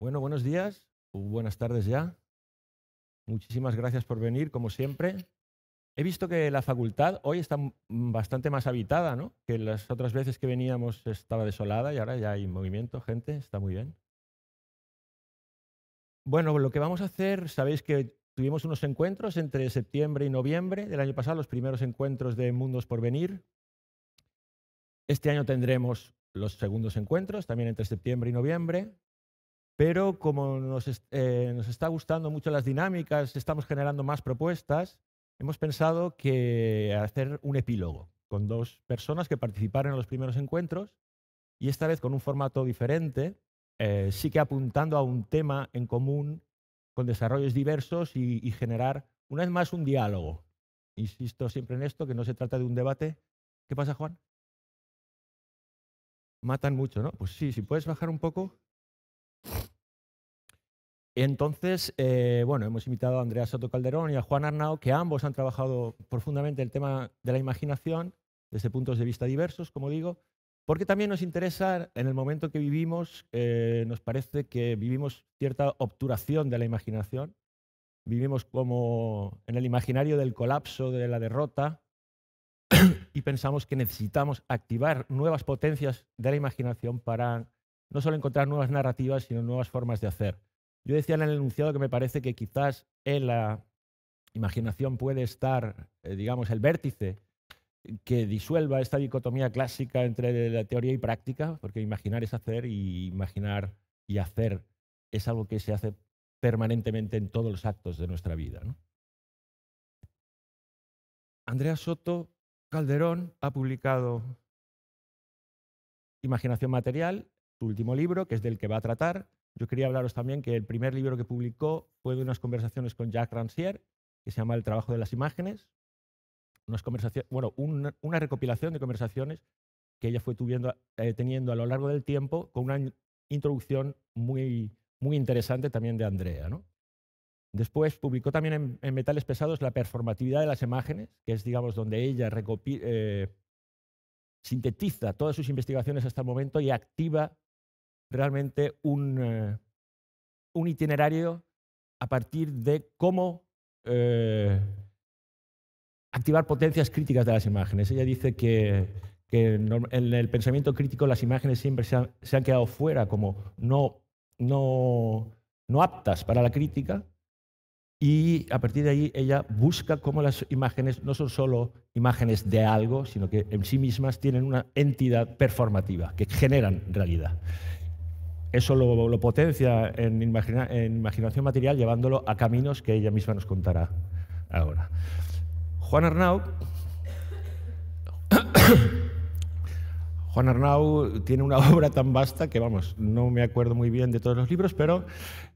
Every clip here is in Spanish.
Bueno, buenos días buenas tardes ya. Muchísimas gracias por venir, como siempre. He visto que la facultad hoy está bastante más habitada, ¿no? Que las otras veces que veníamos estaba desolada y ahora ya hay movimiento, gente, está muy bien. Bueno, lo que vamos a hacer, sabéis que tuvimos unos encuentros entre septiembre y noviembre del año pasado, los primeros encuentros de Mundos por Venir. Este año tendremos los segundos encuentros, también entre septiembre y noviembre pero como eh, nos, está gustando mucho las dinámicas, estamos generando más propuestas, hemos pensado que hacer un epílogo con dos personas que participaron en los primeros encuentros y esta vez con un formato diferente, eh, sí que apuntando a un tema en común con desarrollos diversos y generar una vez más un diálogo. Insisto siempre en esto, que no se trata de un debate. ¿Qué pasa, Juan? Matan mucho, ¿no? Pues sí, si puedes bajar un poco. Entonces, eh, bueno, hemos invitado a Andrea Soto Calderón y a Juan Arnao, que ambos han trabajado profundamente el tema de la imaginación desde puntos de vista diversos, como digo, porque también nos interesa, en el momento que vivimos, eh, nos parece que vivimos cierta obturación de la imaginación, vivimos como en el imaginario del colapso, de la derrota, y pensamos que necesitamos activar nuevas potencias de la imaginación para no solo encontrar nuevas narrativas, sino nuevas formas de hacer. Yo decía en el enunciado que me parece que quizás en la imaginación puede estar, eh, digamos, el vértice que disuelva esta dicotomía clásica entre la teoría y práctica, porque imaginar es hacer y imaginar y hacer es algo que se hace permanentemente en todos los actos de nuestra vida. Andrea Soto Calderón ha publicado Imaginación Material, su último libro, que es del que va a tratar, yo quería hablaros también que el primer libro que publicó fue de unas conversaciones con Jacques Rancière, que se llama El trabajo de las imágenes. Unas conversaciones, bueno, una, recopilación de conversaciones que ella fue eh, teniendo a lo largo del tiempo con una introducción muy, muy interesante también de Andrea. Después publicó también en, Metales Pesados la performatividad de las imágenes, que es, digamos, donde ella eh, sintetiza todas sus investigaciones hasta el momento y activa realmente un, eh, un itinerario a partir de cómo eh, activar potencias críticas de las imágenes. Ella dice que, que en el pensamiento crítico las imágenes siempre se han, se han quedado fuera, como no, no, no aptas para la crítica, y a partir de ahí ella busca cómo las imágenes no son solo imágenes de algo, sino que en sí mismas tienen una entidad performativa, que generan realidad eso lo, potencia en, imaginación material llevándolo a caminos que ella misma nos contará ahora. Juan Arnau Juan Arnau tiene una obra tan vasta que, vamos, no me acuerdo muy bien de todos los libros, pero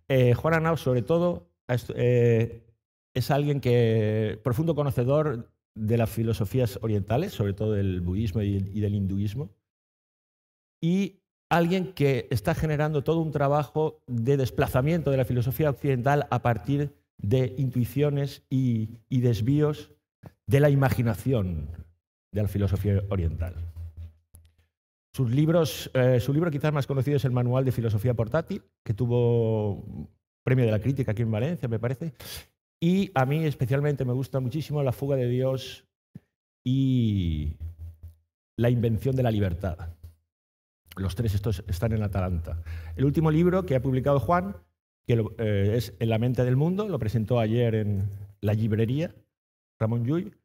eh, Juan Arnau, sobre todo, eh, es alguien que, profundo conocedor de las filosofías orientales, sobre todo del budismo y, y del hinduismo, y alguien que está generando todo un trabajo de desplazamiento de la filosofía occidental a partir de intuiciones y, desvíos de la imaginación de la filosofía oriental. Sus libros, eh, su libro quizás más conocido es el Manual de Filosofía Portátil, que tuvo premio de la crítica aquí en Valencia, me parece. Y a mí especialmente me gusta muchísimo La fuga de Dios y la invención de la libertad. Los tres estos están en Atalanta. El último libro que ha publicado Juan, que eh, es En la mente del mundo, lo presentó ayer en la librería, Ramón Llull,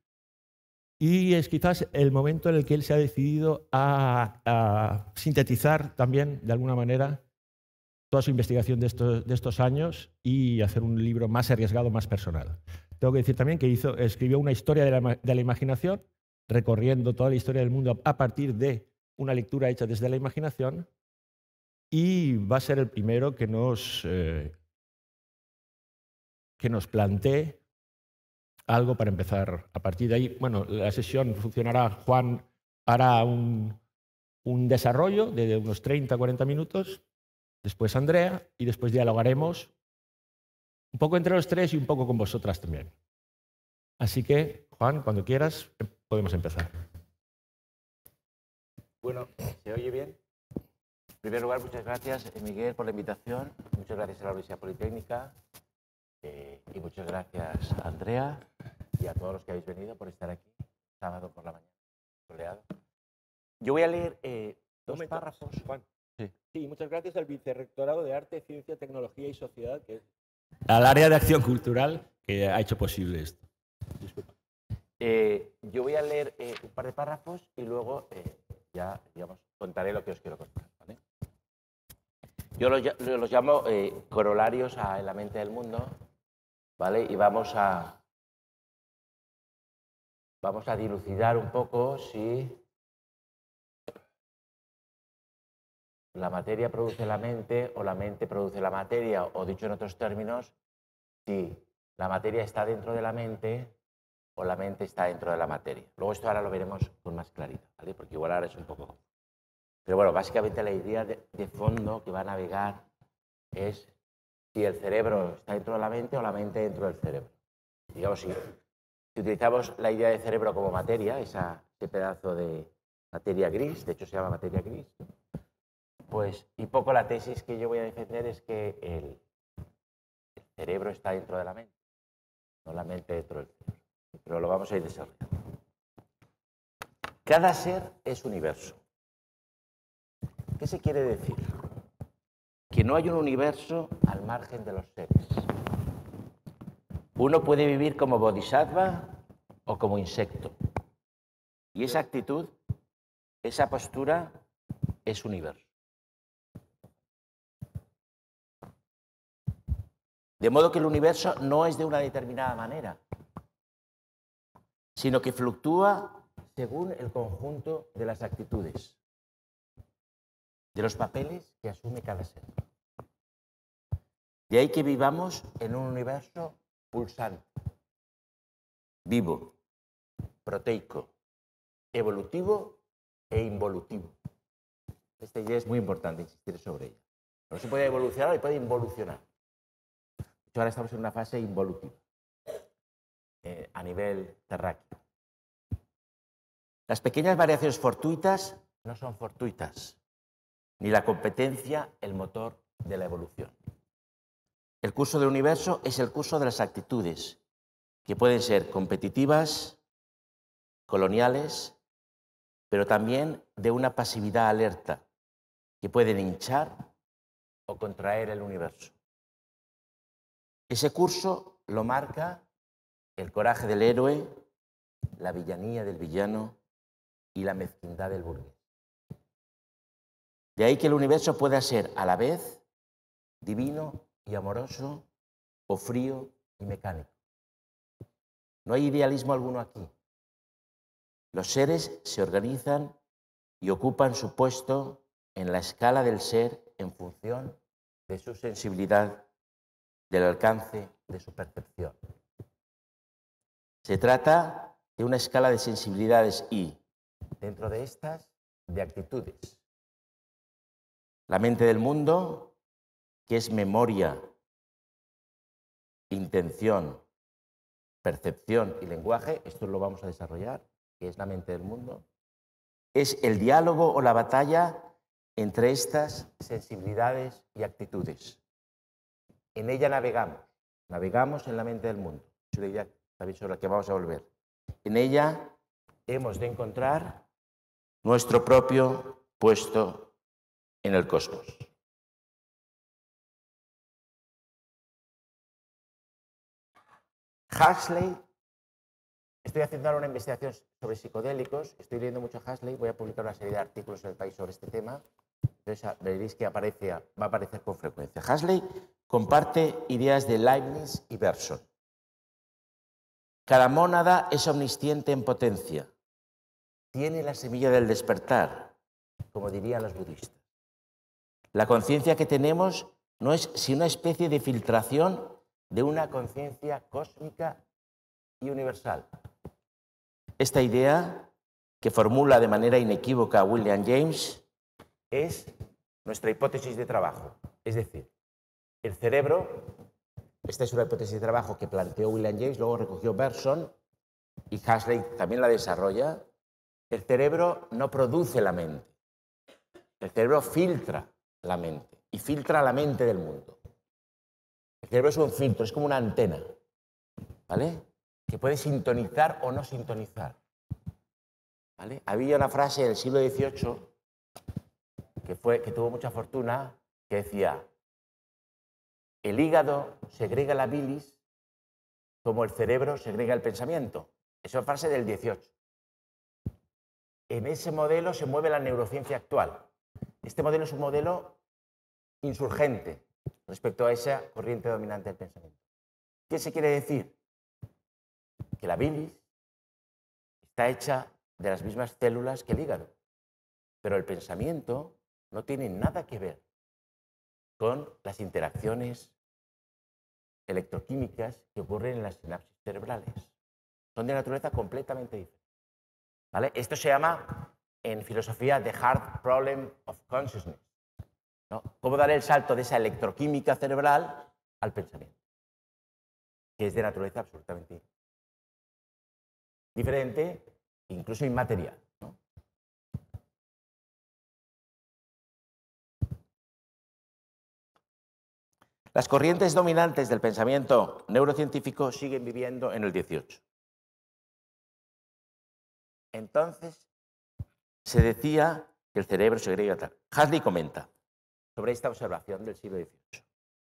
y es quizás el momento en el que él se ha decidido a, sintetizar también, de alguna manera, toda su investigación de estos, años y hacer un libro más arriesgado, más personal. Tengo que decir también que hizo, escribió una historia de la imaginación, recorriendo toda la historia del mundo a partir de una lectura hecha desde la imaginación y va a ser el primero que nos, eh, que nos plantee algo para empezar. A partir de ahí, bueno, la sesión funcionará, Juan hará un, un desarrollo de unos 30-40 minutos, después Andrea y después dialogaremos un poco entre los tres y un poco con vosotras también. Así que, Juan, cuando quieras, eh, podemos empezar. Bueno, ¿se oye bien? En primer lugar, muchas gracias, eh, Miguel, por la invitación. Muchas gracias a la Universidad Politécnica. Eh, y muchas gracias a Andrea y a todos los que habéis venido por estar aquí sábado por la mañana, Yo voy a leer eh, dos párrafos. Sí. sí. muchas gracias al Vicerrectorado de Arte, Ciencia, Tecnología y Sociedad. Que... Al área de acción cultural que ha hecho posible esto. Disculpa. yo voy a leer un par de párrafos y luego ya, contaré lo que os quiero contar. Yo los, llamo eh, corolarios a la mente del mundo, ¿vale? Y vamos a, vamos a dilucidar un poco si la materia produce la mente o la mente produce la materia, o dicho en otros términos, si la materia está dentro de la mente o la mente está dentro de la materia. Luego esto ahora lo veremos con más claridad, ¿vale? Porque igual ahora es un poco... Pero bueno, básicamente la idea de, fondo que va a navegar es si el cerebro está dentro de la mente o la mente dentro del cerebro. Digamos, si, si utilizamos la idea de cerebro como materia, ese pedazo de materia gris, de hecho se llama materia gris, pues y poco la tesis que yo voy a defender es que el, el cerebro está dentro de la mente, no la mente dentro del cerebro pero lo vamos a ir desarrollando. Cada ser es universo. ¿Qué se quiere decir? Que no hay un universo al margen de los seres. Uno puede vivir como bodhisattva o como insecto. Y esa actitud, esa postura, es universo. De modo que el universo no es de una determinada manera, sino que fluctúa según el conjunto de las actitudes, de los papeles que asume cada ser. De ahí que vivamos en un universo pulsante, vivo, proteico, evolutivo e involutivo. Esta idea es muy importante insistir sobre ella. No se puede evolucionar y puede involucionar. ahora estamos en una fase involutiva a nivel terráqueo. Las pequeñas variaciones fortuitas no son fortuitas, ni la competencia el motor de la evolución. El curso del universo es el curso de las actitudes, que pueden ser competitivas, coloniales, pero también de una pasividad alerta, que pueden hinchar o contraer el universo. Ese curso lo marca el coraje del héroe, la villanía del villano y la mezquindad del burgués. De ahí que el universo pueda ser a la vez divino y amoroso o frío y mecánico. No hay idealismo alguno aquí. Los seres se organizan y ocupan su puesto en la escala del ser en función de su sensibilidad, del alcance de su percepción. Se trata de una escala de sensibilidades y, dentro de estas, de actitudes. La mente del mundo, que es memoria, intención, percepción y lenguaje, esto lo vamos a desarrollar, que es la mente del mundo, es el diálogo o la batalla entre estas sensibilidades y actitudes. En ella navegamos, navegamos en la mente del mundo también sobre la que vamos a volver. En ella hemos de encontrar nuestro propio puesto en el cosmos. Huxley, estoy haciendo ahora una investigación sobre psicodélicos, estoy leyendo mucho Hasley. voy a publicar una serie de artículos en el país sobre este tema, entonces veréis que aparece, va a aparecer con frecuencia. Hasley comparte ideas de Leibniz y Berson. Cada mónada es omnisciente en potencia. Tiene la semilla del despertar, como dirían los budistas. La conciencia que tenemos no es sino una especie de filtración de una conciencia cósmica y universal. Esta idea, que formula de manera inequívoca William James, es nuestra hipótesis de trabajo. Es decir, el cerebro esta es una hipótesis de trabajo que planteó William James, luego recogió Berson y Hasley también la desarrolla. El cerebro no produce la mente. El cerebro filtra la mente y filtra la mente del mundo. El cerebro es un filtro, es como una antena, ¿vale? Que puede sintonizar o no sintonizar. ¿Vale? Había una frase del siglo XVIII que, fue, que tuvo mucha fortuna que decía, el hígado segrega la bilis como el cerebro segrega el pensamiento. Esa es frase del 18. En ese modelo se mueve la neurociencia actual. Este modelo es un modelo insurgente respecto a esa corriente dominante del pensamiento. ¿Qué se quiere decir? Que la bilis está hecha de las mismas células que el hígado, pero el pensamiento no tiene nada que ver con las interacciones electroquímicas que ocurren en las sinapsis cerebrales. Son de naturaleza completamente diferente. Esto se llama en filosofía The Hard Problem of Consciousness. ¿no? ¿Cómo dar el salto de esa electroquímica cerebral al pensamiento? Que es de naturaleza absolutamente diferente, incluso inmaterial. Las corrientes dominantes del pensamiento neurocientífico siguen viviendo en el XVIII. Entonces, se decía que el cerebro segrega tal. Hasley comenta sobre esta observación del siglo XVIII.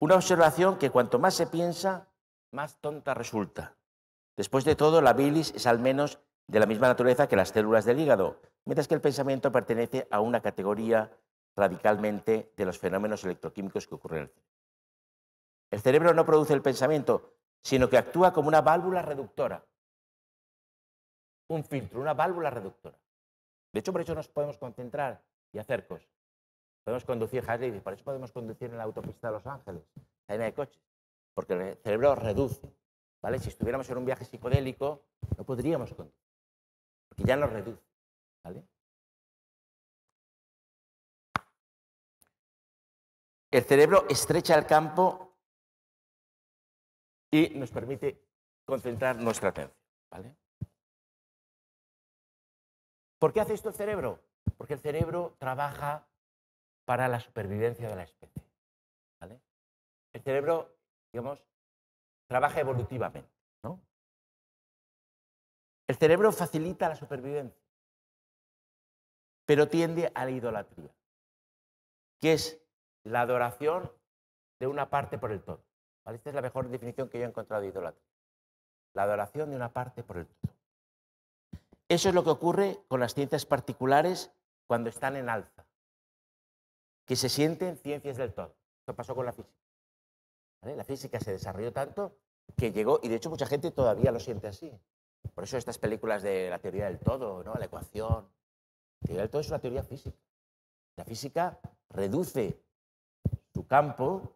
Una observación que cuanto más se piensa, más tonta resulta. Después de todo, la bilis es al menos de la misma naturaleza que las células del hígado, mientras que el pensamiento pertenece a una categoría radicalmente de los fenómenos electroquímicos que ocurren en el cerebro. El cerebro no produce el pensamiento, sino que actúa como una válvula reductora. Un filtro, una válvula reductora. De hecho, por eso nos podemos concentrar y hacer cosas. Podemos conducir, Harley, por eso podemos conducir en la autopista de Los Ángeles, cadena de coches, porque el cerebro reduce. ¿vale? Si estuviéramos en un viaje psicodélico, no podríamos conducir, porque ya nos reduce. ¿vale? El cerebro estrecha el campo y nos permite concentrar nuestra atención. ¿vale? ¿Por qué hace esto el cerebro? Porque el cerebro trabaja para la supervivencia de la especie. ¿vale? El cerebro, digamos, trabaja evolutivamente. ¿no? El cerebro facilita la supervivencia, pero tiende a la idolatría, que es la adoración de una parte por el todo. Esta es la mejor definición que yo he encontrado de idolatría. La adoración de una parte por el todo. Eso es lo que ocurre con las ciencias particulares cuando están en alza, que se sienten ciencias del todo. Esto pasó con la física. La física se desarrolló tanto que llegó, y de hecho mucha gente todavía lo siente así. Por eso estas películas de la teoría del todo, ¿no? la ecuación, la teoría del todo es una teoría física. La física reduce su campo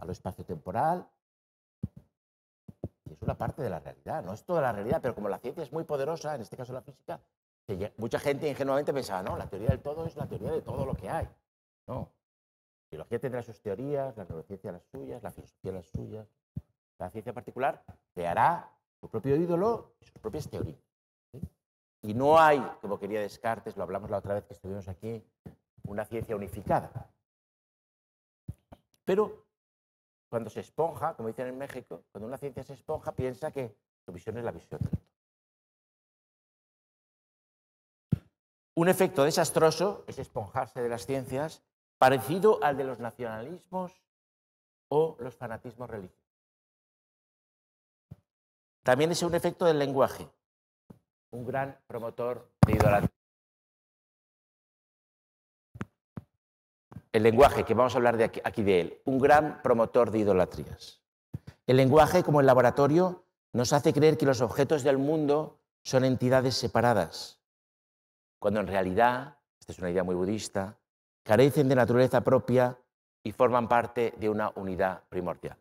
a lo temporal Y es una parte de la realidad, no es toda la realidad, pero como la ciencia es muy poderosa, en este caso la física, mucha gente ingenuamente pensaba, no, la teoría del todo es la teoría de todo lo que hay. No. La biología tendrá sus teorías, la neurociencia las suyas, la filosofía las suyas. La ciencia particular creará su propio ídolo y sus propias teorías. Y no hay, como quería Descartes, lo hablamos la otra vez que estuvimos aquí, una ciencia unificada. Pero cuando se esponja, como dicen en México, cuando una ciencia se esponja, piensa que su visión es la visión del otro. Un efecto desastroso es esponjarse de las ciencias, parecido al de los nacionalismos o los fanatismos religiosos. También es un efecto del lenguaje, un gran promotor de idolatría. el lenguaje, que vamos a hablar de aquí, de él, un gran promotor de idolatrías. El lenguaje, como el laboratorio, nos hace creer que los objetos del mundo son entidades separadas, cuando en realidad, esta es una idea muy budista, carecen de naturaleza propia y forman parte de una unidad primordial.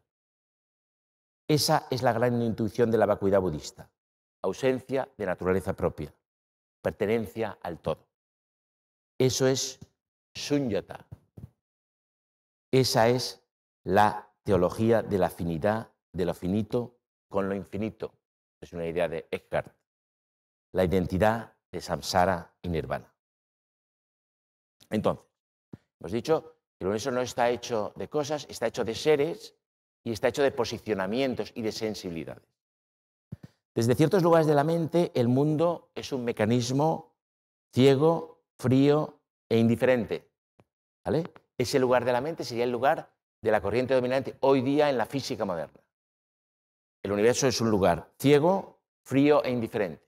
Esa es la gran intuición de la vacuidad budista, ausencia de naturaleza propia, pertenencia al todo. Eso es sunyata, esa es la teología de la afinidad de lo finito con lo infinito. Es una idea de Eckhart. La identidad de samsara y nirvana. Entonces, hemos dicho que el universo no está hecho de cosas, está hecho de seres y está hecho de posicionamientos y de sensibilidades. Desde ciertos lugares de la mente, el mundo es un mecanismo ciego, frío e indiferente. ¿Vale? Ese lugar de la mente sería el lugar de la corriente dominante hoy día en la física moderna. El universo es un lugar ciego, frío e indiferente.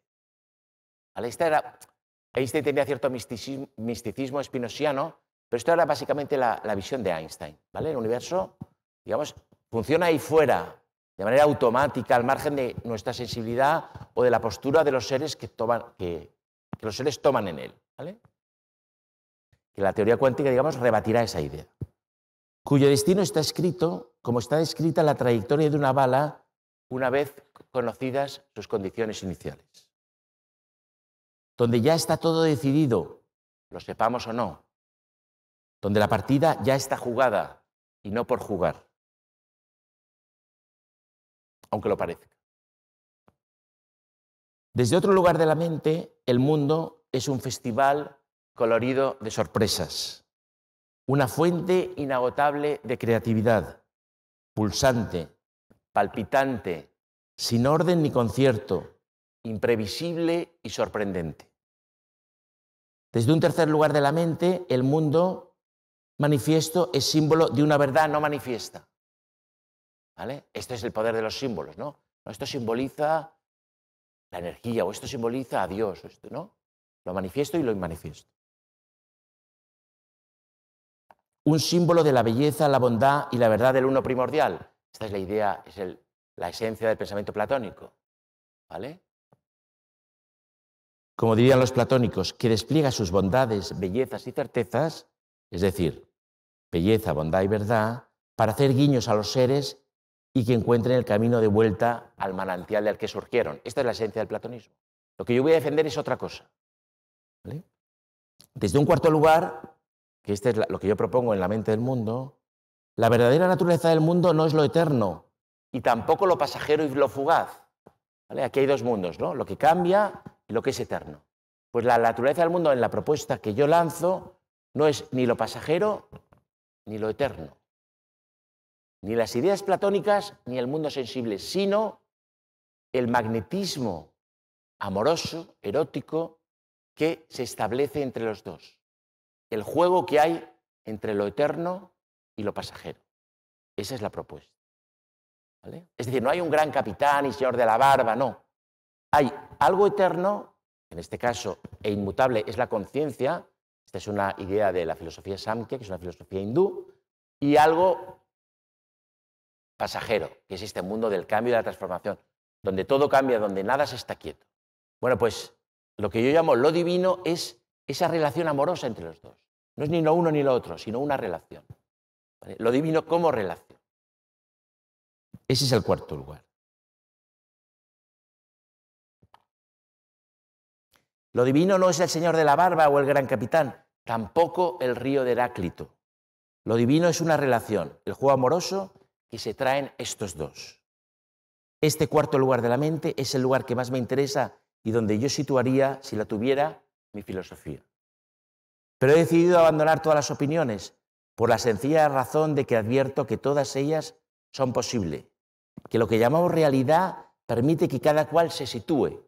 Einstein tenía cierto misticismo, espinosiano, pero esto era básicamente la, visión de Einstein. ¿vale? El universo, digamos, funciona ahí fuera, de manera automática, al margen de nuestra sensibilidad o de la postura de los seres que, toman, que los seres toman en él. ¿vale? que la teoría cuántica, digamos, rebatirá esa idea, cuyo destino está escrito como está descrita la trayectoria de una bala una vez conocidas sus condiciones iniciales. Donde ya está todo decidido, lo sepamos o no, donde la partida ya está jugada y no por jugar, aunque lo parezca. Desde otro lugar de la mente, el mundo es un festival colorido de sorpresas, una fuente inagotable de creatividad, pulsante, palpitante, sin orden ni concierto, imprevisible y sorprendente. Desde un tercer lugar de la mente, el mundo manifiesto es símbolo de una verdad no manifiesta. ¿Vale? Este es el poder de los símbolos, ¿no? Esto simboliza la energía, o esto simboliza a Dios, ¿no? Lo manifiesto y lo inmanifiesto. un símbolo de la belleza, la bondad y la verdad del uno primordial. Esta es la idea, es la esencia del pensamiento platónico. ¿Vale? Como dirían los platónicos, que despliega sus bondades, bellezas y certezas, es decir, belleza, bondad y verdad, para hacer guiños a los seres y que encuentren el camino de vuelta al manantial del que surgieron. Esta es la esencia del platonismo. Lo que yo voy a defender es otra cosa. ¿Vale? Desde un cuarto lugar, que este es lo que yo propongo en la mente del mundo, la verdadera naturaleza del mundo no es lo eterno y tampoco lo pasajero y lo fugaz. Aquí hay dos mundos, ¿no? Lo que cambia y lo que es eterno. Pues la naturaleza del mundo en la propuesta que yo lanzo no es ni lo pasajero ni lo eterno, ni las ideas platónicas ni el mundo sensible, sino el magnetismo amoroso, erótico, que se establece entre los dos el juego que hay entre lo eterno y lo pasajero. Esa es la propuesta. ¿Vale? Es decir, no hay un gran capitán y señor de la barba, no. Hay algo eterno, en este caso, e inmutable es la conciencia, esta es una idea de la filosofía Samkhya, que es una filosofía hindú, y algo pasajero, que es este mundo del cambio y de la transformación, donde todo cambia, donde nada se está quieto. Bueno, pues lo que yo llamo lo divino es esa relación amorosa entre los dos. No es ni lo uno ni lo otro, sino una relación. Lo divino como relación. Ese es el cuarto lugar. Lo divino no es el señor de la barba o el gran capitán, tampoco el río de Heráclito. Lo divino es una relación, el juego amoroso que se traen estos dos. Este cuarto lugar de la mente es el lugar que más me interesa y donde yo situaría, si la tuviera, mi filosofía. Pero he decidido abandonar todas las opiniones por la sencilla razón de que advierto que todas ellas son posibles, que lo que llamamos realidad permite que cada cual se sitúe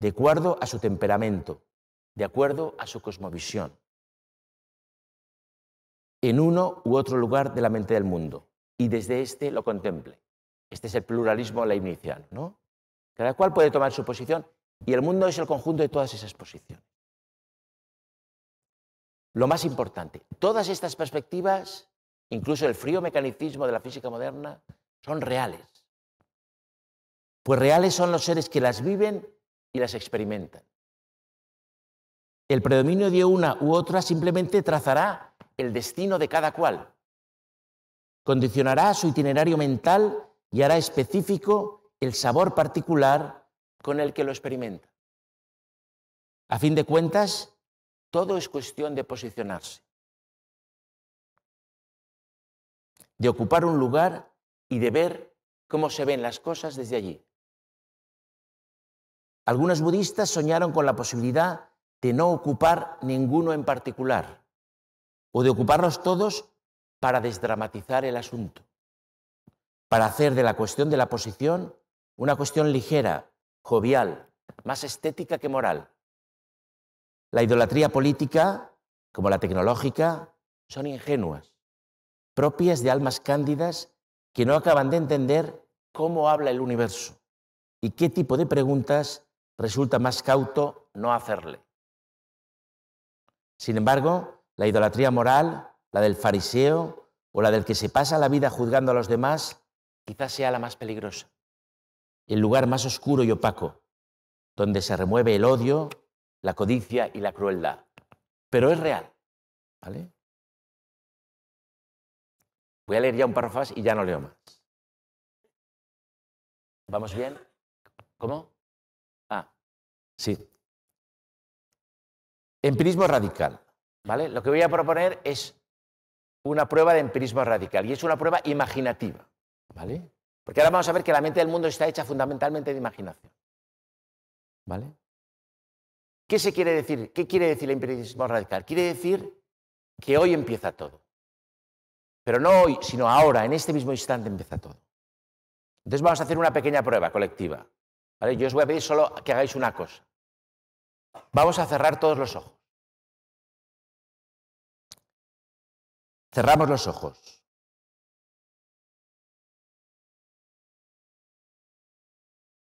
de acuerdo a su temperamento, de acuerdo a su cosmovisión, en uno u otro lugar de la mente del mundo, y desde este lo contemple. Este es el pluralismo la inicial, ¿no? Cada cual puede tomar su posición y el mundo es el conjunto de todas esas posiciones. Lo más importante, todas estas perspectivas, incluso el frío mecanicismo de la física moderna, son reales. Pues reales son los seres que las viven y las experimentan. El predominio de una u otra simplemente trazará el destino de cada cual, condicionará su itinerario mental y hará específico el sabor particular con el que lo experimenta. A fin de cuentas, todo es cuestión de posicionarse, de ocupar un lugar y de ver cómo se ven las cosas desde allí. Algunos budistas soñaron con la posibilidad de no ocupar ninguno en particular o de ocuparlos todos para desdramatizar el asunto, para hacer de la cuestión de la posición una cuestión ligera, jovial, más estética que moral. La idolatría política, como la tecnológica, son ingenuas, propias de almas cándidas que no acaban de entender cómo habla el universo y qué tipo de preguntas resulta más cauto no hacerle. Sin embargo, la idolatría moral, la del fariseo o la del que se pasa la vida juzgando a los demás, quizás sea la más peligrosa el lugar más oscuro y opaco, donde se remueve el odio, la codicia y la crueldad. Pero es real. ¿vale? Voy a leer ya un párrafo y ya no leo más. ¿Vamos bien? ¿Cómo? Ah, sí. Empirismo radical. ¿vale? Lo que voy a proponer es una prueba de empirismo radical y es una prueba imaginativa. ¿vale? Porque ahora vamos a ver que la mente del mundo está hecha fundamentalmente de imaginación. ¿Vale? ¿Qué se quiere decir? ¿Qué quiere decir el imperialismo radical? Quiere decir que hoy empieza todo. Pero no hoy, sino ahora, en este mismo instante empieza todo. Entonces vamos a hacer una pequeña prueba colectiva. ¿vale? Yo os voy a pedir solo que hagáis una cosa. Vamos a cerrar todos los ojos. Cerramos los ojos.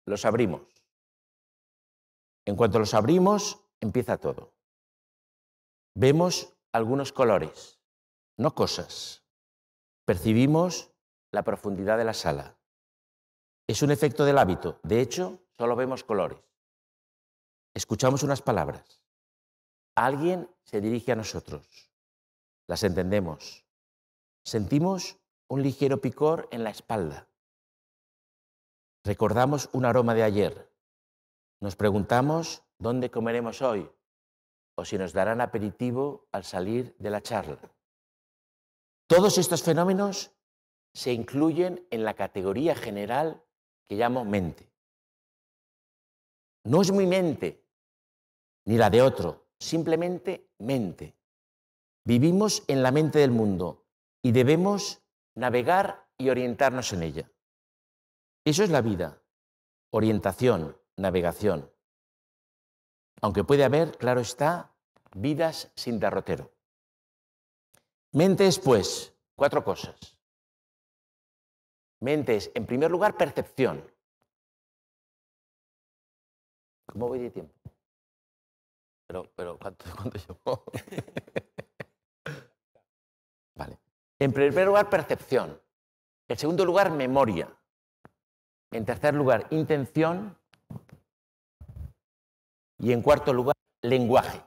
los abrimos. En cuanto los abrimos, empieza todo. Vemos algunos colores, no cosas. Percibimos la profundidad de la sala. Es un efecto del hábito. De hecho, solo vemos colores. Escuchamos unas palabras. Alguien se dirige a nosotros. Las entendemos. Sentimos un ligero picor en la espalda. Recordamos un aroma de ayer. Nos preguntamos dónde comeremos hoy o si nos darán aperitivo al salir de la charla. Todos estos fenómenos se incluyen en la categoría general que llamo mente. No es mi mente, ni la de otro, simplemente mente. Vivimos en la mente del mundo y debemos navegar y orientarnos en ella. Eso es la vida. Orientación, navegación. Aunque puede haber, claro está, vidas sin derrotero. Mentes, pues, cuatro cosas. Mentes, en primer lugar, percepción. ¿Cómo voy de tiempo? Pero, pero ¿cuánto, cuánto llevo? vale. En primer lugar, percepción. En segundo lugar, memoria. En tercer lugar, intención. Y en cuarto lugar, lenguaje.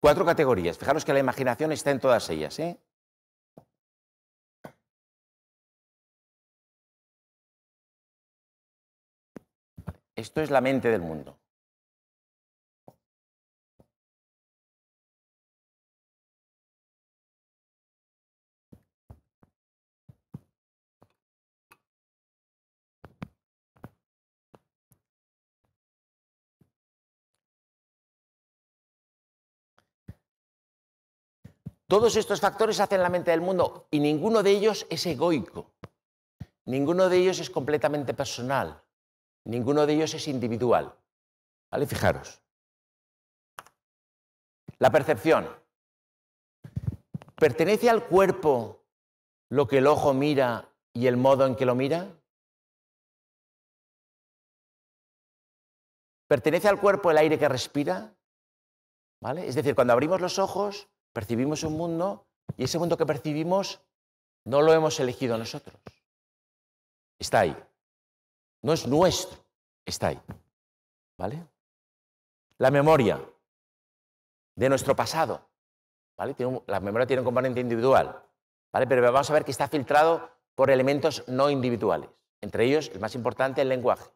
Cuatro categorías. Fijaros que la imaginación está en todas ellas. ¿eh? Esto es la mente del mundo. Todos estos factores hacen la mente del mundo y ninguno de ellos es egoico, ninguno de ellos es completamente personal, ninguno de ellos es individual. ¿Vale? Fijaros. La percepción. ¿Pertenece al cuerpo lo que el ojo mira y el modo en que lo mira? ¿Pertenece al cuerpo el aire que respira? ¿Vale? Es decir, cuando abrimos los ojos, Percibimos un mundo y ese mundo que percibimos no lo hemos elegido nosotros. Está ahí. No es nuestro, está ahí. ¿Vale? La memoria de nuestro pasado. ¿Vale? la memoria tiene un componente individual. ¿Vale? Pero vamos a ver que está filtrado por elementos no individuales. Entre ellos, el más importante, el lenguaje.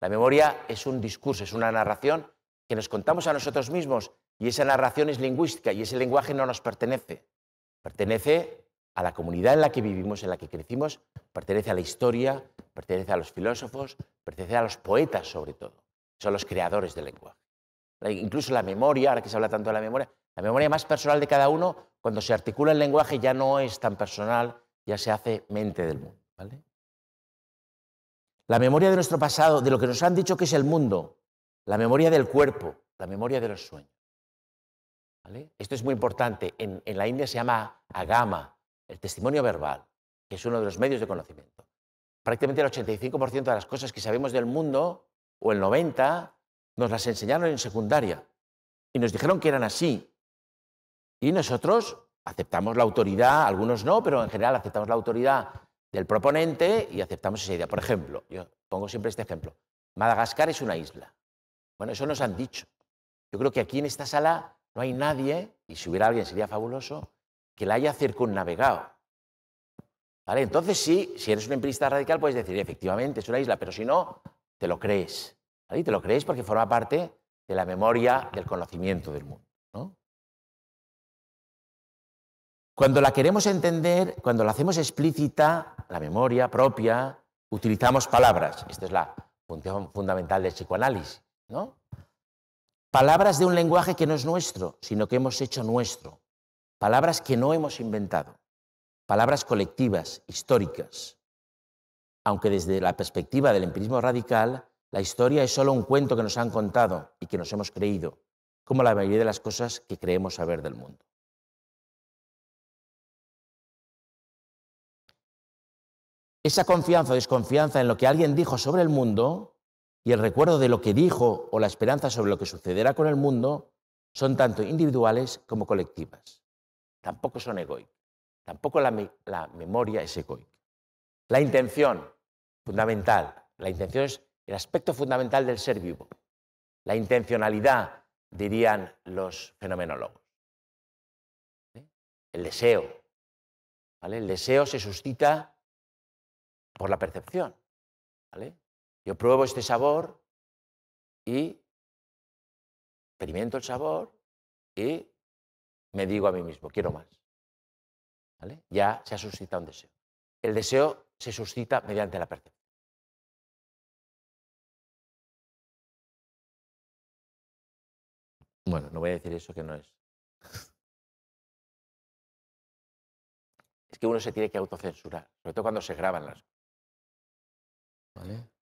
La memoria es un discurso, es una narración que nos contamos a nosotros mismos y esa narración es lingüística y ese lenguaje no nos pertenece. Pertenece a la comunidad en la que vivimos, en la que crecimos, pertenece a la historia, pertenece a los filósofos, pertenece a los poetas sobre todo. Son los creadores del lenguaje. Incluso la memoria, ahora que se habla tanto de la memoria, la memoria más personal de cada uno, cuando se articula el lenguaje ya no es tan personal, ya se hace mente del mundo. ¿vale? La memoria de nuestro pasado, de lo que nos han dicho que es el mundo, la memoria del cuerpo, la memoria de los sueños. Esto es muy importante. En, en la India se llama agama, el testimonio verbal, que es uno de los medios de conocimiento. Prácticamente el 85% de las cosas que sabemos del mundo, o el 90%, nos las enseñaron en secundaria y nos dijeron que eran así. Y nosotros aceptamos la autoridad, algunos no, pero en general aceptamos la autoridad del proponente y aceptamos esa idea. Por ejemplo, yo pongo siempre este ejemplo. Madagascar es una isla. Bueno, eso nos han dicho. Yo creo que aquí en esta sala no hay nadie, y si hubiera alguien sería fabuloso, que la haya circunnavegado. ¿Vale? Entonces sí, si eres un empirista radical puedes decir, efectivamente, es una isla, pero si no, te lo crees. te lo crees porque forma parte de la memoria del conocimiento del mundo. Cuando la queremos entender, cuando la hacemos explícita, la memoria propia, utilizamos palabras. Esta es la función fundamental del psicoanálisis. ¿no? Palabras de un lenguaje que no es nuestro, sino que hemos hecho nuestro. Palabras que no hemos inventado. Palabras colectivas, históricas. Aunque desde la perspectiva del empirismo radical, la historia es solo un cuento que nos han contado y que nos hemos creído, como la mayoría de las cosas que creemos saber del mundo. Esa confianza o desconfianza en lo que alguien dijo sobre el mundo y el recuerdo de lo que dijo o la esperanza sobre lo que sucederá con el mundo son tanto individuales como colectivas. Tampoco son egoicas. Tampoco la, memoria es egoica. La intención, fundamental. La intención es el aspecto fundamental del ser vivo. La intencionalidad, dirían los fenomenólogos. ¿Eh? El deseo. ¿vale? El deseo se suscita por la percepción. ¿vale? Yo pruebo este sabor y experimento el sabor y me digo a mí mismo, quiero más. ¿Vale? Ya se ha suscitado un deseo. El deseo se suscita mediante la apertura. Bueno, no voy a decir eso que no es. Es que uno se tiene que autocensurar, sobre todo cuando se graban las cosas. ¿Vale?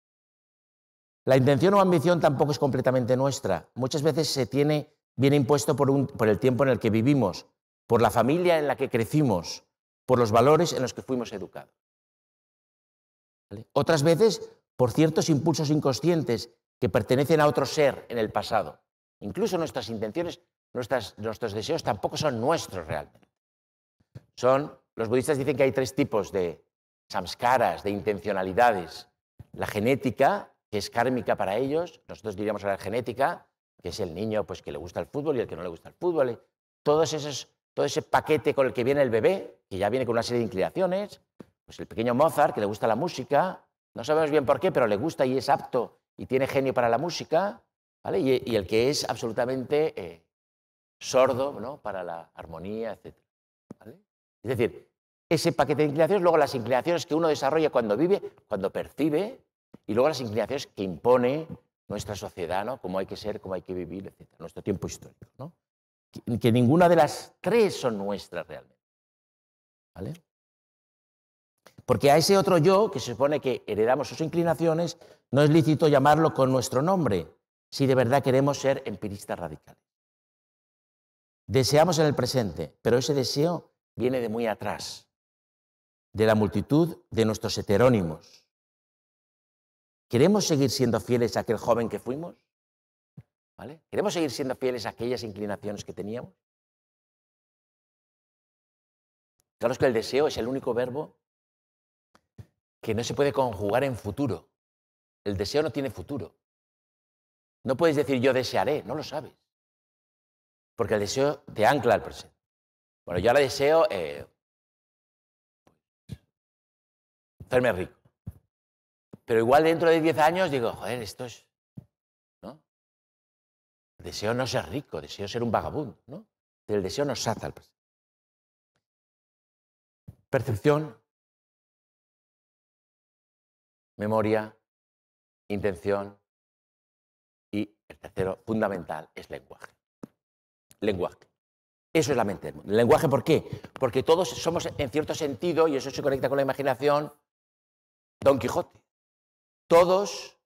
La intención o ambición tampoco es completamente nuestra. Muchas veces se tiene, viene impuesto por, el tiempo en el que vivimos, por la familia en la que crecimos, por los valores en los que fuimos educados. Otras veces por ciertos impulsos inconscientes que pertenecen a otro ser en el pasado. Incluso nuestras intenciones, nuestros deseos tampoco son nuestros realmente. Son, los budistas dicen que hay tres tipos de samskaras, de intencionalidades. La genética, que es kármica para ellos, nosotros diríamos la genética, que es el niño pues, que le gusta el fútbol y el que no le gusta el fútbol. ¿eh? Todos esos, todo ese paquete con el que viene el bebé, que ya viene con una serie de inclinaciones, pues el pequeño Mozart, que le gusta la música, no sabemos bien por qué, pero le gusta y es apto y tiene genio para la música, y, el que es absolutamente eh, sordo ¿no? para la armonía, etc. Es decir, ese paquete de inclinaciones, luego las inclinaciones que uno desarrolla cuando vive, cuando percibe, y luego las inclinaciones que impone nuestra sociedad, ¿no? Cómo hay que ser, cómo hay que vivir, etc. Nuestro tiempo histórico, ¿no? Que, ninguna de las tres son nuestras realmente. ¿Vale? Porque a ese otro yo, que se supone que heredamos sus inclinaciones, no es lícito llamarlo con nuestro nombre, si de verdad queremos ser empiristas radicales. Deseamos en el presente, pero ese deseo viene de muy atrás, de la multitud de nuestros heterónimos, ¿Queremos seguir siendo fieles a aquel joven que fuimos? ¿Vale? ¿Queremos seguir siendo fieles a aquellas inclinaciones que teníamos? Claro que el deseo es el único verbo que no se puede conjugar en futuro. El deseo no tiene futuro. No puedes decir yo desearé, no lo sabes. Porque el deseo te ancla al presente. Bueno, yo ahora deseo eh, hacerme rico. Pero igual dentro de 10 años digo, joder, esto es... ¿no? deseo no ser rico, deseo ser un vagabundo. ¿no? El deseo nos saza al presente. Percepción, memoria, intención y el tercero fundamental es lenguaje. Lenguaje. Eso es la mente lenguaje por qué? Porque todos somos en cierto sentido, y eso se conecta con la imaginación, Don Quijote. Todos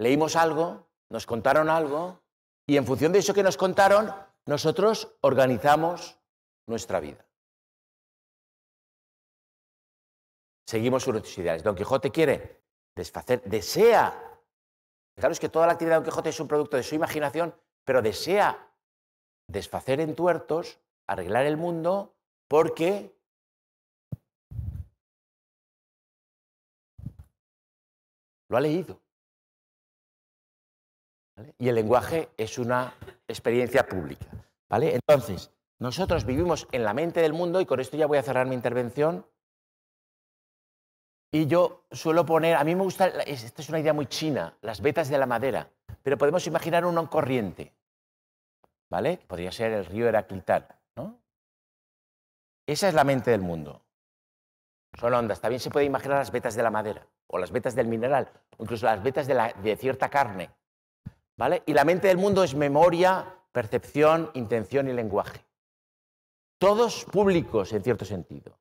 leímos algo, nos contaron algo, y en función de eso que nos contaron, nosotros organizamos nuestra vida. Seguimos sus ideales. Don Quijote quiere desfacer, desea. Fijaros que toda la actividad de Don Quijote es un producto de su imaginación, pero desea desfacer entuertos, arreglar el mundo, porque lo ha leído. Y el lenguaje es una experiencia pública. ¿vale? Entonces, nosotros vivimos en la mente del mundo y con esto ya voy a cerrar mi intervención. Y yo suelo poner, a mí me gusta, esta es una idea muy china, las vetas de la madera, pero podemos imaginar un corriente, ¿vale? Podría ser el río Heraclital, ¿no? Esa es la mente del mundo son ondas. También se puede imaginar las vetas de la madera, o las vetas del mineral, o incluso las vetas de, cierta carne. Y la mente del mundo es memoria, percepción, intención y lenguaje. Todos públicos en cierto sentido.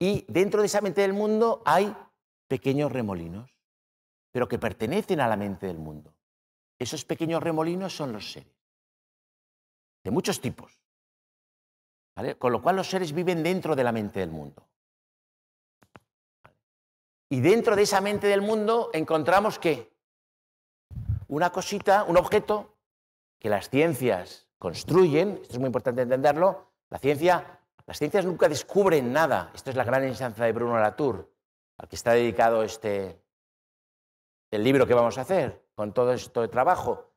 Y dentro de esa mente del mundo hay pequeños remolinos, pero que pertenecen a la mente del mundo. Esos pequeños remolinos son los seres, de muchos tipos. Con lo cual los seres viven dentro de la mente del mundo. Y dentro de esa mente del mundo encontramos que una cosita, un objeto que las ciencias construyen, esto es muy importante entenderlo, las ciencias nunca descubren nada. Esto es la gran enseñanza de Bruno Latour, al que está dedicado este el libro que vamos a hacer con todo esto de trabajo.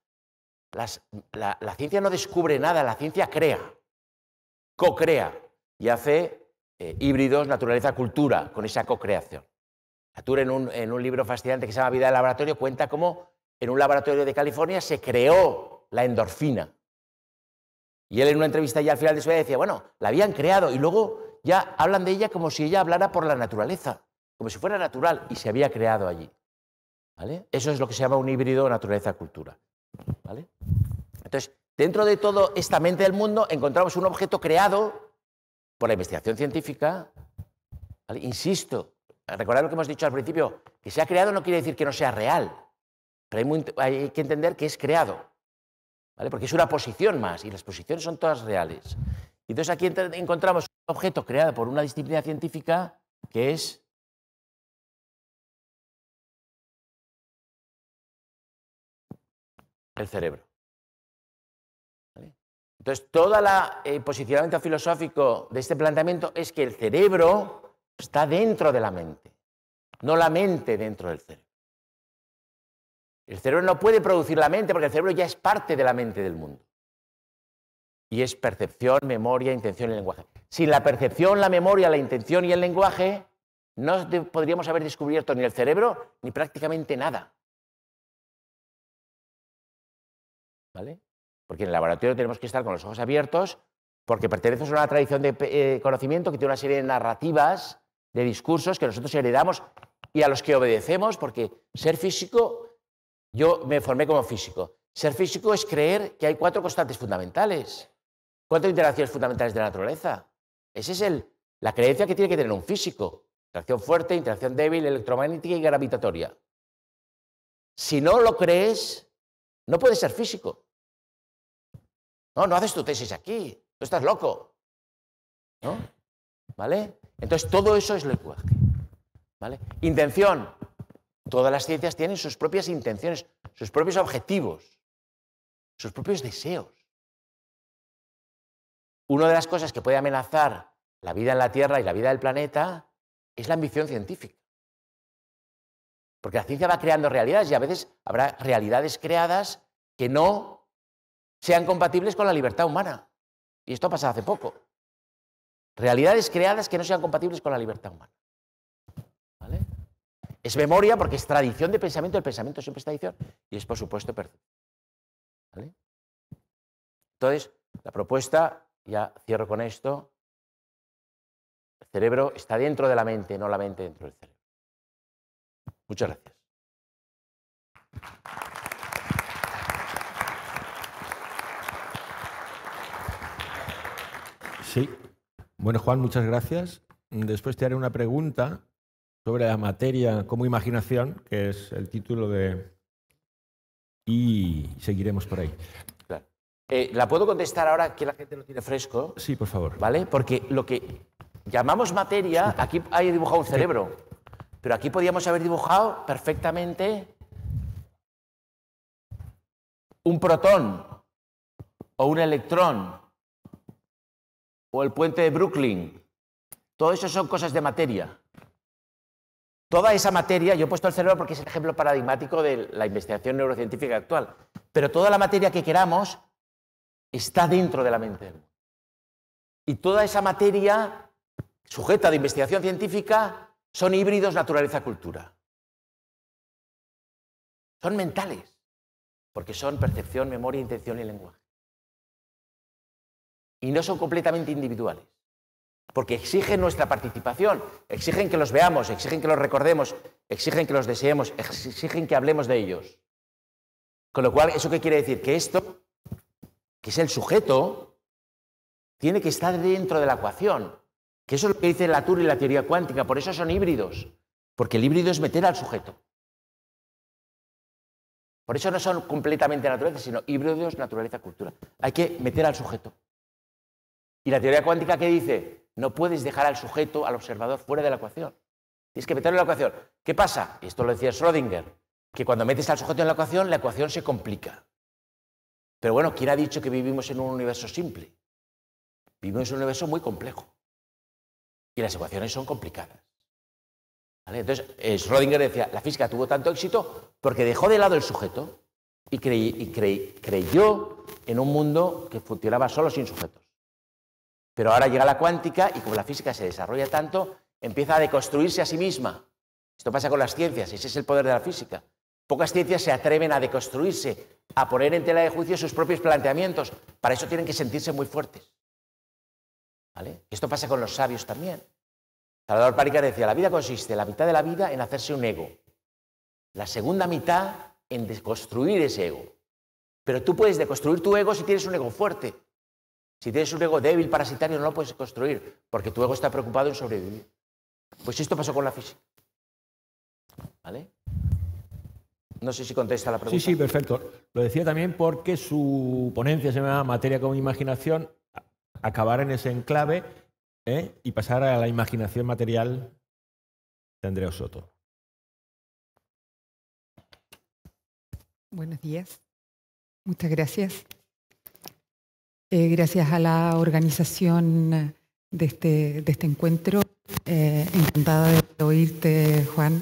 la, ciencia no descubre nada, la ciencia crea, co-crea y hace eh, híbridos naturaleza-cultura con esa co-creación. Atur, en un, libro fascinante que se llama Vida de Laboratorio, cuenta cómo en un laboratorio de California se creó la endorfina. Y él en una entrevista ya al final de su vida decía, bueno, la habían creado y luego ya hablan de ella como si ella hablara por la naturaleza, como si fuera natural y se había creado allí. ¿Vale? Eso es lo que se llama un híbrido naturaleza-cultura. ¿Vale? Entonces, dentro de toda esta mente del mundo encontramos un objeto creado por la investigación científica, insisto, recordad lo que hemos dicho al principio, que sea creado no quiere decir que no sea real, pero hay, que entender que es creado, ¿vale? porque es una posición más y las posiciones son todas reales. Y entonces aquí encontramos un objeto creado por una disciplina científica que es el cerebro. Entonces, todo el eh, posicionamiento filosófico de este planteamiento es que el cerebro está dentro de la mente, no la mente dentro del cerebro. El cerebro no puede producir la mente porque el cerebro ya es parte de la mente del mundo. Y es percepción, memoria, intención y lenguaje. Sin la percepción, la memoria, la intención y el lenguaje, no podríamos haber descubierto ni el cerebro ni prácticamente nada. ¿Vale? Porque en el laboratorio tenemos que estar con los ojos abiertos porque pertenecemos a una tradición de eh, conocimiento que tiene una serie de narrativas de discursos que nosotros heredamos y a los que obedecemos, porque ser físico, yo me formé como físico. Ser físico es creer que hay cuatro constantes fundamentales, cuatro interacciones fundamentales de la naturaleza. Esa es el, la creencia que tiene que tener un físico. Interacción fuerte, interacción débil, electromagnética y gravitatoria. Si no lo crees, no puedes ser físico. No, no haces tu tesis aquí. Tú estás loco. ¿No? ¿Vale? Entonces, todo eso es lenguaje. Intención. Todas las ciencias tienen sus propias intenciones, sus propios objetivos, sus propios deseos. Una de las cosas que puede amenazar la vida en la Tierra y la vida del planeta es la ambición científica. Porque la ciencia va creando realidades y a veces habrá realidades creadas que no sean compatibles con la libertad humana. Y esto ha pasado hace poco. Realidades creadas que no sean compatibles con la libertad humana. ¿Vale? Es memoria porque es tradición de pensamiento, el pensamiento siempre es tradición, y es por supuesto perfecto. ¿Vale? Entonces, la propuesta, ya cierro con esto, el cerebro está dentro de la mente, no la mente dentro del cerebro. Muchas gracias. Sí. Bueno, Juan, muchas gracias. Después te haré una pregunta sobre la materia como imaginación, que es el título de... Y seguiremos por ahí. Eh, ¿La puedo contestar ahora que la gente no tiene fresco? Sí, por favor. ¿Vale? Porque lo que llamamos materia, aquí hay dibujado un cerebro, pero aquí podíamos haber dibujado perfectamente un protón o un electrón o el puente de Brooklyn. Todo eso son cosas de materia. Toda esa materia, yo he puesto el cerebro porque es el ejemplo paradigmático de la investigación neurocientífica actual, pero toda la materia que queramos está dentro de la mente. Y toda esa materia sujeta de investigación científica son híbridos naturaleza-cultura. Son mentales, porque son percepción, memoria, intención y lenguaje y no son completamente individuales. Porque exigen nuestra participación, exigen que los veamos, exigen que los recordemos, exigen que los deseemos, exigen que hablemos de ellos. Con lo cual, ¿eso qué quiere decir? Que esto, que es el sujeto, tiene que estar dentro de la ecuación. Que eso es lo que dice Latour y la teoría cuántica, por eso son híbridos. Porque el híbrido es meter al sujeto. Por eso no son completamente naturaleza, sino híbridos naturaleza-cultura. Hay que meter al sujeto. ¿Y la teoría cuántica qué dice? No puedes dejar al sujeto, al observador, fuera de la ecuación. Tienes que meterlo en la ecuación. ¿Qué pasa? Esto lo decía Schrödinger, que cuando metes al sujeto en la ecuación, la ecuación se complica. Pero bueno, ¿quién ha dicho que vivimos en un universo simple? Vivimos en un universo muy complejo. Y las ecuaciones son complicadas. Entonces, eh, Schrödinger decía, la física tuvo tanto éxito porque dejó de lado el sujeto y, creyó en un mundo que funcionaba solo sin sujeto. Pero ahora llega la cuántica y como la física se desarrolla tanto, empieza a deconstruirse a sí misma. Esto pasa con las ciencias, ese es el poder de la física. Pocas ciencias se atreven a deconstruirse, a poner en tela de juicio sus propios planteamientos. Para eso tienen que sentirse muy fuertes. ¿Vale? Esto pasa con los sabios también. Salvador Parica decía, la vida consiste la mitad de la vida en hacerse un ego, la segunda mitad en deconstruir ese ego. Pero tú puedes deconstruir tu ego si tienes un ego fuerte, si tienes un ego débil, parasitario, no lo puedes construir, porque tu ego está preocupado en sobrevivir. Pues esto pasó con la física. ¿Vale? No sé si contesta la pregunta. Sí, sí, perfecto. Lo decía también porque su ponencia se llama Materia con Imaginación, acabar en ese enclave ¿eh? y pasar a la imaginación material de Andrea Soto. Buenos días. Muchas gracias. Eh, gracias a la organización de este, este encuentro. Eh, encantada de oírte, Juan,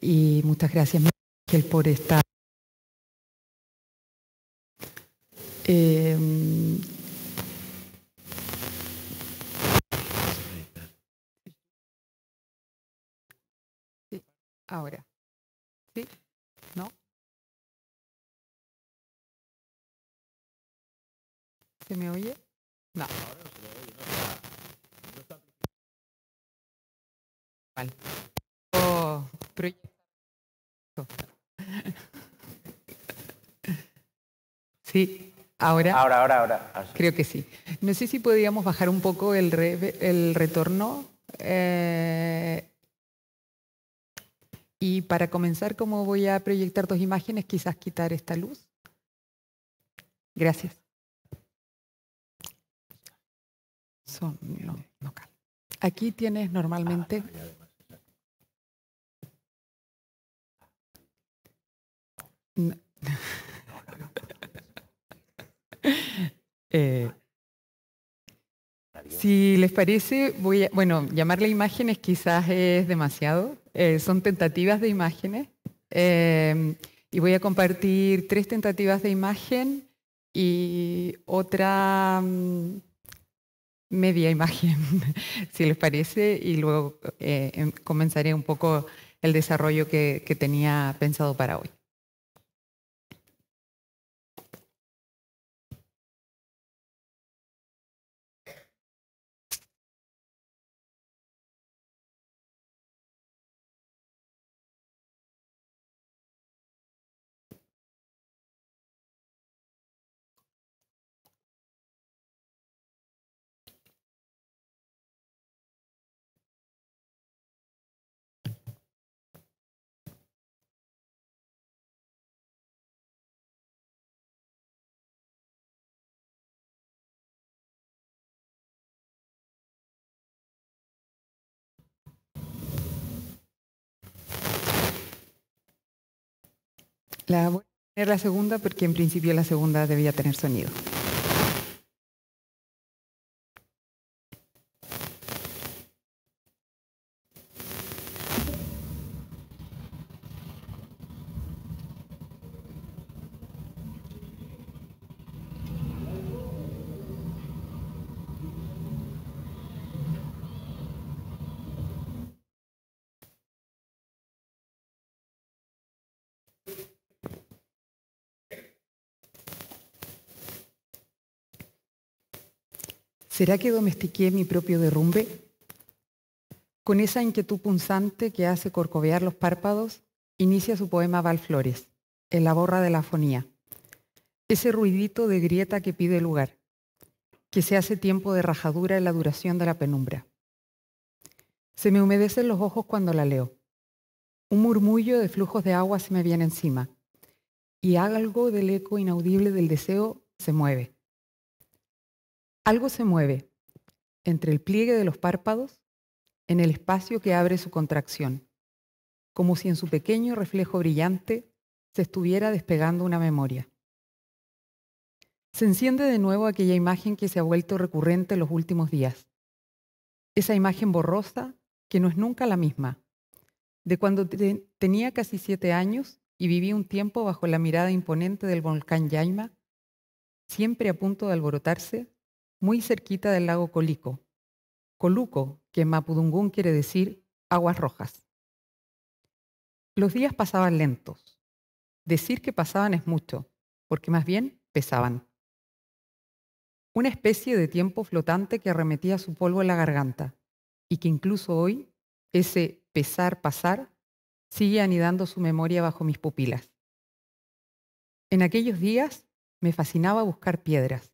y muchas gracias, Miguel, por estar. Em, sí, ahora. ¿Sí? ¿No? ¿Se me oye? No. Ahora no se oye, Vale. Sí, ahora. Ahora, ahora, ahora. Ah, Creo que sí. No sé si podríamos bajar un poco el, retorno. Eh, y para comenzar, como voy a proyectar dos imágenes, quizás quitar esta luz. Gracias. no, Aquí tienes normalmente... Ah, eh, si les parece, voy a, bueno, llamarle imágenes quizás es demasiado. Eh, son tentativas de imágenes. Eh, y voy a compartir tres tentativas de imagen y otra... Mm, media imagen, si les parece, y luego eh, em, comenzaré un poco el desarrollo que, que tenía pensado para hoy. La voy a poner la segunda porque en principio la segunda debía tener sonido. ¿Será que domestiqué mi propio derrumbe? Con esa inquietud punzante que hace corcovear los párpados, inicia su poema Valflores, en la borra de la afonía. Ese ruidito de grieta que pide lugar, que se hace tiempo de rajadura en la duración de la penumbra. Se me humedecen los ojos cuando la leo. Un murmullo de flujos de agua se me viene encima, y algo del eco inaudible del deseo se mueve algo se mueve entre el pliegue de los párpados en el espacio que abre su contracción, como si en su pequeño reflejo brillante se estuviera despegando una memoria. Se enciende de nuevo aquella imagen que se ha vuelto recurrente en los últimos días. Esa imagen borrosa que no es nunca la misma, de cuando tenía casi siete años y viví un tiempo bajo la mirada imponente del volcán Yaima, siempre a punto de alborotarse muy cerquita del lago Colico. Coluco, que en Mapudungún quiere decir aguas rojas. Los días pasaban lentos. Decir que pasaban es mucho, porque más bien pesaban. Una especie de tiempo flotante que arremetía su polvo en la garganta y que incluso hoy, ese pesar, pasar, sigue anidando su memoria bajo mis pupilas. En aquellos días me fascinaba buscar piedras,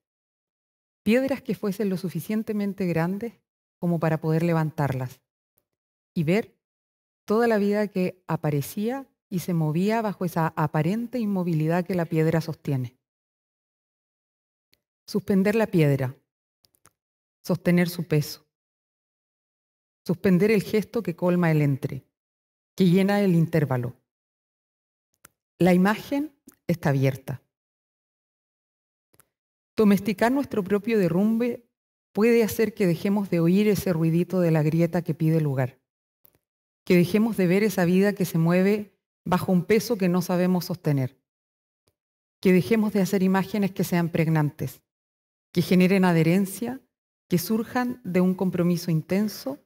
piedras que fuesen lo suficientemente grandes como para poder levantarlas y ver toda la vida que aparecía y se movía bajo esa aparente inmovilidad que la piedra sostiene. Suspender la piedra, sostener su peso, suspender el gesto que colma el entre, que llena el intervalo. La imagen está abierta. Domesticar nuestro propio derrumbe puede hacer que dejemos de oír ese ruidito de la grieta que pide lugar, que dejemos de ver esa vida que se mueve bajo un peso que no sabemos sostener, que dejemos de hacer imágenes que sean pregnantes, que generen adherencia, que surjan de un compromiso intenso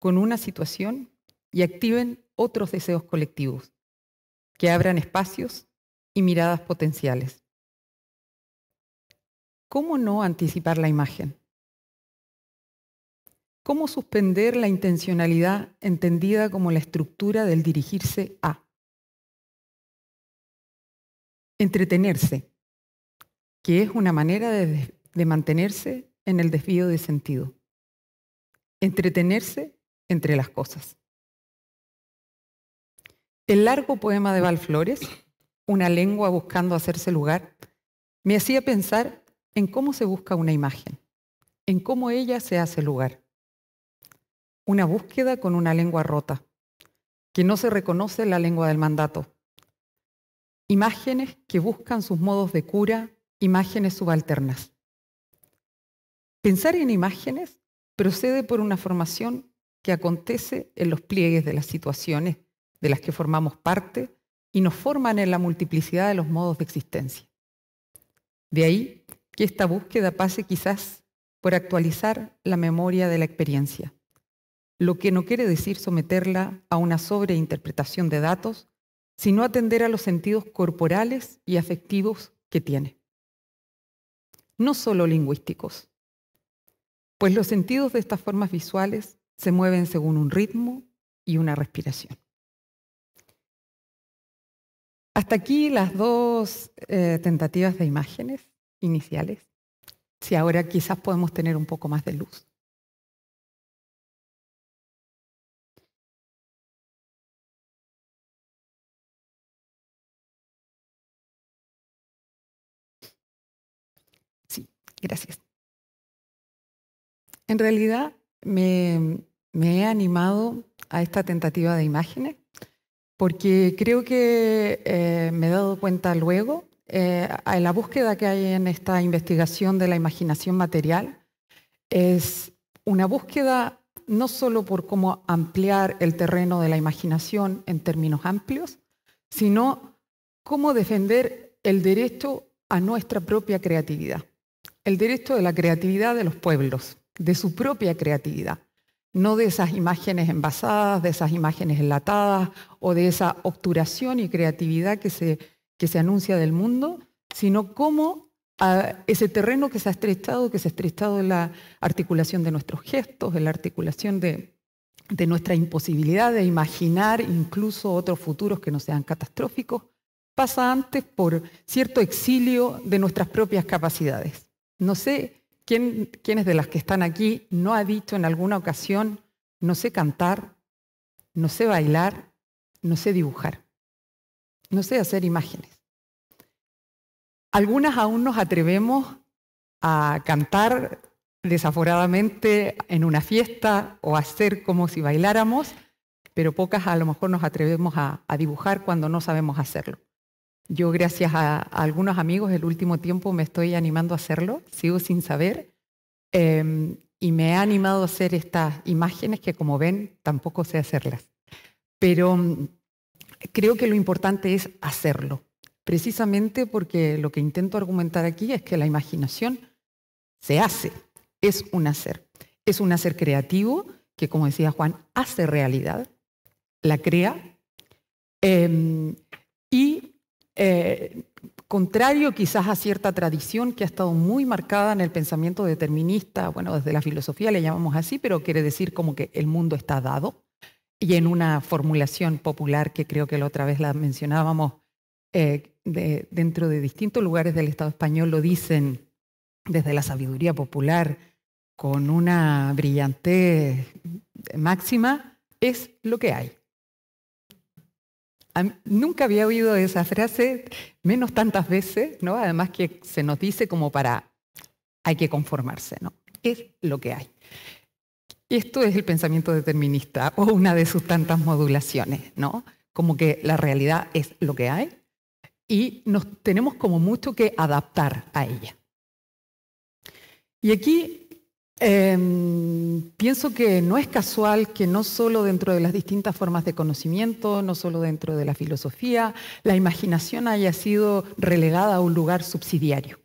con una situación y activen otros deseos colectivos, que abran espacios y miradas potenciales. ¿Cómo no anticipar la imagen? ¿Cómo suspender la intencionalidad entendida como la estructura del dirigirse a? Entretenerse, que es una manera de, mantenerse en el desvío de sentido. Entretenerse entre las cosas. El largo poema de Val Flores, Una lengua buscando hacerse lugar, me hacía pensar en cómo se busca una imagen, en cómo ella se hace lugar. Una búsqueda con una lengua rota, que no se reconoce la lengua del mandato. Imágenes que buscan sus modos de cura, imágenes subalternas. Pensar en imágenes procede por una formación que acontece en los pliegues de las situaciones de las que formamos parte y nos forman en la multiplicidad de los modos de existencia. De ahí que esta búsqueda pase quizás por actualizar la memoria de la experiencia, lo que no quiere decir someterla a una sobreinterpretación de datos, sino atender a los sentidos corporales y afectivos que tiene. No solo lingüísticos, pues los sentidos de estas formas visuales se mueven según un ritmo y una respiración. Hasta aquí las dos eh, tentativas de imágenes iniciales, si ahora quizás podemos tener un poco más de luz. Sí, gracias. En realidad me, he animado a esta tentativa de imágenes porque creo que eh, me he dado cuenta luego eh, la búsqueda que hay en esta investigación de la imaginación material es una búsqueda no solo por cómo ampliar el terreno de la imaginación en términos amplios, sino cómo defender el derecho a nuestra propia creatividad, el derecho de la creatividad de los pueblos, de su propia creatividad, no de esas imágenes envasadas, de esas imágenes enlatadas o de esa obturación y creatividad que se que se anuncia del mundo, sino cómo ah, ese terreno que se ha estrechado, que se ha estrechado la articulación de nuestros gestos, en la articulación de, nuestra imposibilidad de imaginar incluso otros futuros que no sean catastróficos, pasa antes por cierto exilio de nuestras propias capacidades. No sé quiénes de las que están aquí no ha dicho en alguna ocasión, no sé cantar, no sé bailar, no sé dibujar, no sé hacer imágenes. Algunas aún nos atrevemos a cantar desaforadamente en una fiesta o a hacer como si bailáramos, pero pocas a lo mejor nos atrevemos a, dibujar cuando no sabemos hacerlo. Yo, gracias a, algunos amigos, el último tiempo me estoy animando a hacerlo, sigo sin saber, em, y me ha animado a hacer estas imágenes que, como ven, tampoco sé hacerlas. Pero mm, creo que lo importante es hacerlo, precisamente porque lo que intento argumentar aquí es que la imaginación se hace, es un hacer. Es un hacer creativo que, como decía Juan, hace realidad, la crea em, y eh, contrario quizás a cierta tradición que ha estado muy marcada en el pensamiento determinista, bueno, desde la filosofía le llamamos así, pero quiere decir como que el mundo está dado, y en una formulación popular que creo que la otra vez la mencionábamos, eh, dentro de distintos lugares del Estado español lo dicen desde la sabiduría popular con una brillantez máxima, es lo que hay. nunca había oído esa frase, menos tantas veces, ¿no? Además que se nos dice como para hay que conformarse, ¿no? Es lo que hay. Esto es el pensamiento determinista o una de sus tantas modulaciones, ¿no? Como que la realidad es lo que hay y nos tenemos como mucho que adaptar a ella. Y aquí em, pienso que no es casual que no solo dentro de las distintas formas de conocimiento, no solo dentro de la filosofía, la imaginación haya sido relegada a un lugar subsidiario,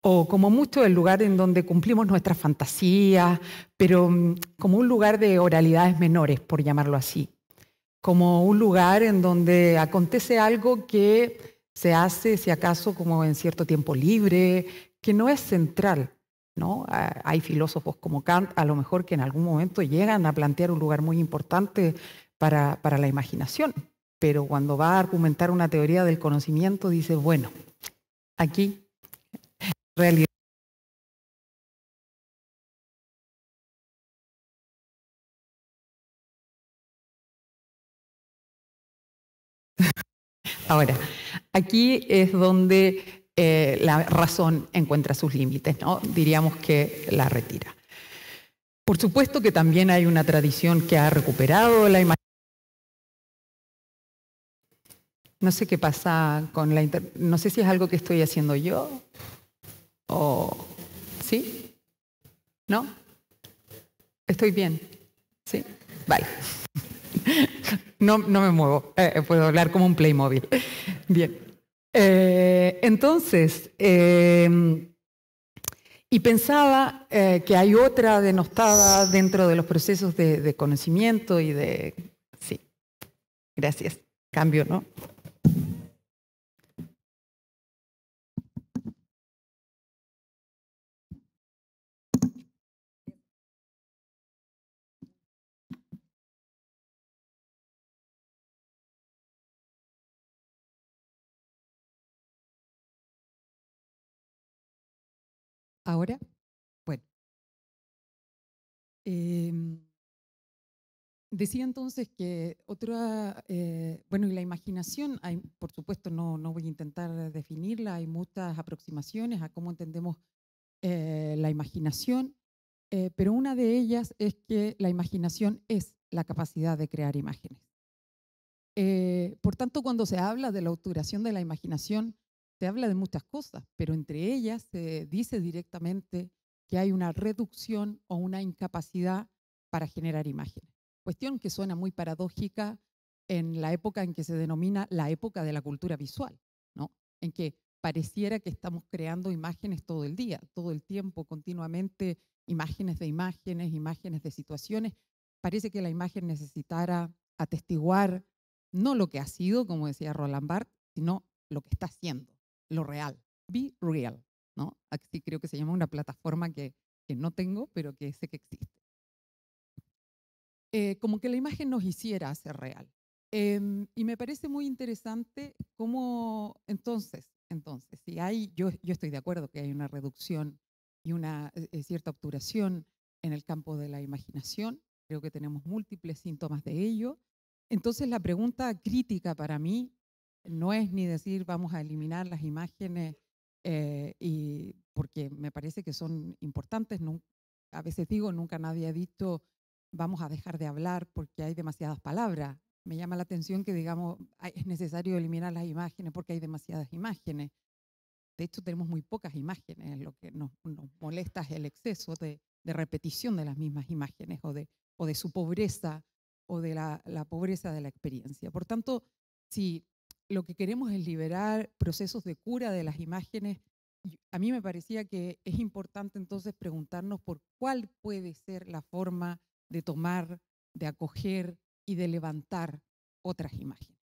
o como mucho el lugar en donde cumplimos nuestras fantasías, pero mm, como un lugar de oralidades menores, por llamarlo así, como un lugar en donde acontece algo que se hace, si acaso, como en cierto tiempo libre, que no es central. ¿no? Ah, hay filósofos como Kant, a lo mejor que en algún momento llegan a plantear un lugar muy importante para, para la imaginación, pero cuando va a argumentar una teoría del conocimiento dice, bueno, aquí Ahora, Aquí es donde eh, la razón encuentra sus límites, ¿no? diríamos que la retira. Por supuesto que también hay una tradición que ha recuperado la imagen. No sé qué pasa con la... No sé si es algo que estoy haciendo yo o... ¿Sí? ¿No? Estoy bien. ¿Sí? Vale. No, no me muevo. Eh, eh, puedo hablar como un Playmobil. Bien. Eh, entonces, em, y pensaba eh, que hay otra denostada dentro de los procesos de conocimiento y de... Sí, gracias. Cambio, ¿no? Ahora, bueno, em, decía entonces que otra, eh, bueno, y la imaginación, por supuesto no, no voy a intentar definirla, hay muchas aproximaciones a cómo entendemos eh, la imaginación, eh, pero una de ellas es que la imaginación es la capacidad de crear imágenes. por tanto, cuando se habla de la obturación de la imaginación, se habla de muchas cosas, pero entre ellas se dice directamente que hay una reducción o una incapacidad para generar imágenes. Cuestión que suena muy paradójica en la época en que se denomina la época de la cultura visual, ¿no? en que pareciera que estamos creando imágenes todo el día, todo el tiempo, continuamente, imágenes de imágenes, imágenes de situaciones. Parece que la imagen necesitara atestiguar no lo que ha sido, como decía Roland Barthes, sino lo que está haciendo lo real. Be real, ¿no? Así creo que se llama una plataforma que, no tengo, pero que sé que existe. Eh, como que la imagen nos hiciera ser real. Em, y me parece muy interesante cómo entonces, entonces, si hay, yo, yo estoy de acuerdo que hay una reducción y una eh, eh, cierta obturación en el campo de la imaginación, creo que tenemos múltiples síntomas de ello. Entonces la pregunta crítica para mí no es ni decir vamos a eliminar las imágenes, eh, y porque me parece que son importantes. a veces digo, nunca nadie ha dicho vamos a dejar de hablar porque hay demasiadas palabras. Me llama la atención que digamos es necesario eliminar las imágenes porque hay demasiadas imágenes. De hecho, tenemos muy pocas imágenes. Lo que nos, molesta es el exceso de, repetición de las mismas imágenes o de, o de su pobreza o de la, la pobreza de la experiencia. Por tanto, si lo que queremos es liberar procesos de cura de las imágenes. A mí me parecía que es importante entonces preguntarnos por cuál puede ser la forma de tomar, de acoger y de levantar otras imágenes.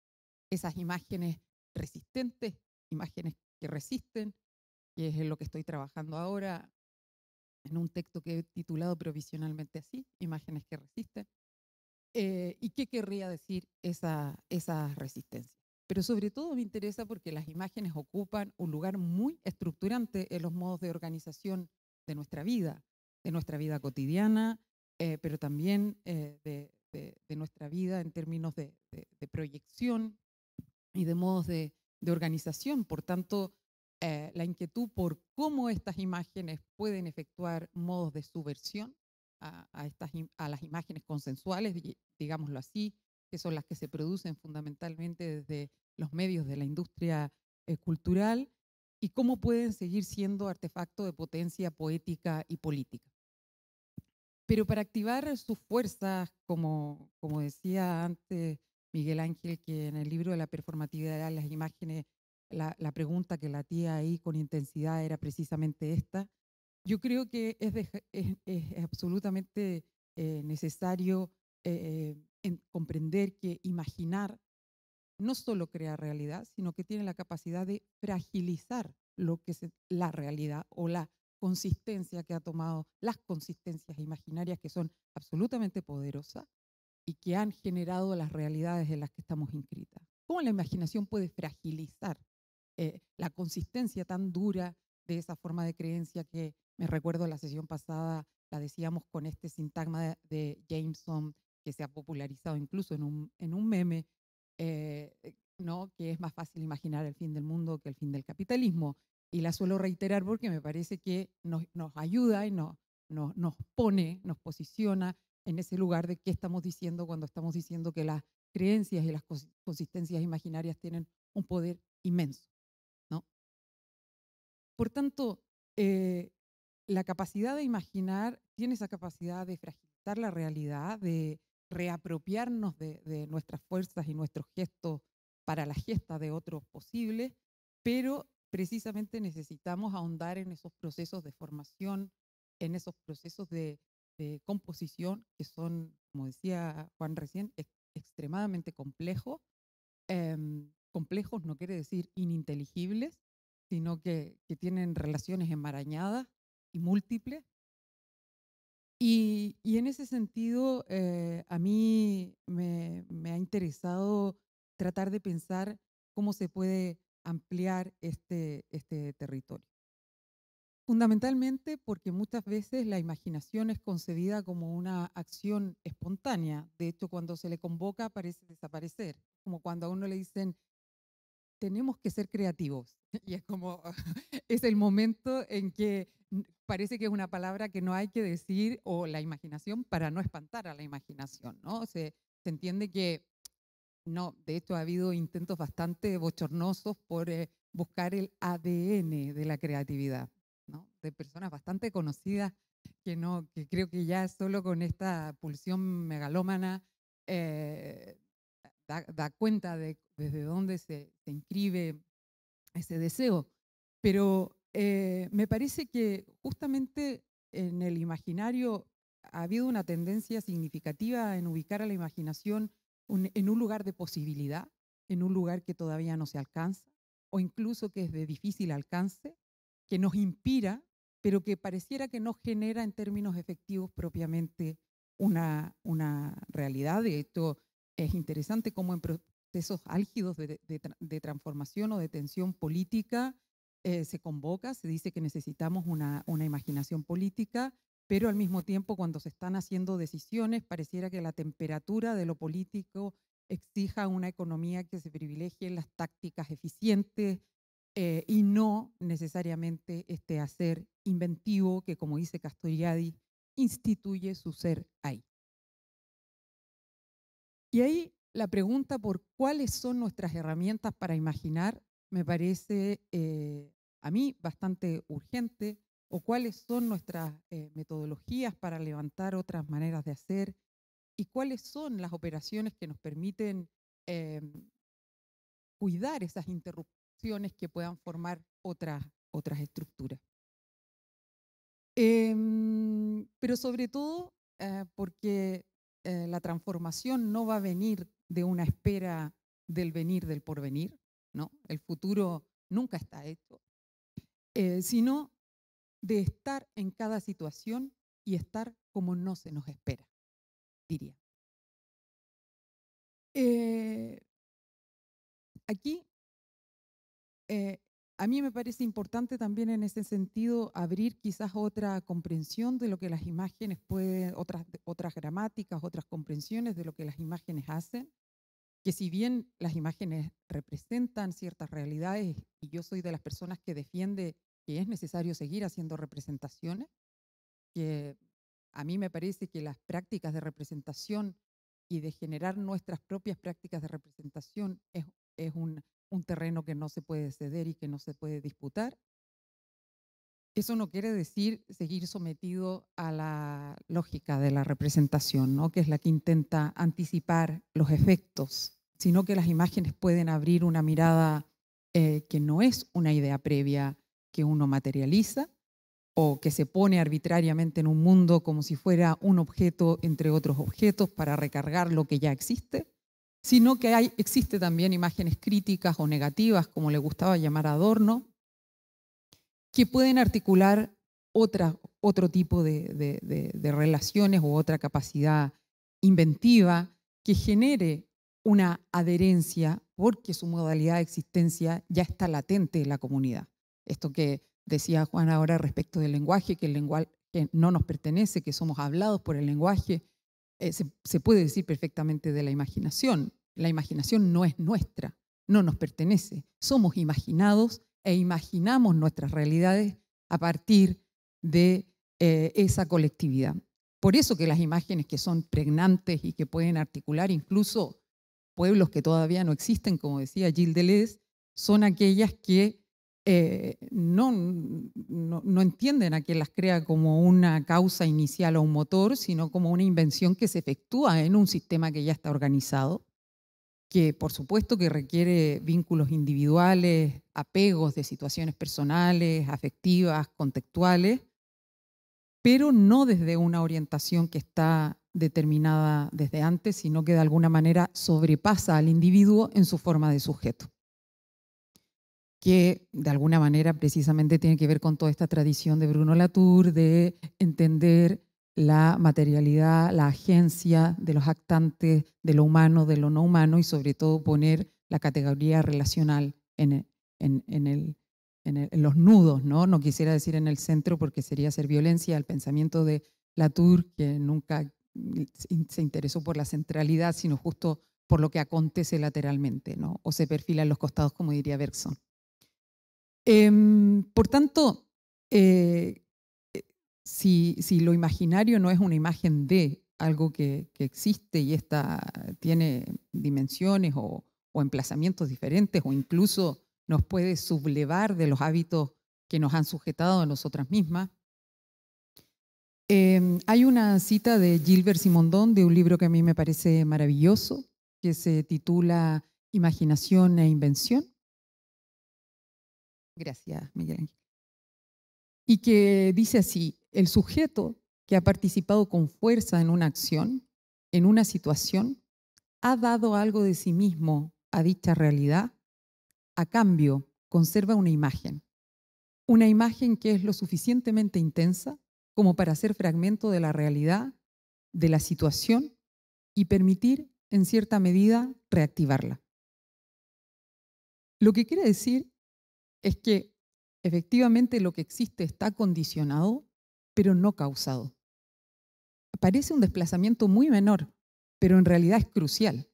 Esas imágenes resistentes, imágenes que resisten, que es en lo que estoy trabajando ahora en un texto que he titulado provisionalmente así, Imágenes que resisten. Eh, ¿Y qué querría decir esa resistencia? pero sobre todo me interesa porque las imágenes ocupan un lugar muy estructurante en los modos de organización de nuestra vida, de nuestra vida cotidiana, eh, pero también eh, de, nuestra vida en términos de, proyección y de modos de, organización. Por tanto, eh, la inquietud por cómo estas imágenes pueden efectuar modos de subversión a, estas, a las imágenes consensuales, digámoslo así, que son las que se producen fundamentalmente desde los medios de la industria eh, cultural, y cómo pueden seguir siendo artefacto de potencia poética y política. Pero para activar sus fuerzas, como, como decía antes Miguel Ángel, que en el libro de la performatividad de las imágenes, la, la pregunta que latía ahí con intensidad era precisamente esta, yo creo que es, es, es absolutamente eh, necesario eh, en comprender que imaginar no solo crea realidad, sino que tiene la capacidad de fragilizar lo que es la realidad o la consistencia que ha tomado, las consistencias imaginarias que son absolutamente poderosas y que han generado las realidades en las que estamos inscritas. ¿Cómo la imaginación puede fragilizar eh, la consistencia tan dura de esa forma de creencia que me recuerdo la sesión pasada, la decíamos con este sintagma de, de Jameson que se ha popularizado incluso en un, en un meme, eh, eh, ¿no? que es más fácil imaginar el fin del mundo que el fin del capitalismo. Y la suelo reiterar porque me parece que nos, nos ayuda y no, nos pone, nos posiciona en ese lugar de qué estamos diciendo cuando estamos diciendo que las creencias y las consistencias imaginarias tienen un poder inmenso. ¿no? Por tanto, eh, la capacidad de imaginar tiene esa capacidad de fragilizar la realidad, de reapropiarnos de, nuestras fuerzas y nuestros gestos para la gesta de otros posibles, pero precisamente necesitamos ahondar en esos procesos de formación, en esos procesos de, composición que son, como decía Juan recién, extremadamente complejos. Em, complejos no quiere decir ininteligibles, sino que, que tienen relaciones enmarañadas y múltiples y, en ese sentido, eh, a mí me, ha interesado tratar de pensar cómo se puede ampliar este, este territorio. Fundamentalmente porque muchas veces la imaginación es concebida como una acción espontánea. De hecho, cuando se le convoca parece desaparecer. Como cuando a uno le dicen, tenemos que ser creativos. Y es como, es el momento en que parece que es una palabra que no hay que decir o la imaginación para no espantar a la imaginación, ¿no? Se, se entiende que no, de hecho ha habido intentos bastante bochornosos por eh, buscar el ADN de la creatividad, ¿no? De personas bastante conocidas que no, que creo que ya solo con esta pulsión megalómana eh, da, da, cuenta de desde dónde se, se inscribe ese deseo. Pero eh, me parece que justamente en el imaginario ha habido una tendencia significativa en ubicar a la imaginación en un lugar de posibilidad, en un lugar que todavía no se alcanza, o incluso que es de difícil alcance, que nos inspira, pero que pareciera que no genera en términos efectivos propiamente una, realidad. De esto es interesante cómo en procesos álgidos de transformación o de tensión política, eh, se convoca, se dice que necesitamos una, imaginación política, pero al mismo tiempo cuando se están haciendo decisiones pareciera que la temperatura de lo político exija una economía que se privilegie las tácticas eficientes eh, y no necesariamente este hacer inventivo que, como dice Castoriadis, instituye su ser ahí. Y ahí la pregunta por cuáles son nuestras herramientas para imaginar me parece eh, a mí bastante urgente, o cuáles son nuestras eh, metodologías para levantar otras maneras de hacer y cuáles son las operaciones que nos permiten em, cuidar esas interrupciones que puedan formar otras, otras estructuras. Em, pero sobre todo eh, porque eh, la transformación no va a venir de una espera del venir, del porvenir, ¿no? El futuro nunca está hecho. Eh, sino de estar en cada situación y estar como no se nos espera, diría. Eh, aquí, eh, a mí me parece importante también en ese sentido abrir quizás otra comprensión de lo que las imágenes pueden, otras gramáticas, otras comprensiones de lo que las imágenes hacen que si bien las imágenes representan ciertas realidades, y yo soy de las personas que defiende que es necesario seguir haciendo representaciones, que a mí me parece que las prácticas de representación y de generar nuestras propias prácticas de representación es, un terreno que no se puede ceder y que no se puede disputar, eso no quiere decir seguir sometido a la lógica de la representación, ¿no? que es la que intenta anticipar los efectos, sino que las imágenes pueden abrir una mirada eh, que no es una idea previa que uno materializa o que se pone arbitrariamente en un mundo como si fuera un objeto entre otros objetos para recargar lo que ya existe, sino que hay, existe también imágenes críticas o negativas, como le gustaba llamar Adorno, que pueden articular otra, otro tipo de, relaciones o otra capacidad inventiva que genere una adherencia porque su modalidad de existencia ya está latente en la comunidad. Esto que decía Juan ahora respecto del lenguaje, que el lenguaje no nos pertenece, que somos hablados por el lenguaje, eh, se puede decir perfectamente de la imaginación. La imaginación no es nuestra, no nos pertenece. Somos imaginados e imaginamos nuestras realidades a partir de eh, esa colectividad. Por eso que las imágenes que son pregnantes y que pueden articular incluso pueblos que todavía no existen, como decía Gilles Deleuze, son aquellas que eh, no, no, no, entienden a quien las crea como una causa inicial o un motor, sino como una invención que se efectúa en un sistema que ya está organizado que por supuesto que requiere vínculos individuales, apegos de situaciones personales, afectivas, contextuales, pero no desde una orientación que está determinada desde antes, sino que de alguna manera sobrepasa al individuo en su forma de sujeto, que de alguna manera precisamente tiene que ver con toda esta tradición de Bruno Latour, de entender la materialidad, la agencia de los actantes, de lo humano, de lo no humano y sobre todo poner la categoría relacional en, el, los nudos, ¿no? No quisiera decir en el centro porque sería hacer violencia al pensamiento de Latour, que nunca mm, se interesó por la centralidad, sino justo por lo que acontece lateralmente, ¿no? O se perfila en los costados, como diría Bergson. Em, por tanto, eh, si, lo imaginario no es una imagen de algo que, existe y esta tiene dimensiones o, emplazamientos diferentes o incluso nos puede sublevar de los hábitos que nos han sujetado a nosotras mismas. Em, hay una cita de Gilbert Simondón de un libro que a mí me parece maravilloso, que se titula Imaginación e Invención. Gracias, Miguel Ángel. Y que dice así, el sujeto que ha participado con fuerza en una acción, en una situación, ha dado algo de sí mismo a dicha realidad, a cambio conserva una imagen, una imagen que es lo suficientemente intensa como para ser fragmento de la realidad, de la situación y permitir, en cierta medida, reactivarla. Lo que quiere decir es que efectivamente lo que existe está condicionado pero no causado. Parece un desplazamiento muy menor, pero en realidad es crucial,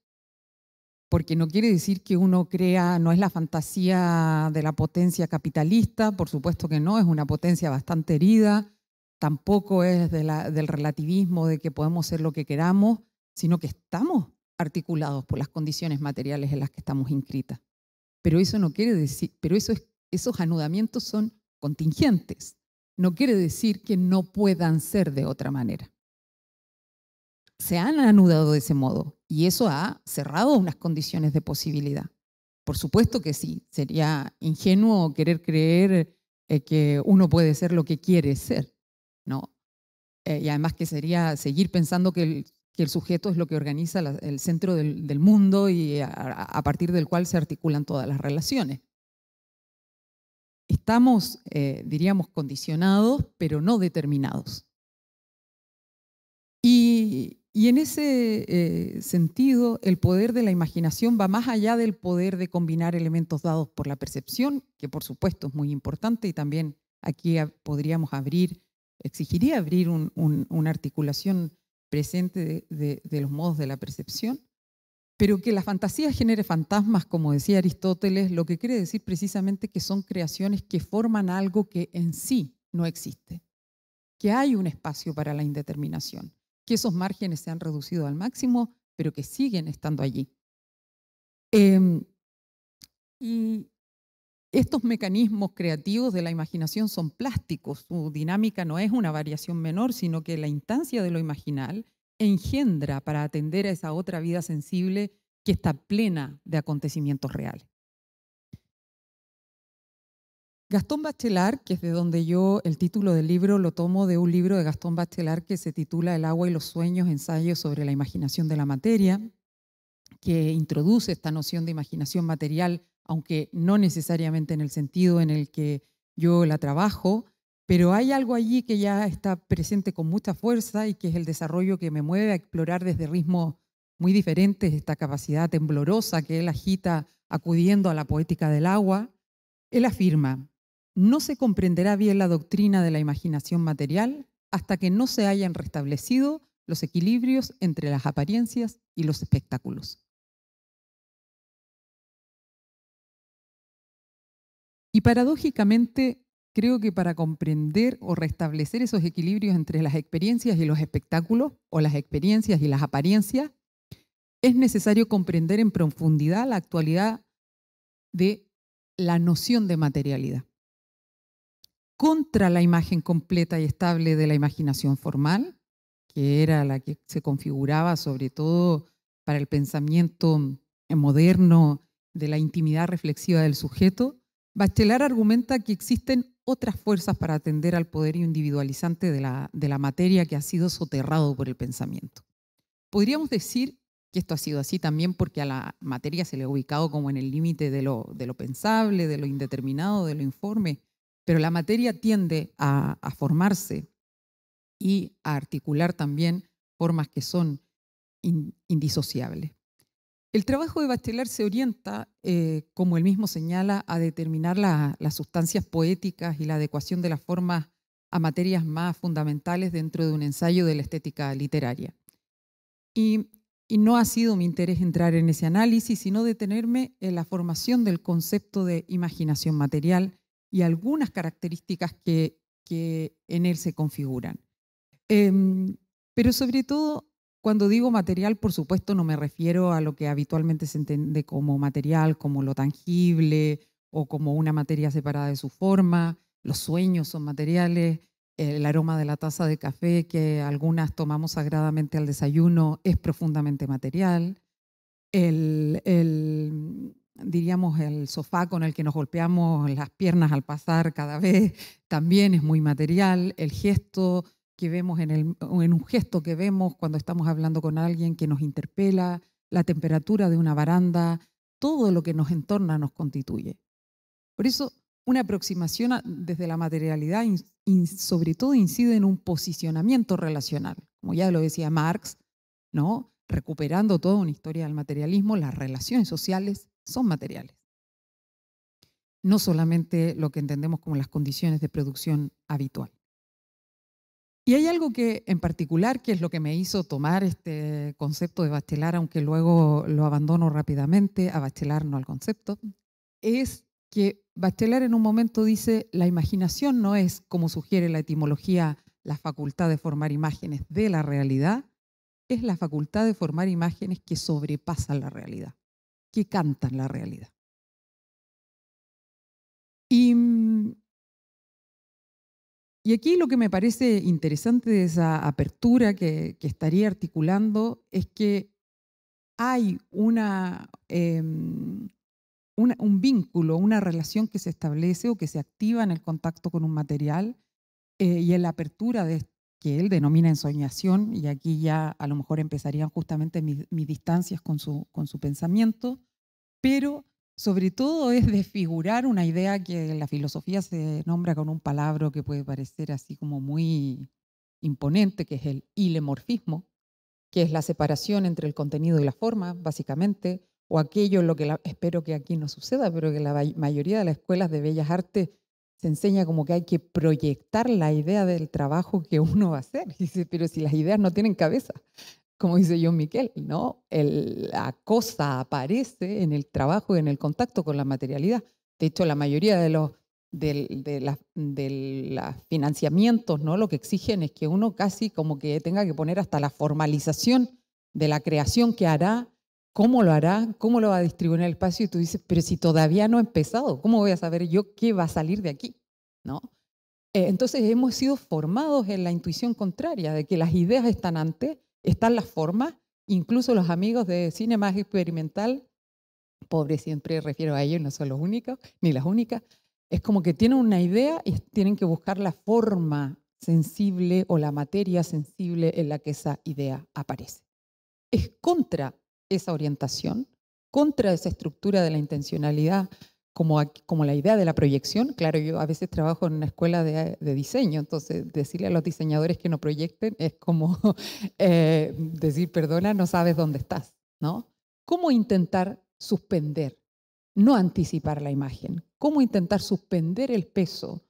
porque no quiere decir que uno crea, no es la fantasía de la potencia capitalista, por supuesto que no, es una potencia bastante herida, tampoco es del relativismo de que podemos ser lo que queramos, sino que estamos articulados por las condiciones materiales en las que estamos inscritas. Pero eso no quiere decir, pero esos anudamientos son contingentes no quiere decir que no puedan ser de otra manera. Se han anudado de ese modo y eso ha cerrado unas condiciones de posibilidad. Por supuesto que sí, sería ingenuo querer creer eh, que uno puede ser lo que quiere ser, eh, y además que sería seguir pensando que el, sujeto es lo que organiza el centro del, mundo y a, partir del cual se articulan todas las relaciones estamos, eh, diríamos, condicionados, pero no determinados. Y, en ese eh, sentido, el poder de la imaginación va más allá del poder de combinar elementos dados por la percepción, que por supuesto es muy importante y también aquí podríamos abrir, exigiría abrir una articulación presente de los modos de la percepción, pero que la fantasía genere fantasmas, como decía Aristóteles, lo que quiere decir precisamente que son creaciones que forman algo que en sí no existe, que hay un espacio para la indeterminación, que esos márgenes se han reducido al máximo, pero que siguen estando allí. Em, y estos mecanismos creativos de la imaginación son plásticos, su dinámica no es una variación menor, sino que la instancia de lo imaginal engendra para atender a esa otra vida sensible que está plena de acontecimientos reales. Gastón Bachelard, que es de donde yo el título del libro lo tomo de un libro de Gastón Bachelard que se titula El agua y los sueños, ensayos sobre la imaginación de la materia, que introduce esta noción de imaginación material, aunque no necesariamente en el sentido en el que yo la trabajo, pero hay algo allí que ya está presente con mucha fuerza y que es el desarrollo que me mueve a explorar desde ritmos muy diferentes esta capacidad temblorosa que él agita acudiendo a la poética del agua. Él afirma, no se comprenderá bien la doctrina de la imaginación material hasta que no se hayan restablecido los equilibrios entre las apariencias y los espectáculos. Y paradójicamente, Creo que para comprender o restablecer esos equilibrios entre las experiencias y los espectáculos, o las experiencias y las apariencias, es necesario comprender en profundidad la actualidad de la noción de materialidad. Contra la imagen completa y estable de la imaginación formal, que era la que se configuraba sobre todo para el pensamiento moderno de la intimidad reflexiva del sujeto, Bachelar argumenta que existen otras fuerzas para atender al poder individualizante de la, materia que ha sido soterrado por el pensamiento. Podríamos decir que esto ha sido así también porque a la materia se le ha ubicado como en el límite de lo, pensable, de lo indeterminado, de lo informe, pero la materia tiende a, formarse y a articular también formas que son indisociables. El trabajo de Bachelard se orienta, eh, como él mismo señala, a determinar las sustancias poéticas y la adecuación de las formas a materias más fundamentales dentro de un ensayo de la estética literaria. Y, no ha sido mi interés entrar en ese análisis, sino detenerme en la formación del concepto de imaginación material y algunas características que, en él se configuran. Em, pero sobre todo cuando digo material, por supuesto, no me refiero a lo que habitualmente se entiende como material, como lo tangible o como una materia separada de su forma. Los sueños son materiales, el aroma de la taza de café que algunas tomamos sagradamente al desayuno es profundamente material. El, el, diríamos, el sofá con el que nos golpeamos las piernas al pasar cada vez también es muy material. El gesto que vemos en, un gesto que vemos cuando estamos hablando con alguien que nos interpela, la temperatura de una baranda, todo lo que nos entorna nos constituye. Por eso, una aproximación desde la materialidad sobre todo incide en un posicionamiento relacional, como ya lo decía Marx, ¿no? recuperando toda una historia del materialismo, las relaciones sociales son materiales. No solamente lo que entendemos como las condiciones de producción habitual. Y hay algo que en particular, que es lo que me hizo tomar este concepto de bachelar, aunque luego lo abandono rápidamente, a bachelar no al concepto, es que Bachelar en un momento dice, la imaginación no es, como sugiere la etimología, la facultad de formar imágenes de la realidad, es la facultad de formar imágenes que sobrepasan la realidad, que cantan la realidad. Y mm, y aquí lo que me parece interesante de esa apertura que, estaría articulando es que hay em, una, un vínculo, una relación que se establece o que se activa en el contacto con un material eh, y en la apertura de, que él denomina ensoñación, y aquí ya a lo mejor empezarían justamente mis, distancias con su, con su pensamiento, pero sobre todo es desfigurar una idea que en la filosofía se nombra con un palabra que puede parecer así como muy imponente, que es el ilemorfismo, que es la separación entre el contenido y la forma, básicamente, o aquello, lo que espero que aquí no suceda, pero que la mayoría de las escuelas de bellas artes se enseña como que hay que proyectar la idea del trabajo que uno va a hacer, pero si las ideas no tienen cabeza como dice John Miquel, ¿no? la cosa aparece en el trabajo y en el contacto con la materialidad. De hecho, la mayoría de los de financiamientos, ¿no? Lo que exigen es que uno casi como que tenga que poner hasta la formalización de la creación que hará, cómo lo hará, cómo lo va a distribuir en el espacio. Y tú dices, pero si todavía no ha empezado, ¿cómo voy a saber yo qué va a salir de aquí? ¿No? Eh, entonces hemos sido formados en la intuición contraria de que las ideas están antes están las formas, incluso los amigos de cine más experimental, pobre siempre refiero a ellos, no son los únicos, ni las únicas, es como que tienen una idea y tienen que buscar la forma sensible o la materia sensible en la que esa idea aparece. Es contra esa orientación, contra esa estructura de la intencionalidad como, la idea de la proyección, claro, yo a veces trabajo en una escuela de, diseño, entonces decirle a los diseñadores que no proyecten es como eh, decir, perdona, no sabes dónde estás, ¿no? ¿Cómo intentar suspender, no anticipar la imagen? ¿Cómo intentar suspender el peso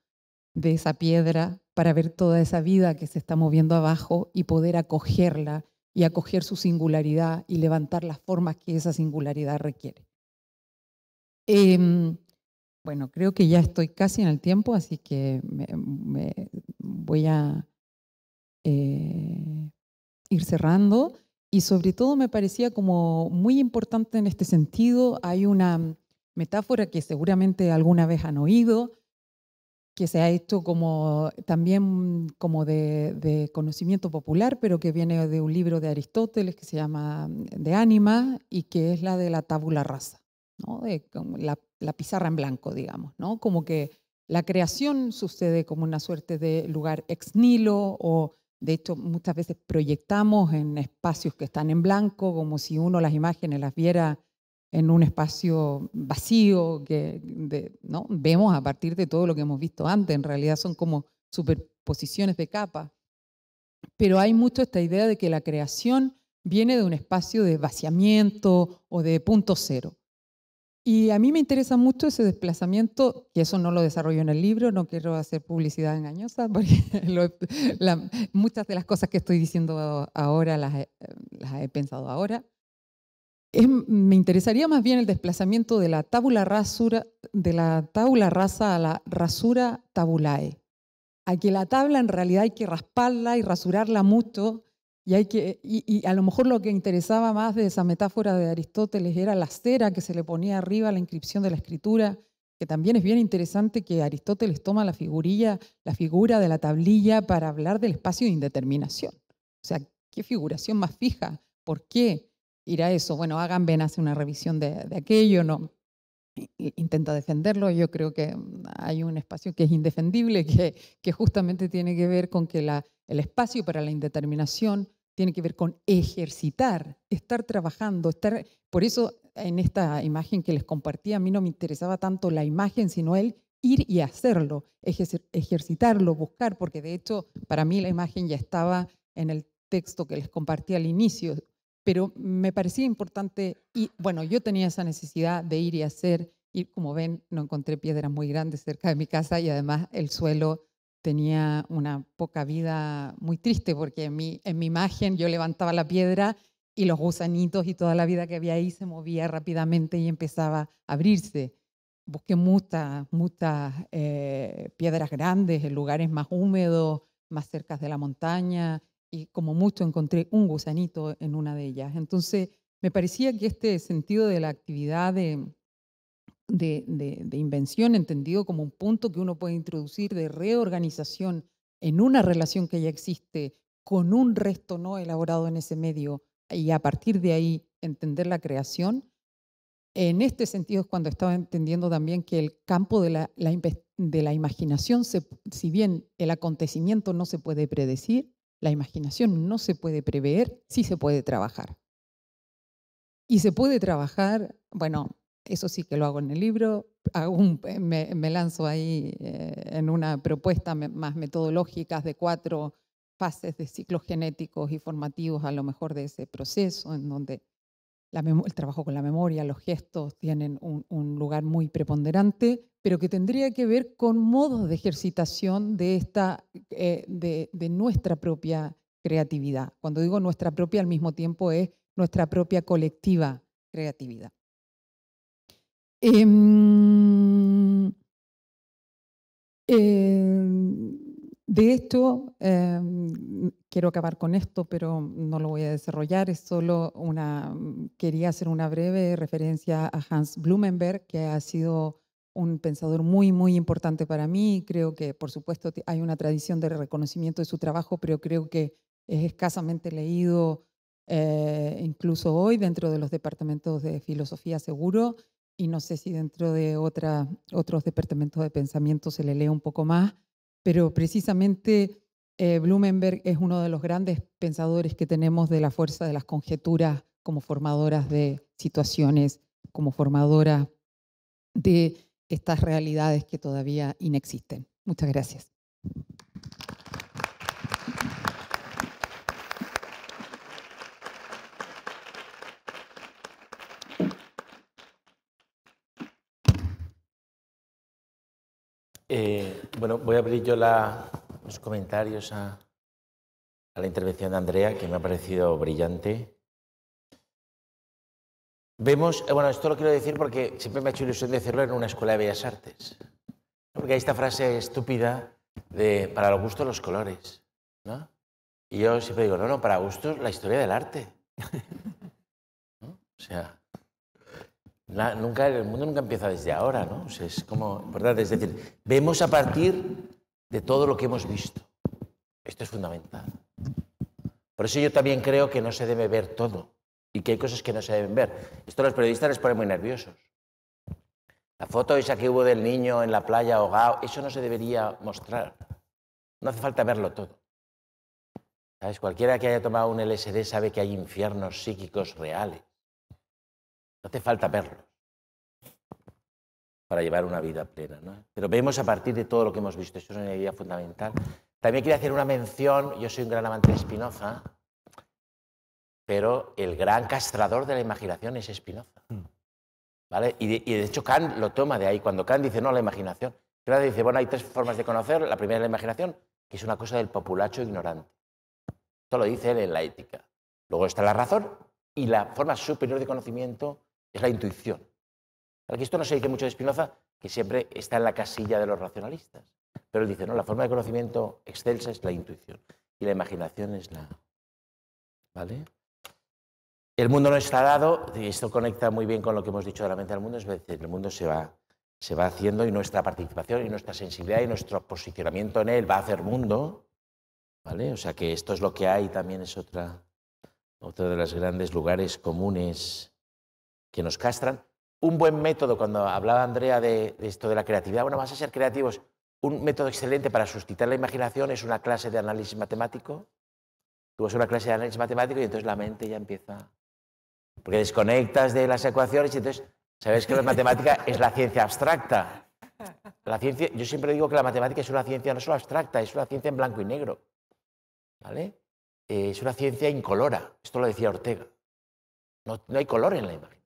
de esa piedra para ver toda esa vida que se está moviendo abajo y poder acogerla y acoger su singularidad y levantar las formas que esa singularidad requiere? Em, bueno, creo que ya estoy casi en el tiempo, así que me, voy a eh, ir cerrando. Y sobre todo me parecía como muy importante en este sentido, hay una metáfora que seguramente alguna vez han oído, que se ha hecho como también como de, conocimiento popular, pero que viene de un libro de Aristóteles que se llama De Ánima y que es la de la tabula rasa la, pizarra en blanco, digamos, ¿no? Como que la creación sucede como una suerte de lugar ex nilo o de hecho muchas veces proyectamos en espacios que están en blanco como si uno las imágenes las viera en un espacio vacío que ¿no? vemos a partir de todo lo que hemos visto antes, en realidad son como superposiciones de capas. Pero hay mucho esta idea de que la creación viene de un espacio de vaciamiento o de punto cero. Y a mí me interesa mucho ese desplazamiento, que eso no lo desarrollo en el libro, no quiero hacer publicidad engañosa, porque muchas de las cosas que estoy diciendo ahora las he, pensado ahora. me interesaría más bien el desplazamiento de la tabula rasura, de la tabula rasa a la rasura tabulae, a que la tabla en realidad hay que rasparla y rasurarla mucho y, que, y, a lo mejor lo que interesaba más de esa metáfora de Aristóteles era la cera que se le ponía arriba a la inscripción de la escritura, que también es bien interesante que Aristóteles toma la figurilla, la figura de la tablilla para hablar del espacio de indeterminación. O sea, ¿qué figuración más fija? ¿Por qué ir a eso? Bueno, Hagan ven hace una revisión de, de aquello, no, intenta defenderlo. Yo creo que mm, hay un espacio que es indefendible, que, que justamente tiene que ver con que el espacio para la indeterminación tiene que ver con ejercitar, estar trabajando, estar... Por eso en esta imagen que les compartí, a mí no me interesaba tanto la imagen, sino el ir y hacerlo, ejercitarlo, buscar, porque de hecho para mí la imagen ya estaba en el texto que les compartí al inicio, pero me parecía importante, y bueno, yo tenía esa necesidad de ir y hacer, y como ven, no encontré piedras muy grandes cerca de mi casa y además el suelo tenía una poca vida muy triste porque en mi, en mi imagen yo levantaba la piedra y los gusanitos y toda la vida que había ahí se movía rápidamente y empezaba a abrirse. Busqué muchas, muchas eh, piedras grandes en lugares más húmedos, más cerca de la montaña y como mucho encontré un gusanito en una de ellas. Entonces me parecía que este sentido de la actividad de, de, invención, entendido como un punto que uno puede introducir de reorganización en una relación que ya existe con un resto no elaborado en ese medio y a partir de ahí entender la creación. En este sentido es cuando estaba entendiendo también que el campo de la, imaginación, si bien el acontecimiento no se puede predecir, la imaginación no se puede prever, sí se puede trabajar. Y se puede trabajar, bueno, eso sí que lo hago en el libro, eh, me, lanzo ahí eh, en una propuesta más metodológica de cuatro fases de ciclos genéticos y formativos a lo mejor de ese proceso, en donde el trabajo con la memoria, los gestos tienen un, lugar muy preponderante, pero que tendría que ver con modos de ejercitación de, esta, eh, de nuestra propia creatividad. Cuando digo nuestra propia, al mismo tiempo es nuestra propia colectiva creatividad. Em, em, de esto, em, quiero acabar con esto, pero no lo voy a desarrollar, es solo una, mm, quería hacer una breve referencia a Hans Blumenberg, que ha sido un pensador muy, muy importante para mí. Creo que, por supuesto, hay una tradición de reconocimiento de su trabajo, pero creo que es escasamente leído eh, incluso hoy dentro de los departamentos de filosofía seguro y no sé si dentro de otra, otros departamentos de pensamiento se le lee un poco más, pero precisamente eh, Blumenberg es uno de los grandes pensadores que tenemos de la fuerza de las conjeturas como formadoras de situaciones, como formadoras de estas realidades que todavía inexisten. Muchas gracias. Bueno, voy a abrir yo la, los comentarios a, la intervención de Andrea, que me ha parecido brillante. Vemos, eh, bueno, esto lo quiero decir porque siempre me ha hecho ilusión decirlo en una escuela de bellas artes. Porque hay esta frase estúpida de para el gusto los colores. ¿no? Y yo siempre digo, no, no, para gustos la historia del arte. O sea, el mundo nunca empieza desde ahora, ¿no? es como Es decir, vemos a partir de todo lo que hemos visto. Esto es fundamental. Por eso yo también creo que no se debe ver todo y que hay cosas que no se deben ver. Esto a los periodistas les pone muy nerviosos. La foto esa que hubo del niño en la playa ahogado, eso no se debería mostrar. No hace falta verlo todo. ¿Sabes? Cualquiera que haya tomado un LSD sabe que hay infiernos psíquicos reales. No hace falta verlo para llevar una vida plena. ¿no? Pero vemos a partir de todo lo que hemos visto, eso es una idea fundamental. También quería hacer una mención, yo soy un gran amante de Spinoza, pero el gran castrador de la imaginación es Spinoza. Hmm. ¿vale? Y, de, y de hecho Kant lo toma de ahí, cuando Kant dice no la imaginación. Kant dice, bueno, hay tres formas de conocer, la primera es la imaginación, que es una cosa del populacho ignorante. Esto lo dice él en la ética. Luego está la razón y la forma superior de conocimiento es la intuición. Para que esto no se dice mucho de Spinoza, que siempre está en la casilla de los racionalistas. Pero él dice, no, la forma de conocimiento excelsa es la intuición y la imaginación es la... ¿Vale? El mundo no está dado, y esto conecta muy bien con lo que hemos dicho de la mente del mundo, es decir, el mundo se va, se va haciendo y nuestra participación y nuestra sensibilidad y nuestro posicionamiento en él va a hacer mundo. ¿Vale? O sea que esto es lo que hay, también es otra, otro de los grandes lugares comunes que nos castran. Un buen método, cuando hablaba Andrea de, esto de la creatividad, bueno, vas a ser creativos. Un método excelente para suscitar la imaginación es una clase de análisis matemático. Tú vas a una clase de análisis matemático y entonces la mente ya empieza. Porque desconectas de las ecuaciones y entonces sabes que la matemática es la ciencia abstracta. La ciencia, yo siempre digo que la matemática es una ciencia no solo abstracta, es una ciencia en blanco y negro. ¿Vale? Eh, es una ciencia incolora. Esto lo decía Ortega. no hay color en la imagen.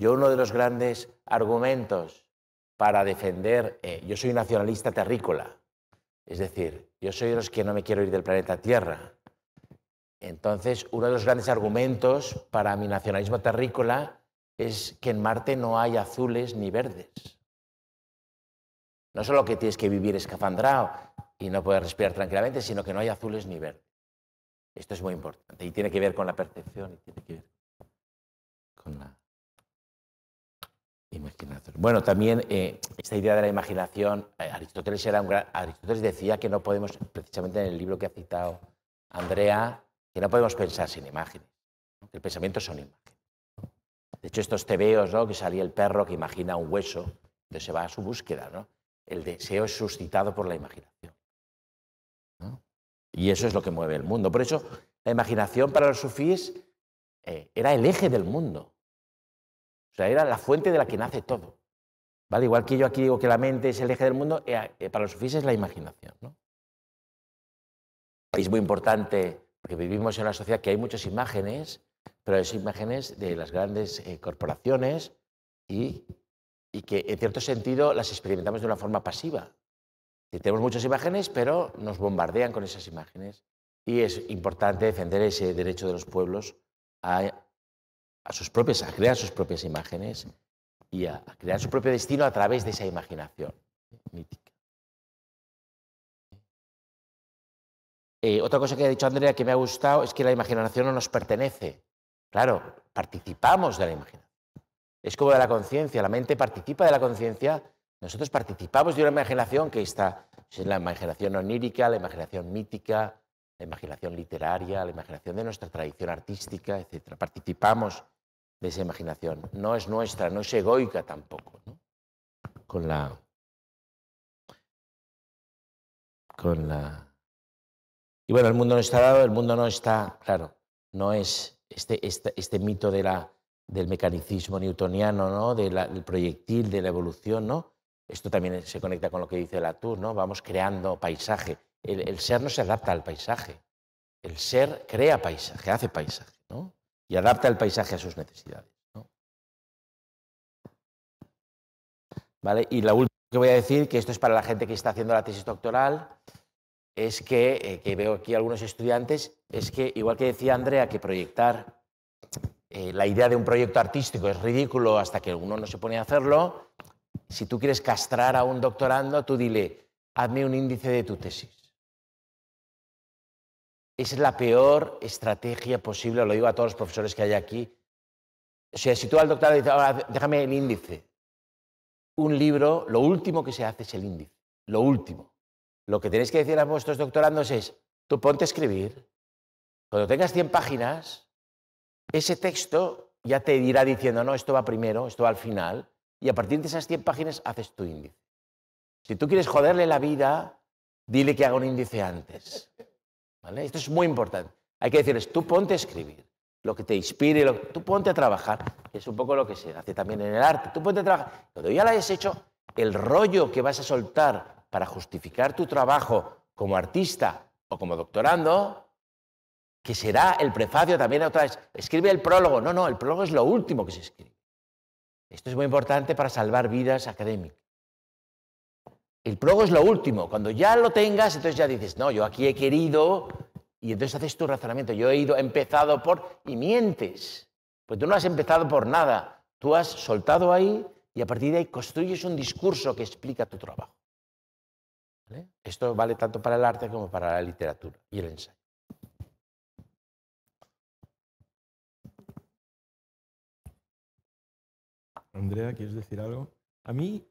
Yo uno de los grandes argumentos para defender, eh, yo soy nacionalista terrícola, es decir, yo soy de los que no me quiero ir del planeta Tierra. Entonces, uno de los grandes argumentos para mi nacionalismo terrícola es que en Marte no hay azules ni verdes. No solo que tienes que vivir escafandrado y no poder respirar tranquilamente, sino que no hay azules ni verdes. Esto es muy importante y tiene que ver con la percepción y tiene que ver con la... Bueno, también eh, esta idea de la imaginación, eh, Aristóteles, era un decía que no podemos, precisamente en el libro que ha citado Andrea, que no podemos pensar sin imágenes, que el pensamiento son imágenes. De hecho, estos tebeos, ¿no? que salía el perro que imagina un hueso, entonces se va a su búsqueda. ¿no? El deseo es suscitado por la imaginación. Y eso es lo que mueve el mundo. Por eso, la imaginación para los sufís eh, era el eje del mundo sea, era la fuente de la que nace todo. ¿Vale? Igual que yo aquí digo que la mente es el eje del mundo, eh, eh, para los sufíes es la imaginación. ¿no? Es muy importante, porque vivimos en una sociedad que hay muchas imágenes, pero es imágenes de las grandes eh, corporaciones y, que en cierto sentido las experimentamos de una forma pasiva. tenemos muchas imágenes, pero nos bombardean con esas imágenes. Y es importante defender ese derecho de los pueblos a a sus propias, a crear sus propias imágenes y a, crear su propio destino a través de esa imaginación mítica. Eh, otra cosa que ha dicho Andrea que me ha gustado es que la imaginación no nos pertenece. Claro, participamos de la imaginación. Es como de la conciencia, la mente participa de la conciencia, nosotros participamos de una imaginación que está, es pues, la imaginación onírica, la imaginación mítica, la imaginación literaria, la imaginación de nuestra tradición artística, etc. Participamos de esa imaginación. No es nuestra, no es egoica tampoco. Con la. Con la. Y bueno, el mundo no está dado, el mundo no está. Claro, no es este, este, este mito de la, del mecanicismo newtoniano, ¿no? De del proyectil, de la evolución, ¿no? Esto también se conecta con lo que dice Latour, ¿no? Vamos creando paisaje. El, el ser no se adapta al paisaje. El ser crea paisaje, hace paisaje, ¿no? y adapta el paisaje a sus necesidades. ¿Vale? Y la última que voy a decir, que esto es para la gente que está haciendo la tesis doctoral, es que, eh, que veo aquí algunos estudiantes, es que igual que decía Andrea, que proyectar eh, la idea de un proyecto artístico es ridículo hasta que uno no se pone a hacerlo, si tú quieres castrar a un doctorando, tú dile, hazme un índice de tu tesis es la peor estrategia posible, lo digo a todos los profesores que hay aquí. O sea, si tú al doctorado dices, déjame el índice. Un libro, lo último que se hace es el índice, lo último. Lo que tenéis que decir a vuestros doctorandos es, tú ponte a escribir, cuando tengas 100 páginas, ese texto ya te irá diciendo, no, esto va primero, esto va al final, y a partir de esas 100 páginas haces tu índice. Si tú quieres joderle la vida, dile que haga un índice antes. Esto es muy importante. Hay que decirles, tú ponte a escribir, lo que te inspire, tú ponte a trabajar, que es un poco lo que se hace también en el arte, tú ponte a trabajar. Cuando ya lo hayas hecho, el rollo que vas a soltar para justificar tu trabajo como artista o como doctorando, que será el prefacio también otra vez, escribe el prólogo. No, no, el prólogo es lo último que se escribe. Esto es muy importante para salvar vidas académicas. El prólogo es lo último. Cuando ya lo tengas, entonces ya dices, no, yo aquí he querido, y entonces haces tu razonamiento. Yo he ido, empezado por, y mientes. Pues tú no has empezado por nada. Tú has soltado ahí y a partir de ahí construyes un discurso que explica tu trabajo. Esto vale tanto para el arte como para la literatura y el ensayo. Andrea, ¿quieres decir algo? A mí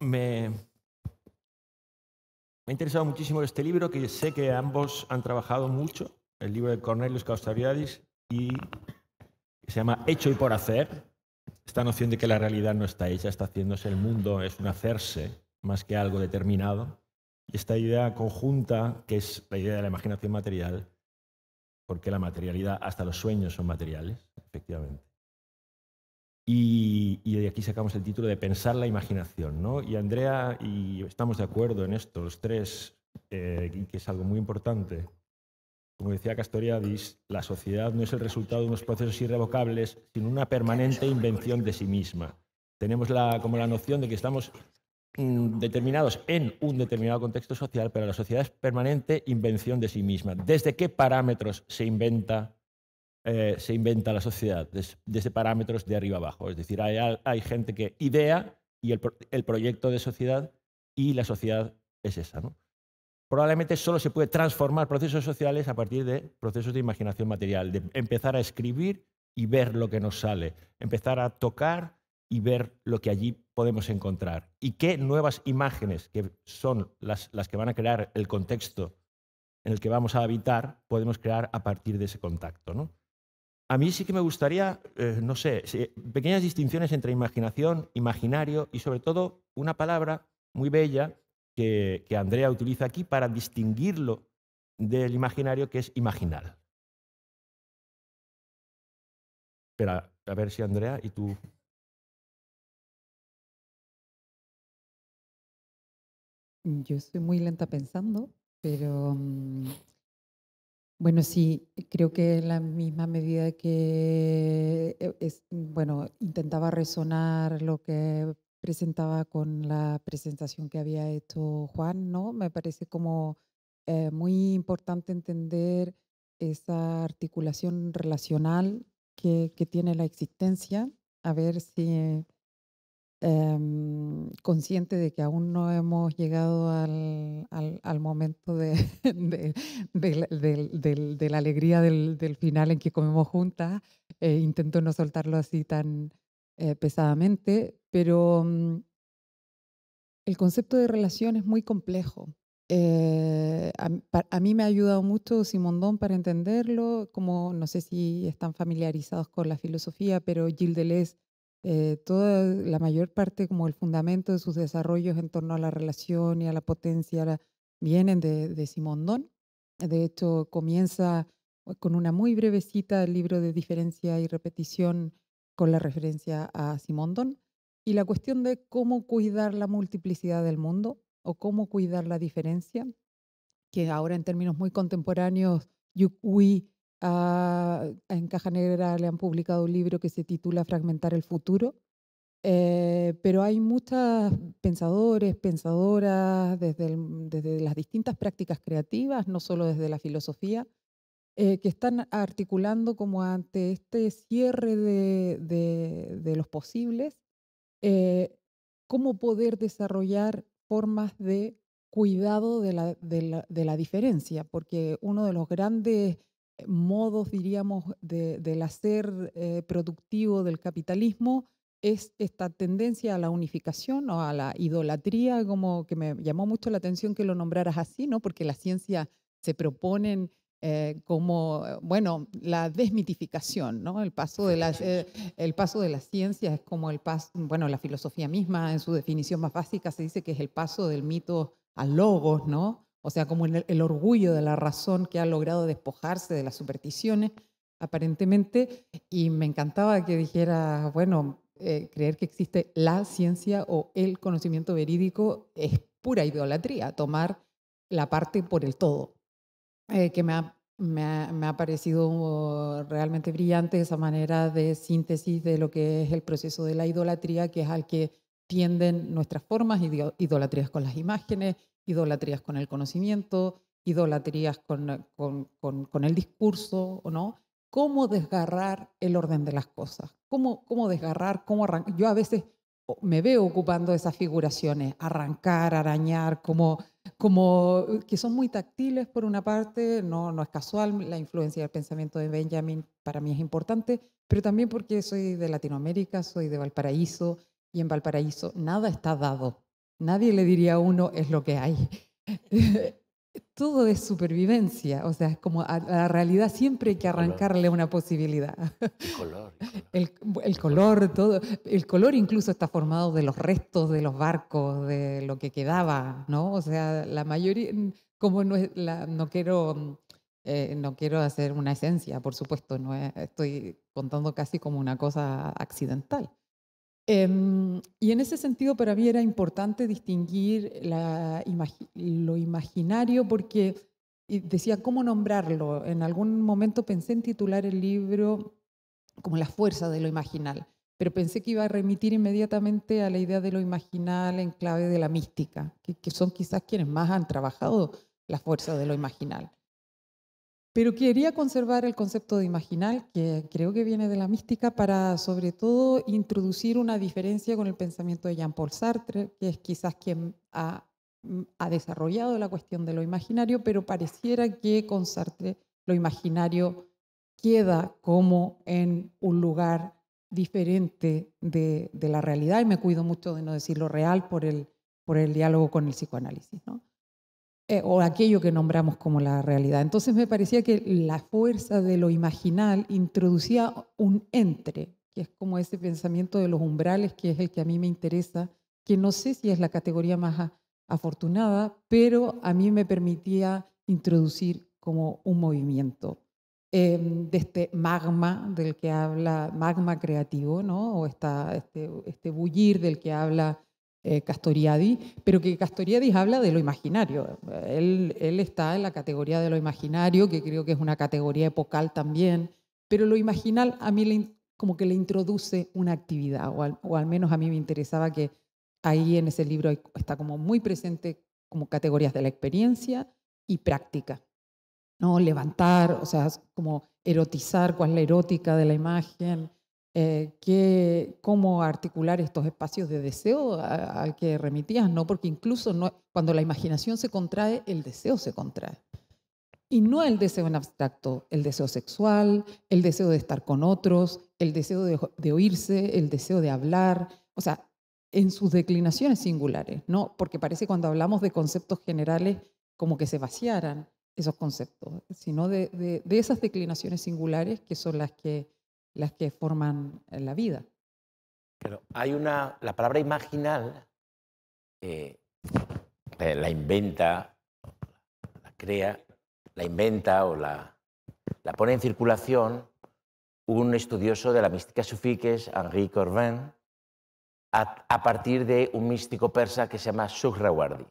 me, me ha interesado muchísimo este libro, que sé que ambos han trabajado mucho, el libro de Cornelius Caustariadis, y que se llama Hecho y por hacer, esta noción de que la realidad no está hecha, está haciéndose el mundo, es un hacerse más que algo determinado. Y esta idea conjunta, que es la idea de la imaginación material, porque la materialidad, hasta los sueños son materiales, efectivamente. Y, de aquí sacamos el título de Pensar la imaginación. Y Andrea, y estamos de acuerdo en esto, los tres, eh, que es algo muy importante. Como decía Castoriadis, la sociedad no es el resultado de unos procesos irrevocables, sino una permanente invención de sí misma. Tenemos como la noción de que estamos mm, determinados en un determinado contexto social, pero la sociedad es permanente invención de sí misma. ¿Desde qué parámetros se inventa eh, se inventa la sociedad desde, parámetros de arriba abajo. Es decir, hay, gente que idea y el, proyecto de sociedad y la sociedad es esa. Probablemente solo se puede transformar procesos sociales a partir de procesos de imaginación material, de empezar a escribir y ver lo que nos sale, empezar a tocar y ver lo que allí podemos encontrar y qué nuevas imágenes que son las, que van a crear el contexto en el que vamos a habitar podemos crear a partir de ese contacto. A mí sí que me gustaría, eh, no sé, pequeñas distinciones entre imaginación, imaginario y sobre todo una palabra muy bella que, Andrea utiliza aquí para distinguirlo del imaginario que es imaginal. Espera, a ver si Andrea y tú. Yo estoy muy lenta pensando, pero mm, bueno, sí, creo que en la misma medida que eh, es, bueno, intentaba resonar lo que presentaba con la presentación que había hecho Juan, ¿no? Me parece como eh, muy importante entender esa articulación relacional que, que tiene la existencia, a ver si Em, consciente de que aún no hemos llegado al, momento de, la alegría del, final en que comemos juntas. Eh, intento no soltarlo así tan eh, pesadamente, pero mm, el concepto de relación es muy complejo. Eh, a, mí me ha ayudado mucho Simondón para entenderlo, como no sé si están familiarizados con la filosofía, pero Gilles Deleuze eh, toda la mayor parte como el fundamento de sus desarrollos en torno a la relación y a la potencia vienen de, de De hecho, comienza eh, con una muy breve cita del libro de diferencia y repetición con la referencia a Simondón y la cuestión de cómo cuidar la multiplicidad del mundo o cómo cuidar la diferencia, que ahora en términos muy contemporáneos, Yukui Ah, en Caja Negra le han publicado un libro que se titula Fragmentar el futuro. Eh, pero hay muchos pensadores, pensadoras desde, desde, las distintas prácticas creativas, no solo desde la filosofía, eh, que están articulando como ante este cierre de, de, los posibles, eh, cómo poder desarrollar formas de cuidado de la, de la diferencia, porque uno de los grandes modos, diríamos, del hacer eh, productivo del capitalismo es esta tendencia a la unificación o a la idolatría, como que me llamó mucho la atención que lo nombraras así, ¿no? Porque la ciencia se proponen eh, como, eh, bueno, la desmitificación, ¿no? El paso de la, el paso de las ciencias es como el paso, bueno, la filosofía misma en su definición más básica se dice que es el paso del mito al logos, ¿no? o sea, como el, orgullo de la razón que ha logrado despojarse de las supersticiones, aparentemente, y me encantaba que dijera, bueno, eh, creer que existe la ciencia o el conocimiento verídico es pura idolatría, tomar la parte por el todo, eh, que me ha, me ha, parecido realmente brillante esa manera de síntesis de lo que es el proceso de la idolatría, que es al que tienden nuestras formas, idolatrías con las imágenes, idolatrías con el conocimiento, idolatrías eh, con, con, el discurso, ¿o no? ¿Cómo desgarrar el orden de las cosas? ¿Cómo, cómo desgarrar? ¿Cómo Yo a veces me veo ocupando esas figuraciones, arrancar, arañar, como, como eh, que son muy táctiles por una parte, no, no es casual, la influencia del pensamiento de Benjamin para mí es importante, pero también porque soy de Latinoamérica, soy de Valparaíso, y en Valparaíso nada está dado, Nadie le diría a uno, es lo que hay. Todo es supervivencia, o sea, es como la realidad siempre hay que arrancarle una posibilidad. El color. El, color, todo. El color incluso está formado de los restos de los barcos, de lo que quedaba, ¿no? O sea, la mayoría, mm, como no, quiero mm, eh, no quiero hacer una esencia, por supuesto, no estoy contando casi como una cosa accidental. Em, y en ese sentido para mí era importante distinguir lo imaginario porque decía cómo nombrarlo. En algún momento pensé en titular el libro como la fuerza de lo imaginal, pero pensé que iba a remitir inmediatamente a la idea de lo imaginal en clave de la mística, que son quizás quienes más han trabajado la fuerza de lo imaginal. Pero quería conservar el concepto de imaginal, que creo que viene de la mística, para sobre todo introducir una diferencia con el pensamiento de Jean-Paul Sartre, que es quizás quien ha, mm, desarrollado la cuestión de lo imaginario, pero pareciera que con Sartre lo imaginario queda como en un lugar diferente de, la realidad, y me cuido mucho de no decir lo real por el, diálogo con el psicoanálisis. Eh, o aquello que nombramos como la realidad. Entonces me parecía que la fuerza de lo imaginal introducía un entre, que es como ese pensamiento de los umbrales, que es el que a mí me interesa, que no sé si es la categoría más afortunada, pero a mí me permitía introducir como un movimiento em, de este magma del que habla, magma creativo, o esta, este, este bullir del que habla eh, Castoriadis, pero que Castoriadis habla de lo imaginario. Él, está en la categoría de lo imaginario, que creo que es una categoría epocal también, pero lo imaginal a mí como que le introduce una actividad, o al, o al menos a mí me interesaba que ahí en ese libro está como muy presente como categorías de la experiencia y práctica. ¿no? Levantar, o sea, como erotizar, cuál es la erótica de la imagen, eh, que, cómo articular estos espacios de deseo al que remitías, ¿no? Porque incluso cuando la imaginación se contrae, el deseo se contrae. Y no el deseo en abstracto, el deseo sexual, el deseo de estar con otros, el deseo de, oírse, el deseo de hablar, o sea, en sus declinaciones singulares, ¿no? Porque parece cuando hablamos de conceptos generales como que se vaciaran esos conceptos, sino de esas declinaciones singulares que son las que las que forman eh, la vida. Pero hay una, la palabra imaginal eh, la inventa, la crea, la inventa o la, la pone en circulación un estudioso de la mística sufí Henri Corvin, a, partir de un místico persa que se llama Suhrawardi.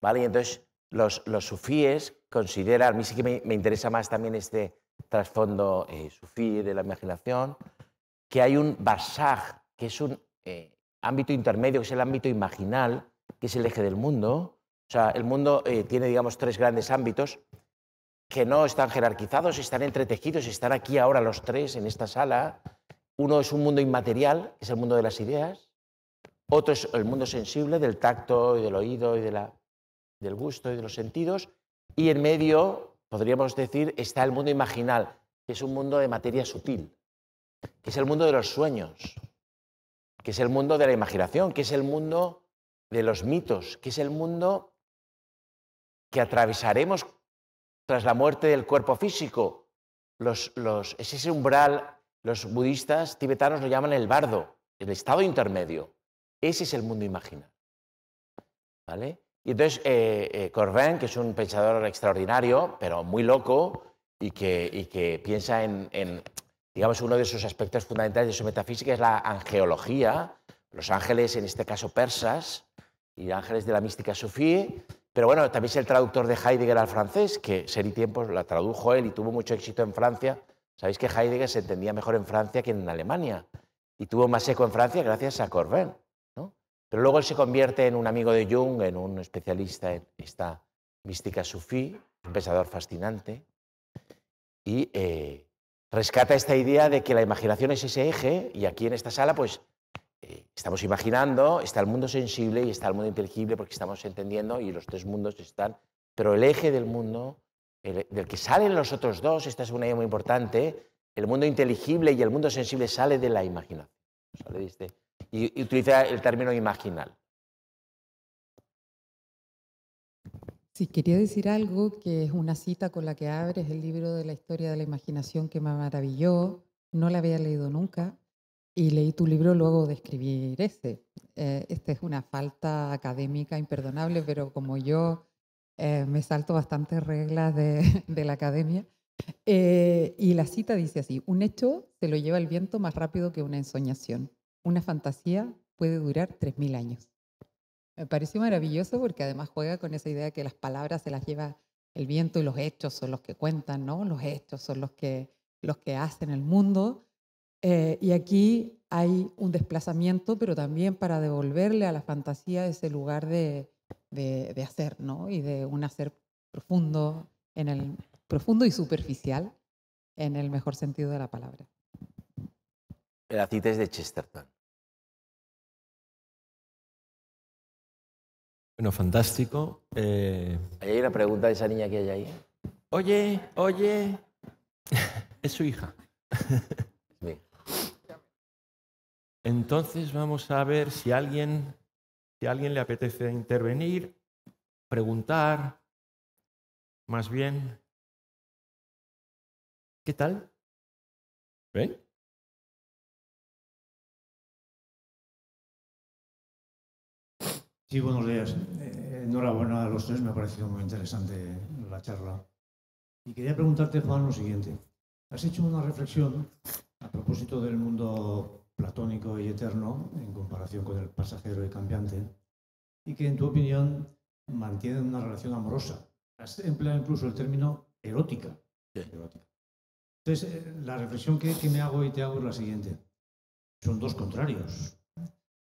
¿Vale? entonces los, sufíes consideran, a mí sí que me interesa más también este, trasfondo eh, sufí de la imaginación, que hay un basaj, que es un eh, ámbito intermedio, que es el ámbito imaginal, que es el eje del mundo. O sea, el mundo eh, tiene, digamos, tres grandes ámbitos que no están jerarquizados, están entretejidos, están aquí ahora los tres en esta sala. Uno es un mundo inmaterial, que es el mundo de las ideas. Otro es el mundo sensible, del tacto y del oído y de la, del gusto y de los sentidos. Y en medio, podríamos decir, está el mundo imaginal, que es un mundo de materia sutil, que es el mundo de los sueños, que es el mundo de la imaginación, que es el mundo de los mitos, que es el mundo que atravesaremos tras la muerte del cuerpo físico. Los, es ese umbral, los budistas tibetanos lo llaman el bardo, el estado intermedio. Ese es el mundo imaginal. ¿Vale? Y entonces eh, eh que es un pensador extraordinario, pero muy loco, y que, piensa en, digamos, uno de sus aspectos fundamentales de su metafísica es la angeología, los ángeles, en este caso persas, y ángeles de la mística sufí, pero bueno, también es el traductor de Heidegger al francés, que Ser y Tiempos la tradujo él y tuvo mucho éxito en Francia. Sabéis que Heidegger se entendía mejor en Francia que en Alemania, y tuvo más eco en Francia gracias a Corbin. Pero luego él se convierte en un amigo de Jung, en un especialista en esta mística sufí, un pensador fascinante, y eh, rescata esta idea de que la imaginación es ese eje, y aquí en esta sala, pues eh, estamos imaginando, está el mundo sensible y está el mundo inteligible, porque estamos entendiendo y los tres mundos están, pero el eje del mundo, del que salen los otros dos, esta es una idea muy importante, el mundo inteligible y el mundo sensible sale de la imaginación, sale este y, utiliza el término imaginal. Sí, quería decir algo que es una cita con la que abres el libro de la historia de la imaginación que me maravilló. No la había leído nunca y leí tu libro luego de escribir ese. Eh, esta es una falta académica imperdonable, pero como yo eh, me salto bastantes reglas de, la academia. Eh, y la cita dice así, un hecho se lo lleva el viento más rápido que una ensoñación una fantasía puede durar 3.000 años. Me pareció maravilloso porque además juega con esa idea que las palabras se las lleva el viento y los hechos son los que cuentan, ¿no? Los hechos son los que, los que hacen el mundo. Eh, y aquí hay un desplazamiento, pero también para devolverle a la fantasía ese lugar de, de, hacer, Y de un hacer profundo, en el, profundo y superficial, en el mejor sentido de la palabra. El cita es de Chesterton. Bueno, fantástico. Eh. Hay una pregunta de esa niña que hay ahí. Oye, oye, es su hija. Entonces vamos a ver si alguien, si alguien le apetece intervenir, preguntar, más bien. ¿Qué tal? ¿Ven? Sí, buenos días. Eh, enhorabuena a los tres, me ha parecido muy interesante la charla. Y quería preguntarte, Juan, lo siguiente. Has hecho una reflexión a propósito del mundo platónico y eterno en comparación con el pasajero y cambiante, y que en tu opinión mantienen una relación amorosa. Has empleado incluso el término erótica. Entonces, eh, la reflexión que, que me hago y te hago es la siguiente. Son dos contrarios,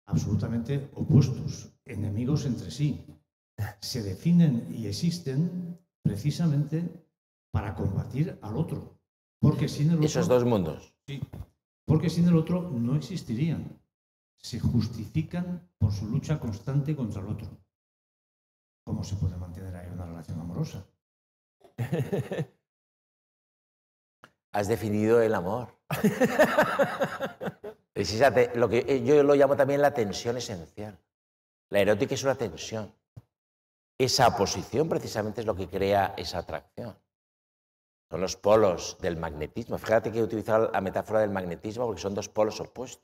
absolutamente opuestos enemigos entre sí. Se definen y existen precisamente para combatir al otro. Porque sin el otro, Esos dos mundos. Sí. Porque sin el otro no existirían. Se justifican por su lucha constante contra el otro. ¿Cómo se puede mantener ahí una relación amorosa? Has definido el amor. lo que eh, yo lo llamo también la tensión esencial. La erótica es una tensión. Esa posición precisamente es lo que crea esa atracción. Son los polos del magnetismo. Fíjate que he utilizado la metáfora del magnetismo porque son dos polos opuestos.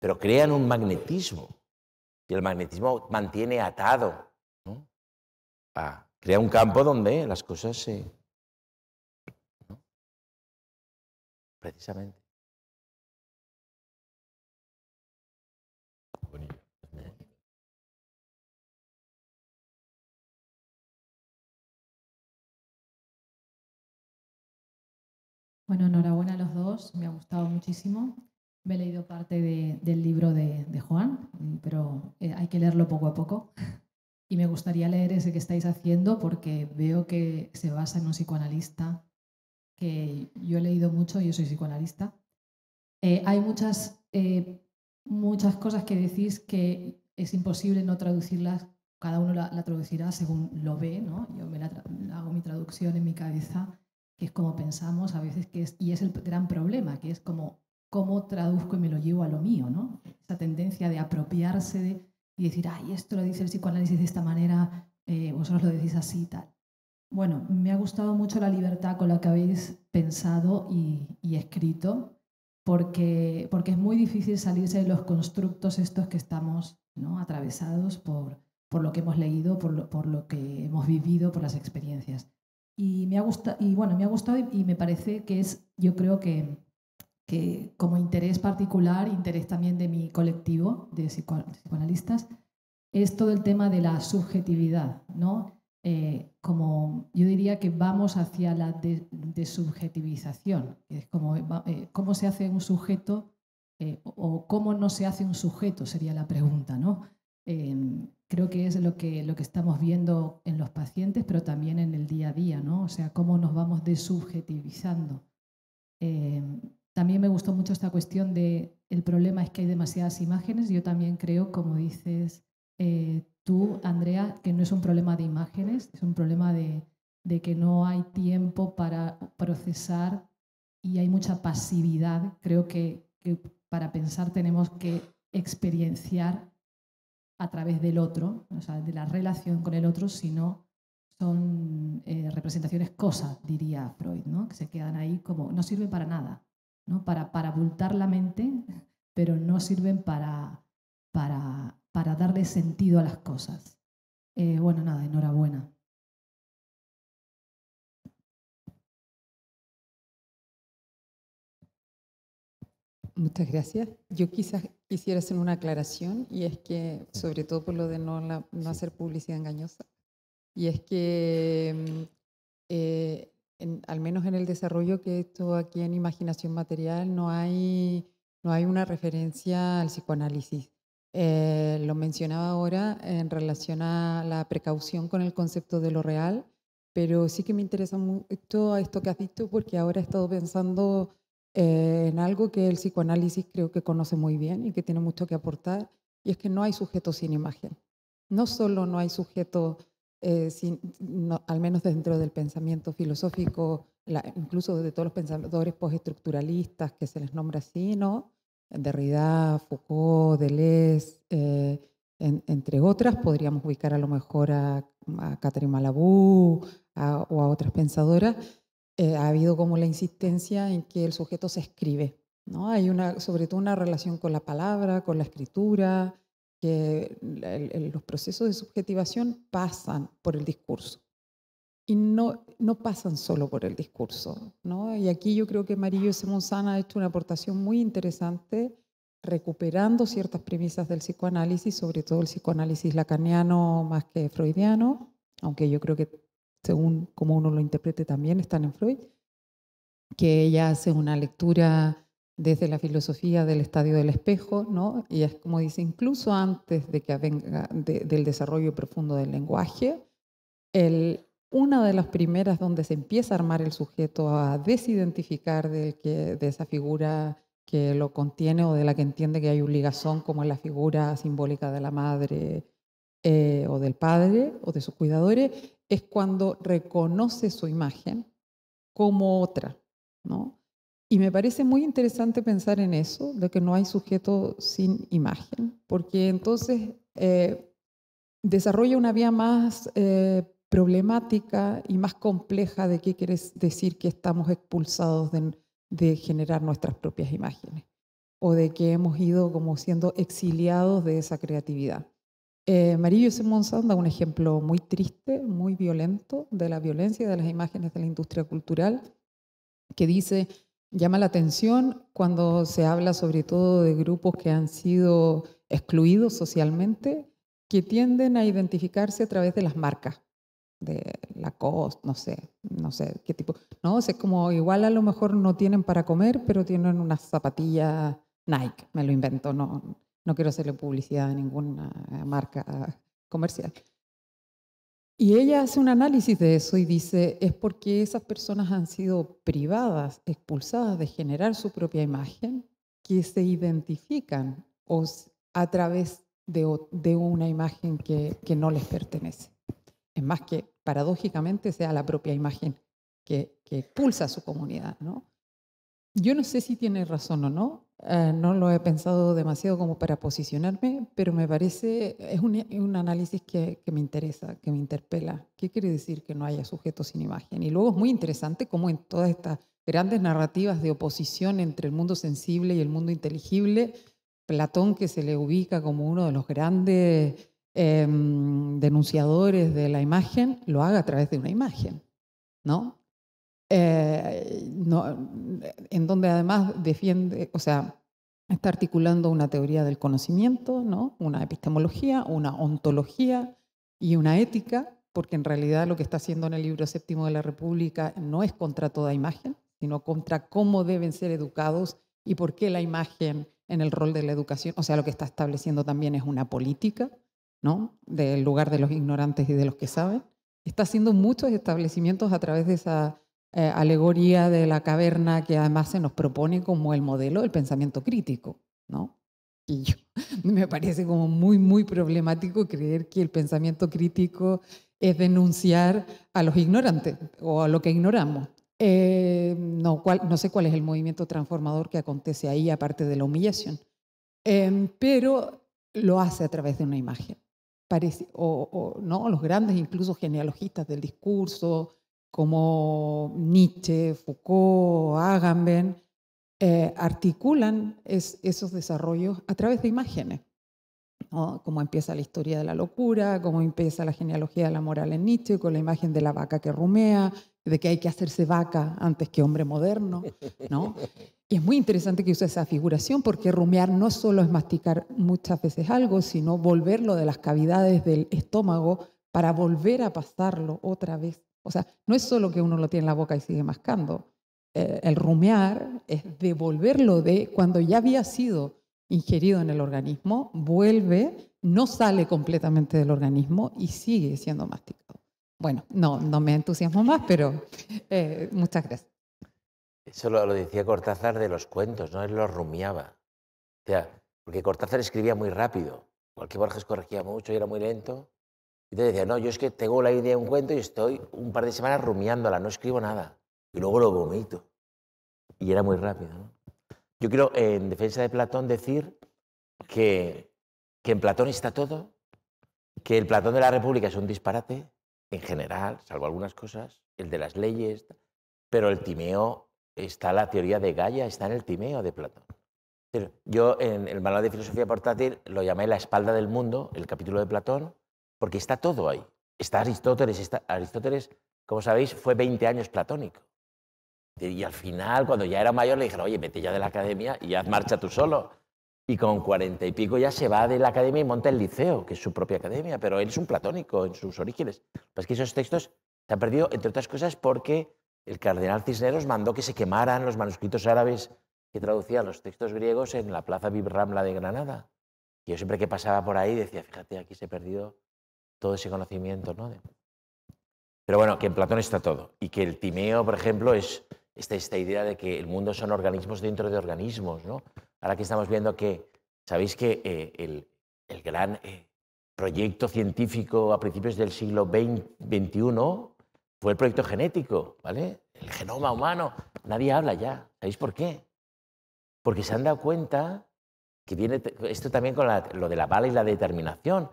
Pero crean un magnetismo. Y el magnetismo mantiene atado. ¿no? crea un campo donde las cosas se... Precisamente. Bueno, enhorabuena a los dos, me ha gustado muchísimo. Me he leído parte del libro de, Juan, pero eh, hay que leerlo poco a poco. Y me gustaría leer ese que estáis haciendo porque veo que se basa en un psicoanalista, que yo he leído mucho, yo soy psicoanalista. Eh, hay muchas, eh, muchas cosas que decís que es imposible no traducirlas, cada uno la, traducirá según lo ve, ¿no? Yo me hago mi traducción en mi cabeza que es como pensamos a veces que y es el gran problema, que es como cómo traduzco y me lo llevo a lo mío, ¿no? Esa tendencia de apropiarse de, y decir, ay, esto lo dice el psicoanálisis de esta manera, eh, vosotros lo decís así y tal. Bueno, me ha gustado mucho la libertad con la que habéis pensado y, escrito, porque, porque es muy difícil salirse de los constructos estos que estamos ¿no? atravesados por, por lo que hemos leído, por lo, por lo que hemos vivido, por las experiencias. Y me ha gustado, y bueno, me ha gustado y, me parece que es, yo creo que, que, como interés particular, interés también de mi colectivo de psicoanalistas, es todo el tema de la subjetividad, ¿no? Eh, como yo diría que vamos hacia la desubjetivización, es como eh, eh, cómo se hace un sujeto o cómo no se hace un sujeto, sería la pregunta, ¿no? Em, creo que es lo que, lo que estamos viendo en los pacientes, pero también en el día a día, ¿no? O sea, cómo nos vamos desubjetivizando. Em, también me gustó mucho esta cuestión de el problema es que hay demasiadas imágenes. Yo también creo, como dices eh, tú, Andrea, que no es un problema de imágenes, es un problema de, de que no hay tiempo para procesar y hay mucha pasividad. Creo que, que para pensar tenemos que experienciar a través del otro, o sea, de la relación con el otro, sino son eh, representaciones cosas, diría Freud, ¿no? que se quedan ahí como no sirven para nada, para, para abultar la mente, pero no sirven para, para, darle sentido a las cosas. Eh, bueno, nada, enhorabuena. Muchas gracias. Yo quizás quisiera hacer una aclaración y es que, sobre todo por lo de no, hacer publicidad engañosa, y es que, mm, eh, al menos en el desarrollo que esto aquí en Imaginación Material, no hay, no hay una referencia al psicoanálisis. Eh, lo mencionaba ahora en relación a la precaución con el concepto de lo real, pero sí que me interesa mucho esto que has dicho porque ahora he estado pensando eh, en algo que el psicoanálisis creo que conoce muy bien y que tiene mucho que aportar, y es que no hay sujeto sin imagen. No solo no hay sujeto, eh, sin, al menos dentro del pensamiento filosófico, incluso de todos los pensadores postestructuralistas que se les nombra así, ¿no? Derrida, Foucault, Deleuze, eh, entre otras, podríamos ubicar a lo mejor a, Catherine Malabou o a otras pensadoras, eh, ha habido como la insistencia en que el sujeto se escribe. ¿no? Hay una, sobre todo una relación con la palabra, con la escritura, que los procesos de subjetivación pasan por el discurso y no, no pasan solo por el discurso. ¿no? Y aquí yo creo que Marillo Monsana ha hecho una aportación muy interesante recuperando ciertas premisas del psicoanálisis, sobre todo el psicoanálisis lacaniano más que freudiano, aunque yo creo que según como uno lo interprete también, están en Freud, que ella hace una lectura desde la filosofía del estadio del espejo, ¿no? Y es como dice, incluso antes de que venga del desarrollo profundo del lenguaje, el, una de las primeras donde se empieza a armar el sujeto a desidentificar de, que, de esa figura que lo contiene o de la que entiende que hay un ligazón, como la figura simbólica de la madre eh, o del padre o de sus cuidadores, es cuando reconoce su imagen como otra, ¿no? Y me parece muy interesante pensar en eso, de que no hay sujeto sin imagen, porque entonces eh, desarrolla una vía más eh, problemática y más compleja de qué quiere decir que estamos expulsados de generar nuestras propias imágenes o de que hemos ido como siendo exiliados de esa creatividad. Eh, María José Monsanto da un ejemplo muy triste, muy violento de la violencia y de las imágenes de la industria cultural, que dice, llama la atención cuando se habla sobre todo de grupos que han sido excluidos socialmente, que tienden a identificarse a través de las marcas, de la cost, no sé, no sé qué tipo. No, sé sea, como igual a lo mejor no tienen para comer, pero tienen unas zapatillas Nike, me lo invento, no, no quiero hacerle publicidad a ninguna marca comercial. Y ella hace un análisis de eso y dice, es porque esas personas han sido privadas, expulsadas de generar su propia imagen, que se identifican a través de, una imagen que, no les pertenece. Es más que paradójicamente sea la propia imagen que, expulsa a su comunidad. Yo no sé si tiene razón o no, eh, no lo he pensado demasiado como para posicionarme, pero me parece, es un, un análisis que, que, me interesa, que me interpela. ¿Qué quiere decir que no haya sujetos sin imagen? Y luego es muy interesante cómo en todas estas grandes narrativas de oposición entre el mundo sensible y el mundo inteligible, Platón, que se le ubica como uno de los grandes em, denunciadores de la imagen, lo haga a través de una imagen, ¿no? Eh, no, en donde además defiende, o sea, está articulando una teoría del conocimiento, ¿no? una epistemología, una ontología y una ética, porque en realidad lo que está haciendo en el libro séptimo de la República no es contra toda imagen, sino contra cómo deben ser educados y por qué la imagen en el rol de la educación, o sea, lo que está estableciendo también es una política, ¿no? Del lugar de los ignorantes y de los que saben. Está haciendo muchos establecimientos a través de esa eh, alegoría de la caverna que además se nos propone como el modelo del pensamiento crítico, ¿no? Y me parece como muy, muy problemático creer que el pensamiento crítico es denunciar a los ignorantes o a lo que ignoramos. Eh, no, no sé cuál es el movimiento transformador que acontece ahí, aparte de la humillación, em, pero lo hace a través de una imagen. Parece, o, ¿no? Los grandes, incluso genealogistas del discurso, como Nietzsche, Foucault, Agamben, eh, articulan esos desarrollos a través de imágenes. Como empieza la historia de la locura, como empieza la genealogía de la moral en Nietzsche, con la imagen de la vaca que rumea, de que hay que hacerse vaca antes que hombre moderno. ¿no? Y es muy interesante que use esa figuración, porque rumear no solo es masticar muchas veces algo, sino volverlo de las cavidades del estómago para volver a pasarlo otra vez o sea, no es solo que uno lo tiene en la boca y sigue mascando. Eh, el rumear es devolverlo de cuando ya había sido ingerido en el organismo, vuelve, no sale completamente del organismo y sigue siendo masticado. Bueno, no, no me entusiasmo más, pero eh, muchas gracias. Eso lo, decía Cortázar de los cuentos, ¿no? Él lo rumiaba. O sea, porque Cortázar escribía muy rápido, porque Borges corregía mucho y era muy lento. Y te decía, no, yo es que tengo la idea de un cuento y estoy un par de semanas rumiándola, no escribo nada. Y luego lo vomito. Y era muy rápido. Yo quiero, en defensa de Platón, decir que, que en Platón está todo, que el Platón de la República es un disparate, en general, salvo algunas cosas, el de las leyes, pero el Timeo está la teoría de Gaia, está en el Timeo de Platón. Yo en el manual de filosofía portátil lo llamé La espalda del mundo, el capítulo de Platón, porque está todo ahí. Está Aristóteles, está Aristóteles, como sabéis, fue 20 años platónico. Y al final, cuando ya era mayor, le dijeron, oye, vete ya de la academia y haz marcha tú solo. Y con cuarenta y pico ya se va de la academia y monta el liceo, que es su propia academia, pero él es un platónico en sus orígenes. Pues que esos textos se han perdido, entre otras cosas, porque el cardenal Cisneros mandó que se quemaran los manuscritos árabes que traducían los textos griegos en la plaza Bibramla de Granada. Y yo siempre que pasaba por ahí decía, fíjate, aquí se perdido todo ese conocimiento. ¿no? Pero bueno, que en Platón está todo. Y que el Timeo, por ejemplo, es esta, esta idea de que el mundo son organismos dentro de organismos. ¿no? Ahora que estamos viendo que, sabéis que eh, el, el, gran eh, proyecto científico a principios del siglo XXI fue el proyecto genético, ¿vale? El genoma humano. Nadie habla ya. ¿Sabéis por qué? Porque se han dado cuenta que viene esto también con lo de la bala y la determinación,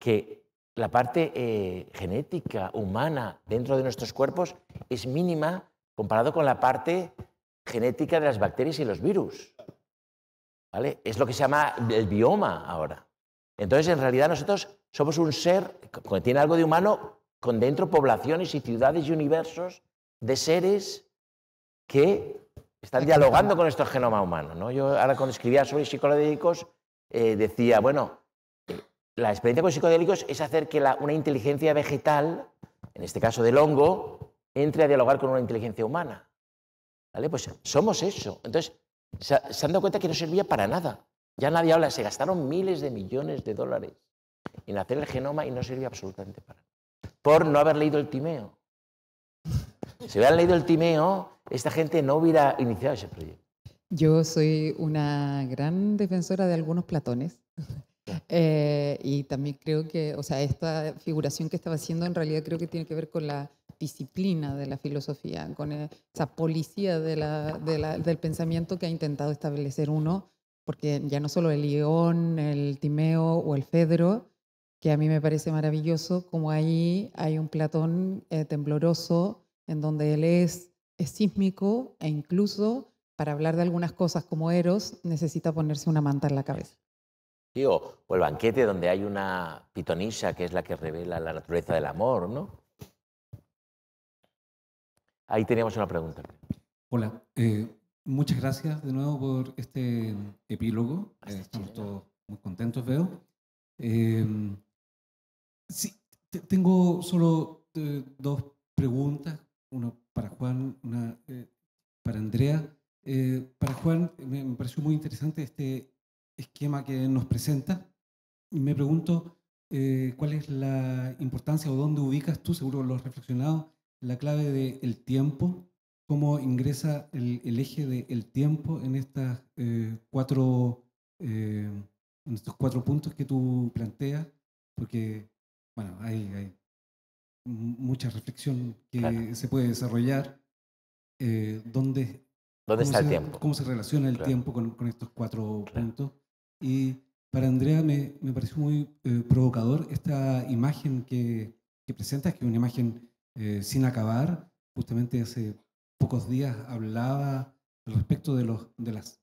que la parte eh, genética humana dentro de nuestros cuerpos es mínima comparado con la parte genética de las bacterias y los virus. ¿Vale? Es lo que se llama el bioma ahora. Entonces, en realidad nosotros somos un ser que tiene algo de humano con dentro poblaciones y ciudades y universos de seres que están dialogando con nuestro genoma humano. ¿no? Yo ahora cuando escribía sobre psicodélicos eh, decía, bueno, la experiencia con psicodélicos es hacer que una inteligencia vegetal, en este caso del hongo, entre a dialogar con una inteligencia humana. ¿Vale? Pues somos eso. Entonces, se, han dado cuenta que no servía para nada. Ya nadie habla, se gastaron miles de millones de dólares en hacer el genoma y no servía absolutamente para nada. Por no haber leído el timeo. Si hubieran leído el timeo, esta gente no hubiera iniciado ese proyecto. Yo soy una gran defensora de algunos platones. Eh, y también creo que, o sea, esta figuración que estaba haciendo en realidad creo que tiene que ver con la disciplina de la filosofía, con e, esa policía del pensamiento que ha intentado establecer uno, porque ya no solo el León el Timeo o el Fedro, que a mí me parece maravilloso, como ahí hay un Platón eh, tembloroso, en donde él es sísmico e incluso para hablar de algunas cosas como Eros necesita ponerse una manta en la cabeza o, el banquete donde hay una pitonisa que es la que revela la naturaleza del amor, ¿no? Ahí teníamos una pregunta. Hola, eh, muchas gracias de nuevo por este epílogo. Eh, estamos todos muy contentos, veo. Em, sí, tengo solo eh, dos preguntas, una para Juan, una para Andrea. para Juan, me pareció muy interesante este esquema que nos presenta, y me pregunto eh, cuál es la importancia o dónde ubicas tú, seguro lo has reflexionado, la clave de el tiempo, cómo ingresa el, eje del el tiempo en, estas, eh, cuatro, eh, en estos cuatro puntos que tú planteas, porque, bueno, hay, mucha reflexión que se puede desarrollar. ¿Dónde, está el tiempo? ¿Cómo se relaciona el tiempo con, estos cuatro puntos? Y para Andrea me, me pareció muy eh, provocador esta imagen que, que presentas, que es una imagen eh, sin acabar. Justamente hace pocos días hablaba respecto de, los, de, las,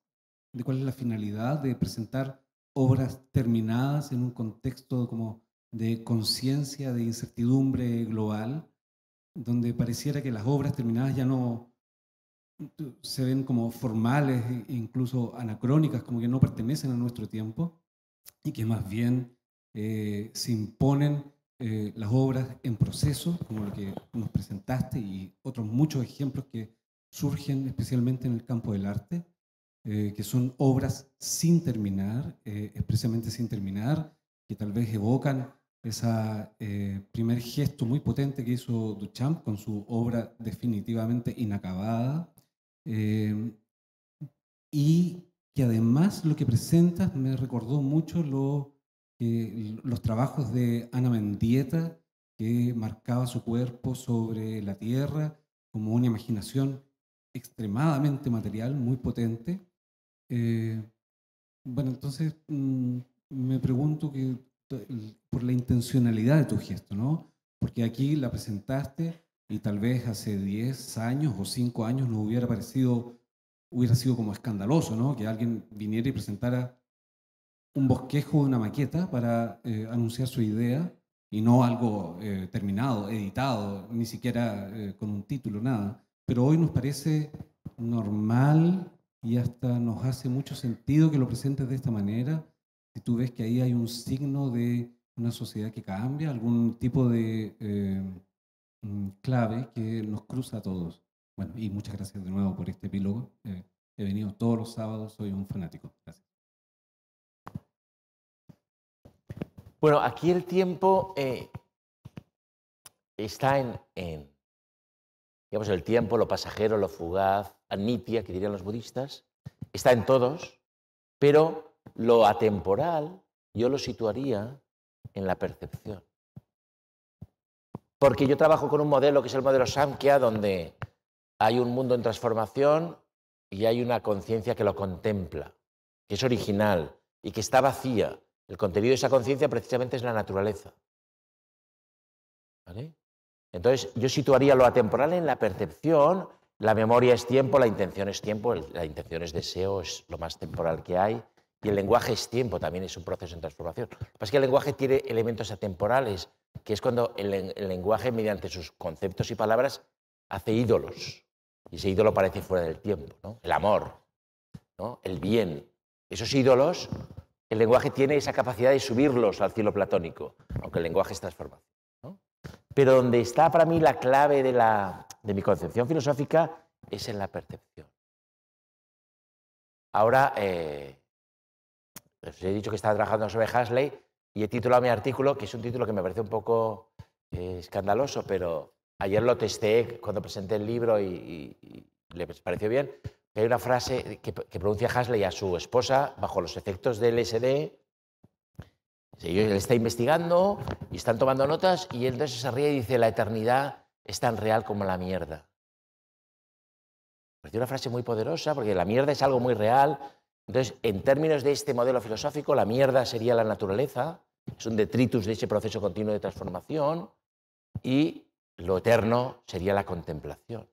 de cuál es la finalidad de presentar obras terminadas en un contexto como de conciencia, de incertidumbre global, donde pareciera que las obras terminadas ya no, se ven como formales e incluso anacrónicas, como que no pertenecen a nuestro tiempo y que más bien eh, se imponen eh, las obras en proceso, como lo que nos presentaste y otros muchos ejemplos que surgen especialmente en el campo del arte, eh, que son obras sin terminar, expresamente sin terminar, que tal vez evocan ese primer gesto muy potente que hizo Duchamp con su obra definitivamente inacabada, Em, y que además lo que presentas me recordó mucho lo, los trabajos de Ana Mendieta, que marcaba su cuerpo sobre la tierra como una imaginación extremadamente material, muy potente. Eh, bueno, entonces mm, me pregunto que, por la intencionalidad de tu gesto, ¿no? Porque aquí la presentaste y tal vez hace 10 años o 5 años nos hubiera parecido, hubiera sido como escandaloso, ¿no? Que alguien viniera y presentara un bosquejo o una maqueta para eh, anunciar su idea y no algo eh, terminado, editado, ni siquiera eh, con un título, nada. Pero hoy nos parece normal y hasta nos hace mucho sentido que lo presentes de esta manera. Si tú ves que ahí hay un signo de una sociedad que cambia, algún tipo de Mm, clave que nos cruza a todos. Bueno, y muchas gracias de nuevo por este epílogo. Eh, he venido todos los sábados, soy un fanático. Bueno, aquí el tiempo eh, está en, en, digamos, el tiempo, lo pasajero, lo fugaz, anitia, que dirían los budistas, está en todos, pero lo atemporal yo lo situaría en la percepción porque yo trabajo con un modelo que es el modelo Samkhya, donde hay un mundo en transformación y hay una conciencia que lo contempla, que es original y que está vacía. El contenido de esa conciencia precisamente es la naturaleza. Entonces, yo situaría lo atemporal en la percepción, la memoria es tiempo, la intención es tiempo, la intención es deseo, es lo más temporal que hay, y el lenguaje es tiempo, también es un proceso en transformación. Lo es que el lenguaje tiene elementos atemporales, que es cuando el, lenguaje, mediante sus conceptos y palabras, hace ídolos. Y ese ídolo parece fuera del tiempo, ¿no? El amor, ¿no? el bien. Esos ídolos, el lenguaje tiene esa capacidad de subirlos al cielo platónico, aunque el lenguaje es transformación. Pero donde está para mí la clave de, mi concepción filosófica es en la percepción. Ahora, eh, os he dicho que estaba trabajando sobre Hasley, y título titulado mi artículo, que es un título que me parece un poco eh, escandaloso, pero ayer lo testé cuando presenté el libro y, le pareció bien, que hay una frase que, pronuncia Hasley a su esposa bajo los efectos del LSD. le está investigando y están tomando notas y él entonces se ríe y dice, la eternidad es tan real como la mierda. Es una frase muy poderosa porque la mierda es algo muy real, entonces, en términos de este modelo filosófico, la mierda sería la naturaleza, es un detritus de ese proceso continuo de transformación, y lo eterno sería la contemplación.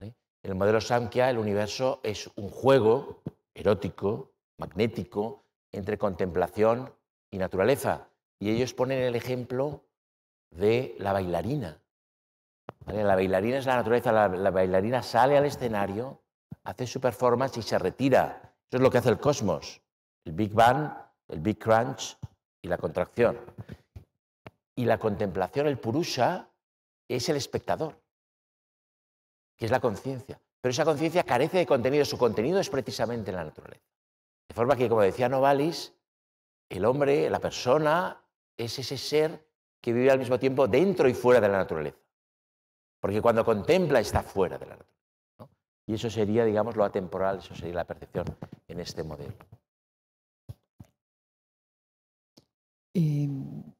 En ¿eh? el modelo Samkhya, el universo es un juego erótico, magnético, entre contemplación y naturaleza. Y ellos ponen el ejemplo de la bailarina. La bailarina es la naturaleza, la bailarina sale al escenario, hace su performance y se retira. Eso es lo que hace el cosmos, el Big Bang, el Big Crunch y la contracción. Y la contemplación, el purusha, es el espectador, que es la conciencia. Pero esa conciencia carece de contenido, su contenido es precisamente la naturaleza. De forma que, como decía Novalis, el hombre, la persona, es ese ser que vive al mismo tiempo dentro y fuera de la naturaleza. Porque cuando contempla está fuera de la naturaleza. Y eso sería, digamos, lo atemporal, eso sería la percepción en este modelo. Eh,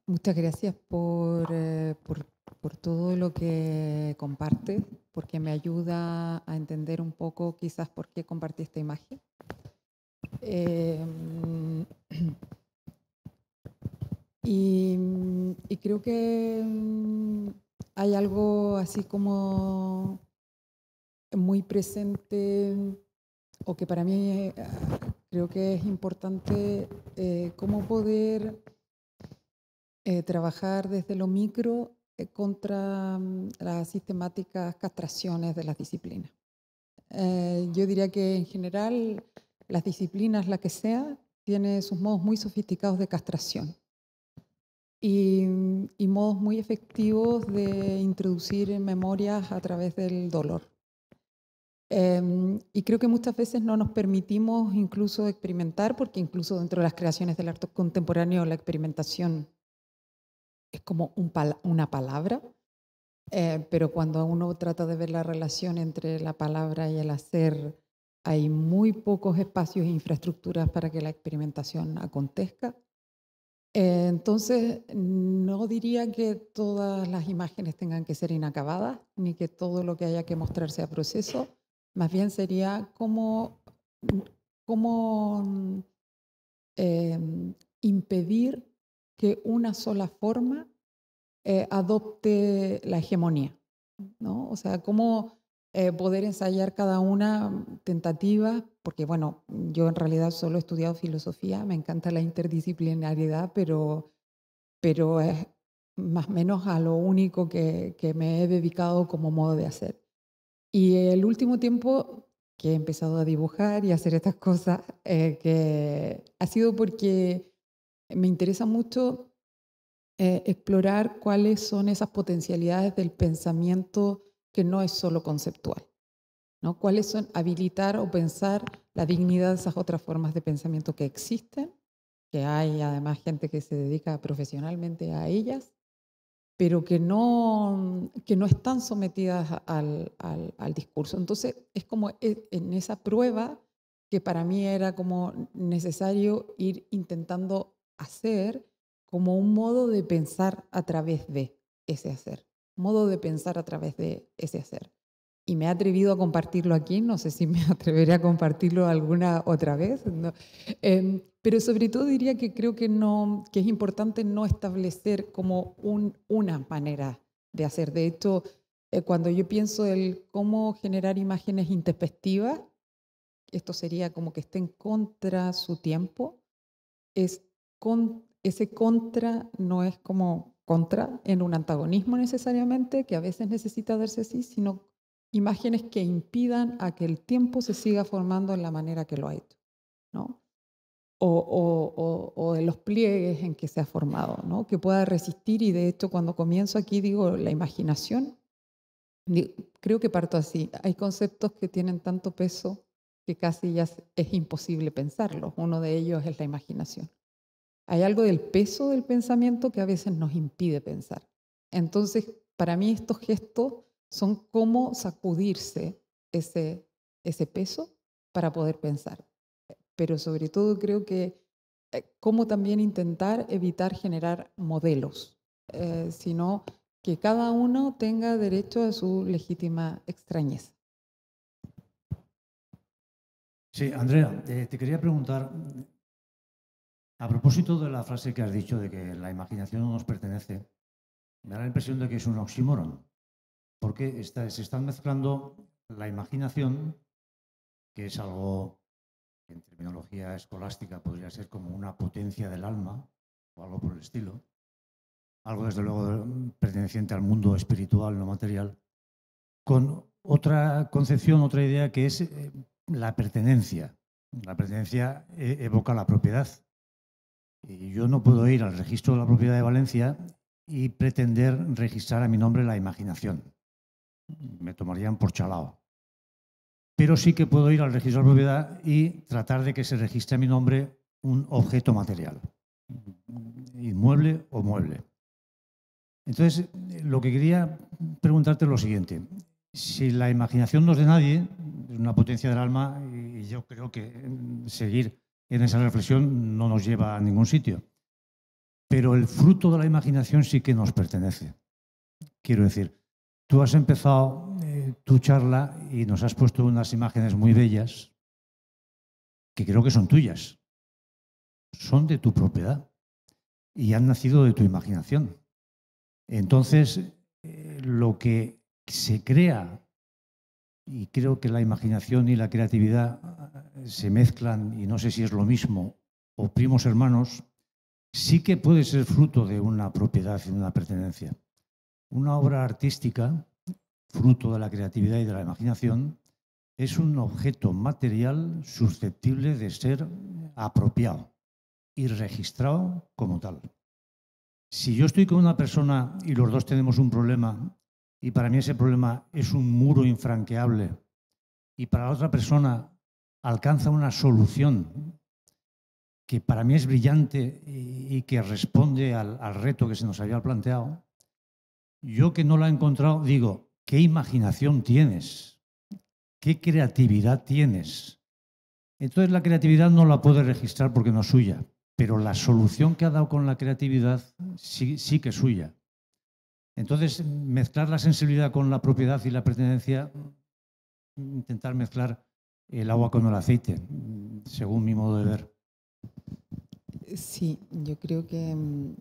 muchas gracias eh, por, todo lo que comparte, porque me ayuda a entender un poco quizás por qué compartí esta imagen. Eh, y creo que mm, hay algo así como muy presente o que para mí ah, creo que es importante eh, cómo poder eh, trabajar desde lo micro eh, contra mm, las sistemáticas castraciones de las disciplinas. yo diría que en general las disciplinas, la que sea, tiene sus modos muy sofisticados de castración y, y modos muy efectivos de introducir memorias a través del dolor. Em, y creo que muchas veces no nos permitimos incluso experimentar, porque incluso dentro de las creaciones del arte contemporáneo la experimentación es como una palabra, eh, pero cuando uno trata de ver la relación entre la palabra y el hacer, hay muy pocos espacios e infraestructuras para que la experimentación acontezca. Eh, entonces, no diría que todas las imágenes tengan que ser inacabadas, ni que todo lo que haya que mostrar sea proceso, más bien sería cómo, mm, cómo mm, em, impedir que una sola forma eh, adopte la hegemonía. ¿no? O sea, cómo eh, poder ensayar cada una mm, tentativa, porque bueno, yo en realidad solo he estudiado filosofía, me encanta la interdisciplinariedad, pero, pero es más o menos a lo único que me he dedicado como modo de hacer. Y el último tiempo que he empezado a dibujar y hacer estas cosas, eh, ha sido porque me interesa mucho eh, explorar cuáles son esas potencialidades del pensamiento que no es solo conceptual, ¿no? Cuáles son habilitar o pensar la dignidad de esas otras formas de pensamiento que existen, que hay además gente que se dedica profesionalmente a ellas pero que no, que no están sometidas al, al, al discurso. Entonces, es como e, en esa prueba que para mí era como necesario ir intentando hacer como un modo de pensar a través de ese hacer, modo de pensar a través de ese hacer y me he atrevido a compartirlo aquí, no sé si me atreveré a compartirlo alguna otra vez, em, pero sobre todo diría que creo que, no, que es importante no establecer como un, una manera de hacer. De hecho, eh, cuando yo pienso en cómo generar imágenes introspectivas, esto sería como que estén contra su tiempo, es con, ese contra no es como contra en un antagonismo necesariamente, que a veces necesita darse así, sino imágenes que impidan a que el tiempo se siga formando en la manera que lo ha hecho, ¿no? O, o, o, o, de los pliegues en que se ha formado, ¿no? que pueda resistir y de hecho cuando comienzo aquí digo la imaginación, creo que parto así, hay conceptos que tienen tanto peso que casi ya es imposible pensarlos, uno de ellos es la imaginación. Hay algo del peso del pensamiento que a veces nos impide pensar. Entonces, para mí estos gestos son cómo sacudirse ese, peso para poder pensar. Pero sobre todo creo que eh, cómo también intentar evitar generar modelos, eh, sino que cada uno tenga derecho a su legítima extrañeza. Sí, Andrea, eh, te quería preguntar, mm, a propósito de la frase que has dicho de que la imaginación no nos pertenece, me da la impresión de que es un oxímoron porque se están mezclando la imaginación, que es algo que en terminología escolástica podría ser como una potencia del alma o algo por el estilo, algo desde luego mm, perteneciente al mundo espiritual, no material, con otra concepción, otra idea que es eh, la pertenencia. La pertenencia e, evoca la propiedad. Y yo no puedo ir al registro de la propiedad de Valencia y pretender registrar a mi nombre la imaginación me tomarían por chalao. Pero sí que puedo ir al registro de propiedad y tratar de que se registre a mi nombre un objeto material, inmueble o mueble. Entonces, lo que quería preguntarte es lo siguiente. Si la imaginación no es de nadie, es una potencia del alma, y yo creo que seguir en esa reflexión no nos lleva a ningún sitio. Pero el fruto de la imaginación sí que nos pertenece. Quiero decir, Tú has empezado eh, tu charla y nos has puesto unas imágenes muy bellas que creo que son tuyas. Son de tu propiedad y han nacido de tu imaginación. Entonces, eh, lo que se crea, y creo que la imaginación y la creatividad eh, se mezclan y no sé si es lo mismo, o primos hermanos, sí que puede ser fruto de una propiedad y de una pertenencia. Una obra artística, fruto de la creatividad y de la imaginación, es un objeto material susceptible de ser apropiado y registrado como tal. Si yo estoy con una persona y los dos tenemos un problema y para mí ese problema es un muro infranqueable y para la otra persona alcanza una solución que para mí es brillante y que responde al, al reto que se nos había planteado, yo que no la he encontrado, digo, ¿qué imaginación tienes? ¿Qué creatividad tienes? Entonces la creatividad no la puede registrar porque no es suya, pero la solución que ha dado con la creatividad sí, sí que es suya. Entonces, mezclar la sensibilidad con la propiedad y la pertenencia, intentar mezclar el agua con el aceite, según mi modo de ver. Sí, yo creo que mm,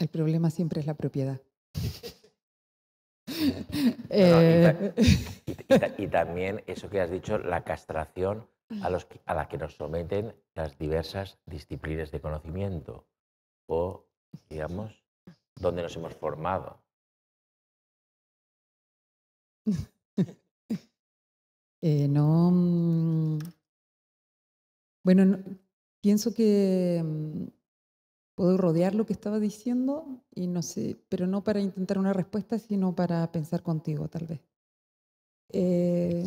el problema siempre es la propiedad. y, también eso que has dicho, la castración a, la que nos someten las diversas disciplinas de conocimiento o, digamos, donde nos hemos formado. Eh, no. Mm, bueno, pienso que mm, puedo rodear lo que estaba diciendo y no sé, pero no para intentar una respuesta, sino para pensar contigo, tal vez. Eh,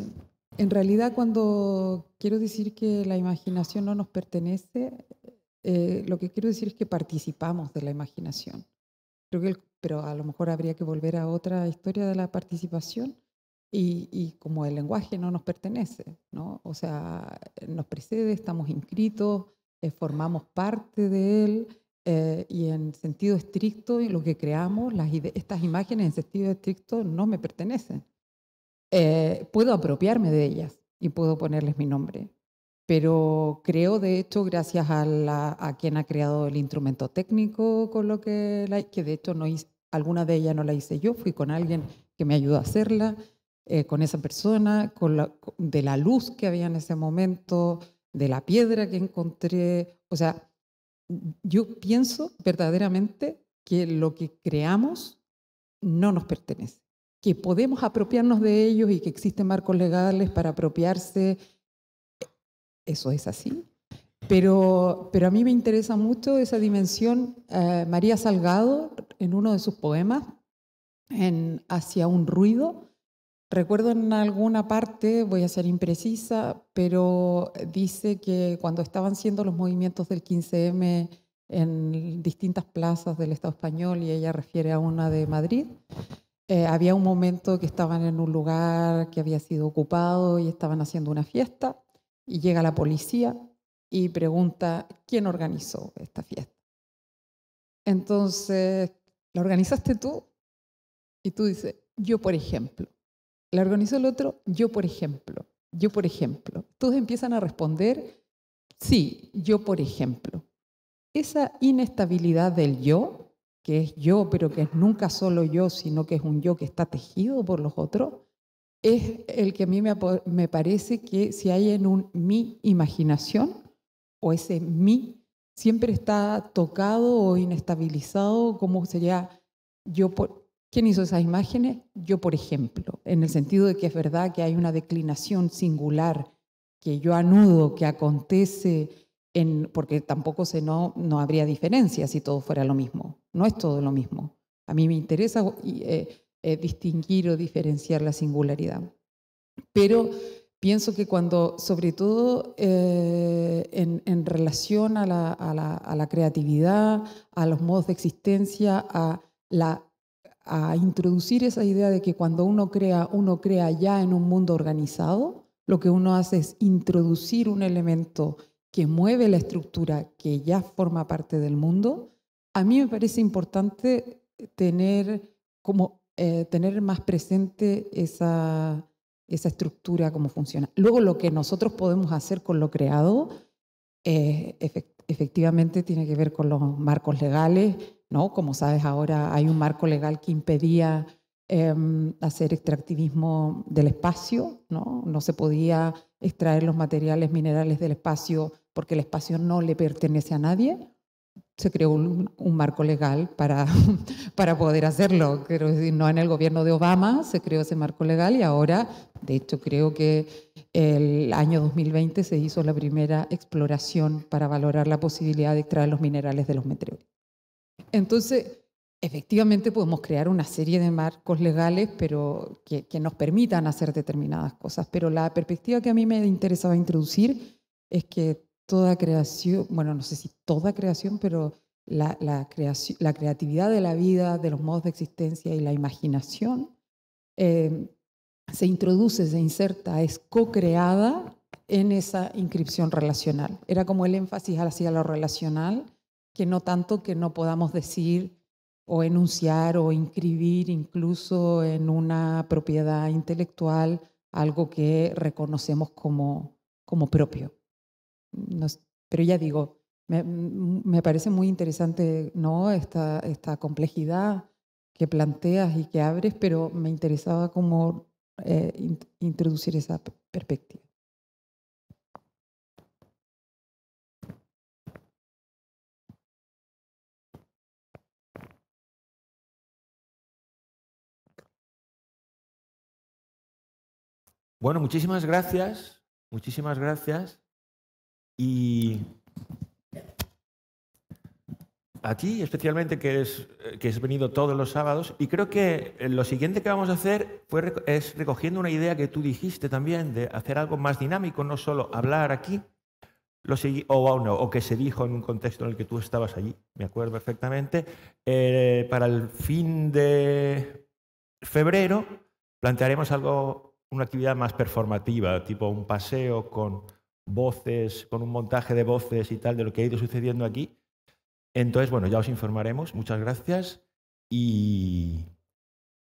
en realidad, cuando quiero decir que la imaginación no nos pertenece, eh, lo que quiero decir es que participamos de la imaginación. Creo que pero a lo mejor habría que volver a otra historia de la participación y, y, como el lenguaje no nos pertenece, ¿no? O sea, nos precede, estamos inscritos, eh, formamos parte de él. Eh, y en sentido estricto, y lo que creamos, las estas imágenes en sentido estricto no me pertenecen. Eh, puedo apropiarme de ellas y puedo ponerles mi nombre, pero creo, de hecho, gracias a, a quien ha creado el instrumento técnico, con lo que, que de hecho no alguna de ellas no la hice yo, fui con alguien que me ayudó a hacerla, eh, con esa persona, con la, de la luz que había en ese momento, de la piedra que encontré, o sea, yo pienso verdaderamente que lo que creamos no nos pertenece, que podemos apropiarnos de ellos y que existen marcos legales para apropiarse. E, eso es así. Pero, a mí me interesa mucho esa dimensión. Eh, María Salgado, en uno de sus poemas, en Hacia un ruido, Recuerdo en alguna parte, voy a ser imprecisa, pero dice que cuando estaban siendo los movimientos del 15M en distintas plazas del Estado español, y ella refiere a una de Madrid, eh, había un momento que estaban en un lugar que había sido ocupado y estaban haciendo una fiesta, y llega la policía y pregunta, ¿quién organizó esta fiesta? Entonces, ¿la organizaste tú? Y tú dices, yo por ejemplo la organizó el otro, yo por ejemplo, yo por ejemplo. Todos empiezan a responder, sí, yo por ejemplo. Esa inestabilidad del yo, que es yo, pero que es nunca solo yo, sino que es un yo que está tejido por los otros, es el que a mí me, parece que si hay en un mi imaginación, o ese mi, siempre está tocado o inestabilizado, como sería yo por, ¿Quién hizo esas imágenes? Yo, por ejemplo, en el sentido de que es verdad que hay una declinación singular que yo anudo, que acontece, en, porque tampoco se no, no habría diferencia si todo fuera lo mismo. No es todo lo mismo. A mí me interesa eh, eh, distinguir o diferenciar la singularidad. Pero pienso que cuando, sobre todo eh, en, relación a la creatividad, a los modos de existencia, a la a introducir esa idea de que cuando uno crea, uno crea ya en un mundo organizado, lo que uno hace es introducir un elemento que mueve la estructura que ya forma parte del mundo, a mí me parece importante tener, como, eh, tener más presente esa, esa estructura, cómo funciona. Luego lo que nosotros podemos hacer con lo creado eh, efectivamente tiene que ver con los marcos legales, como sabes, ahora hay un marco legal que impedía em, hacer extractivismo del espacio, ¿no? se podía extraer los materiales minerales del espacio porque el espacio no le pertenece a nadie. Se creó un, marco legal para, para poder hacerlo. Quiero decir, no en el gobierno de Obama se creó ese marco legal y ahora, de hecho, creo que el año 2020 se hizo la primera exploración para valorar la posibilidad de extraer los minerales de los meteoritos. Entonces, efectivamente podemos crear una serie de marcos legales pero que, nos permitan hacer determinadas cosas, pero la perspectiva que a mí me interesaba introducir es que toda creación, bueno, no sé si toda creación, pero la, creatividad de la vida, de los modos de existencia y la imaginación em, se introduce, se inserta, es co-creada en esa inscripción relacional. Era como el énfasis hacia lo relacional que no tanto que no podamos decir o enunciar o inscribir incluso en una propiedad intelectual algo que reconocemos como, como propio. pero ya digo, mm, me, parece muy interesante ¿no? esta, esta complejidad que planteas y que abres, pero me interesaba cómo eh, introducir esa perspectiva. Bueno, muchísimas gracias. Muchísimas gracias. Y a ti especialmente que, es, eh, que has venido todos los sábados. Y creo que eh, lo siguiente que vamos a hacer es recogiendo una idea que tú dijiste también de hacer algo más dinámico, no solo hablar aquí, lo o, no, o que se dijo en un contexto en el que tú estabas allí, me acuerdo perfectamente. Eh, para el fin de febrero plantearemos algo una actividad más performativa, tipo un paseo con voces, con un montaje de voces y tal de lo que ha ido sucediendo aquí. Entonces, bueno, ya os informaremos. Muchas gracias y,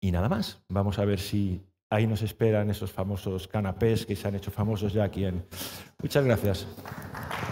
y nada más. Vamos a ver si ahí nos esperan esos famosos canapés que se han hecho famosos ya aquí en... Muchas gracias.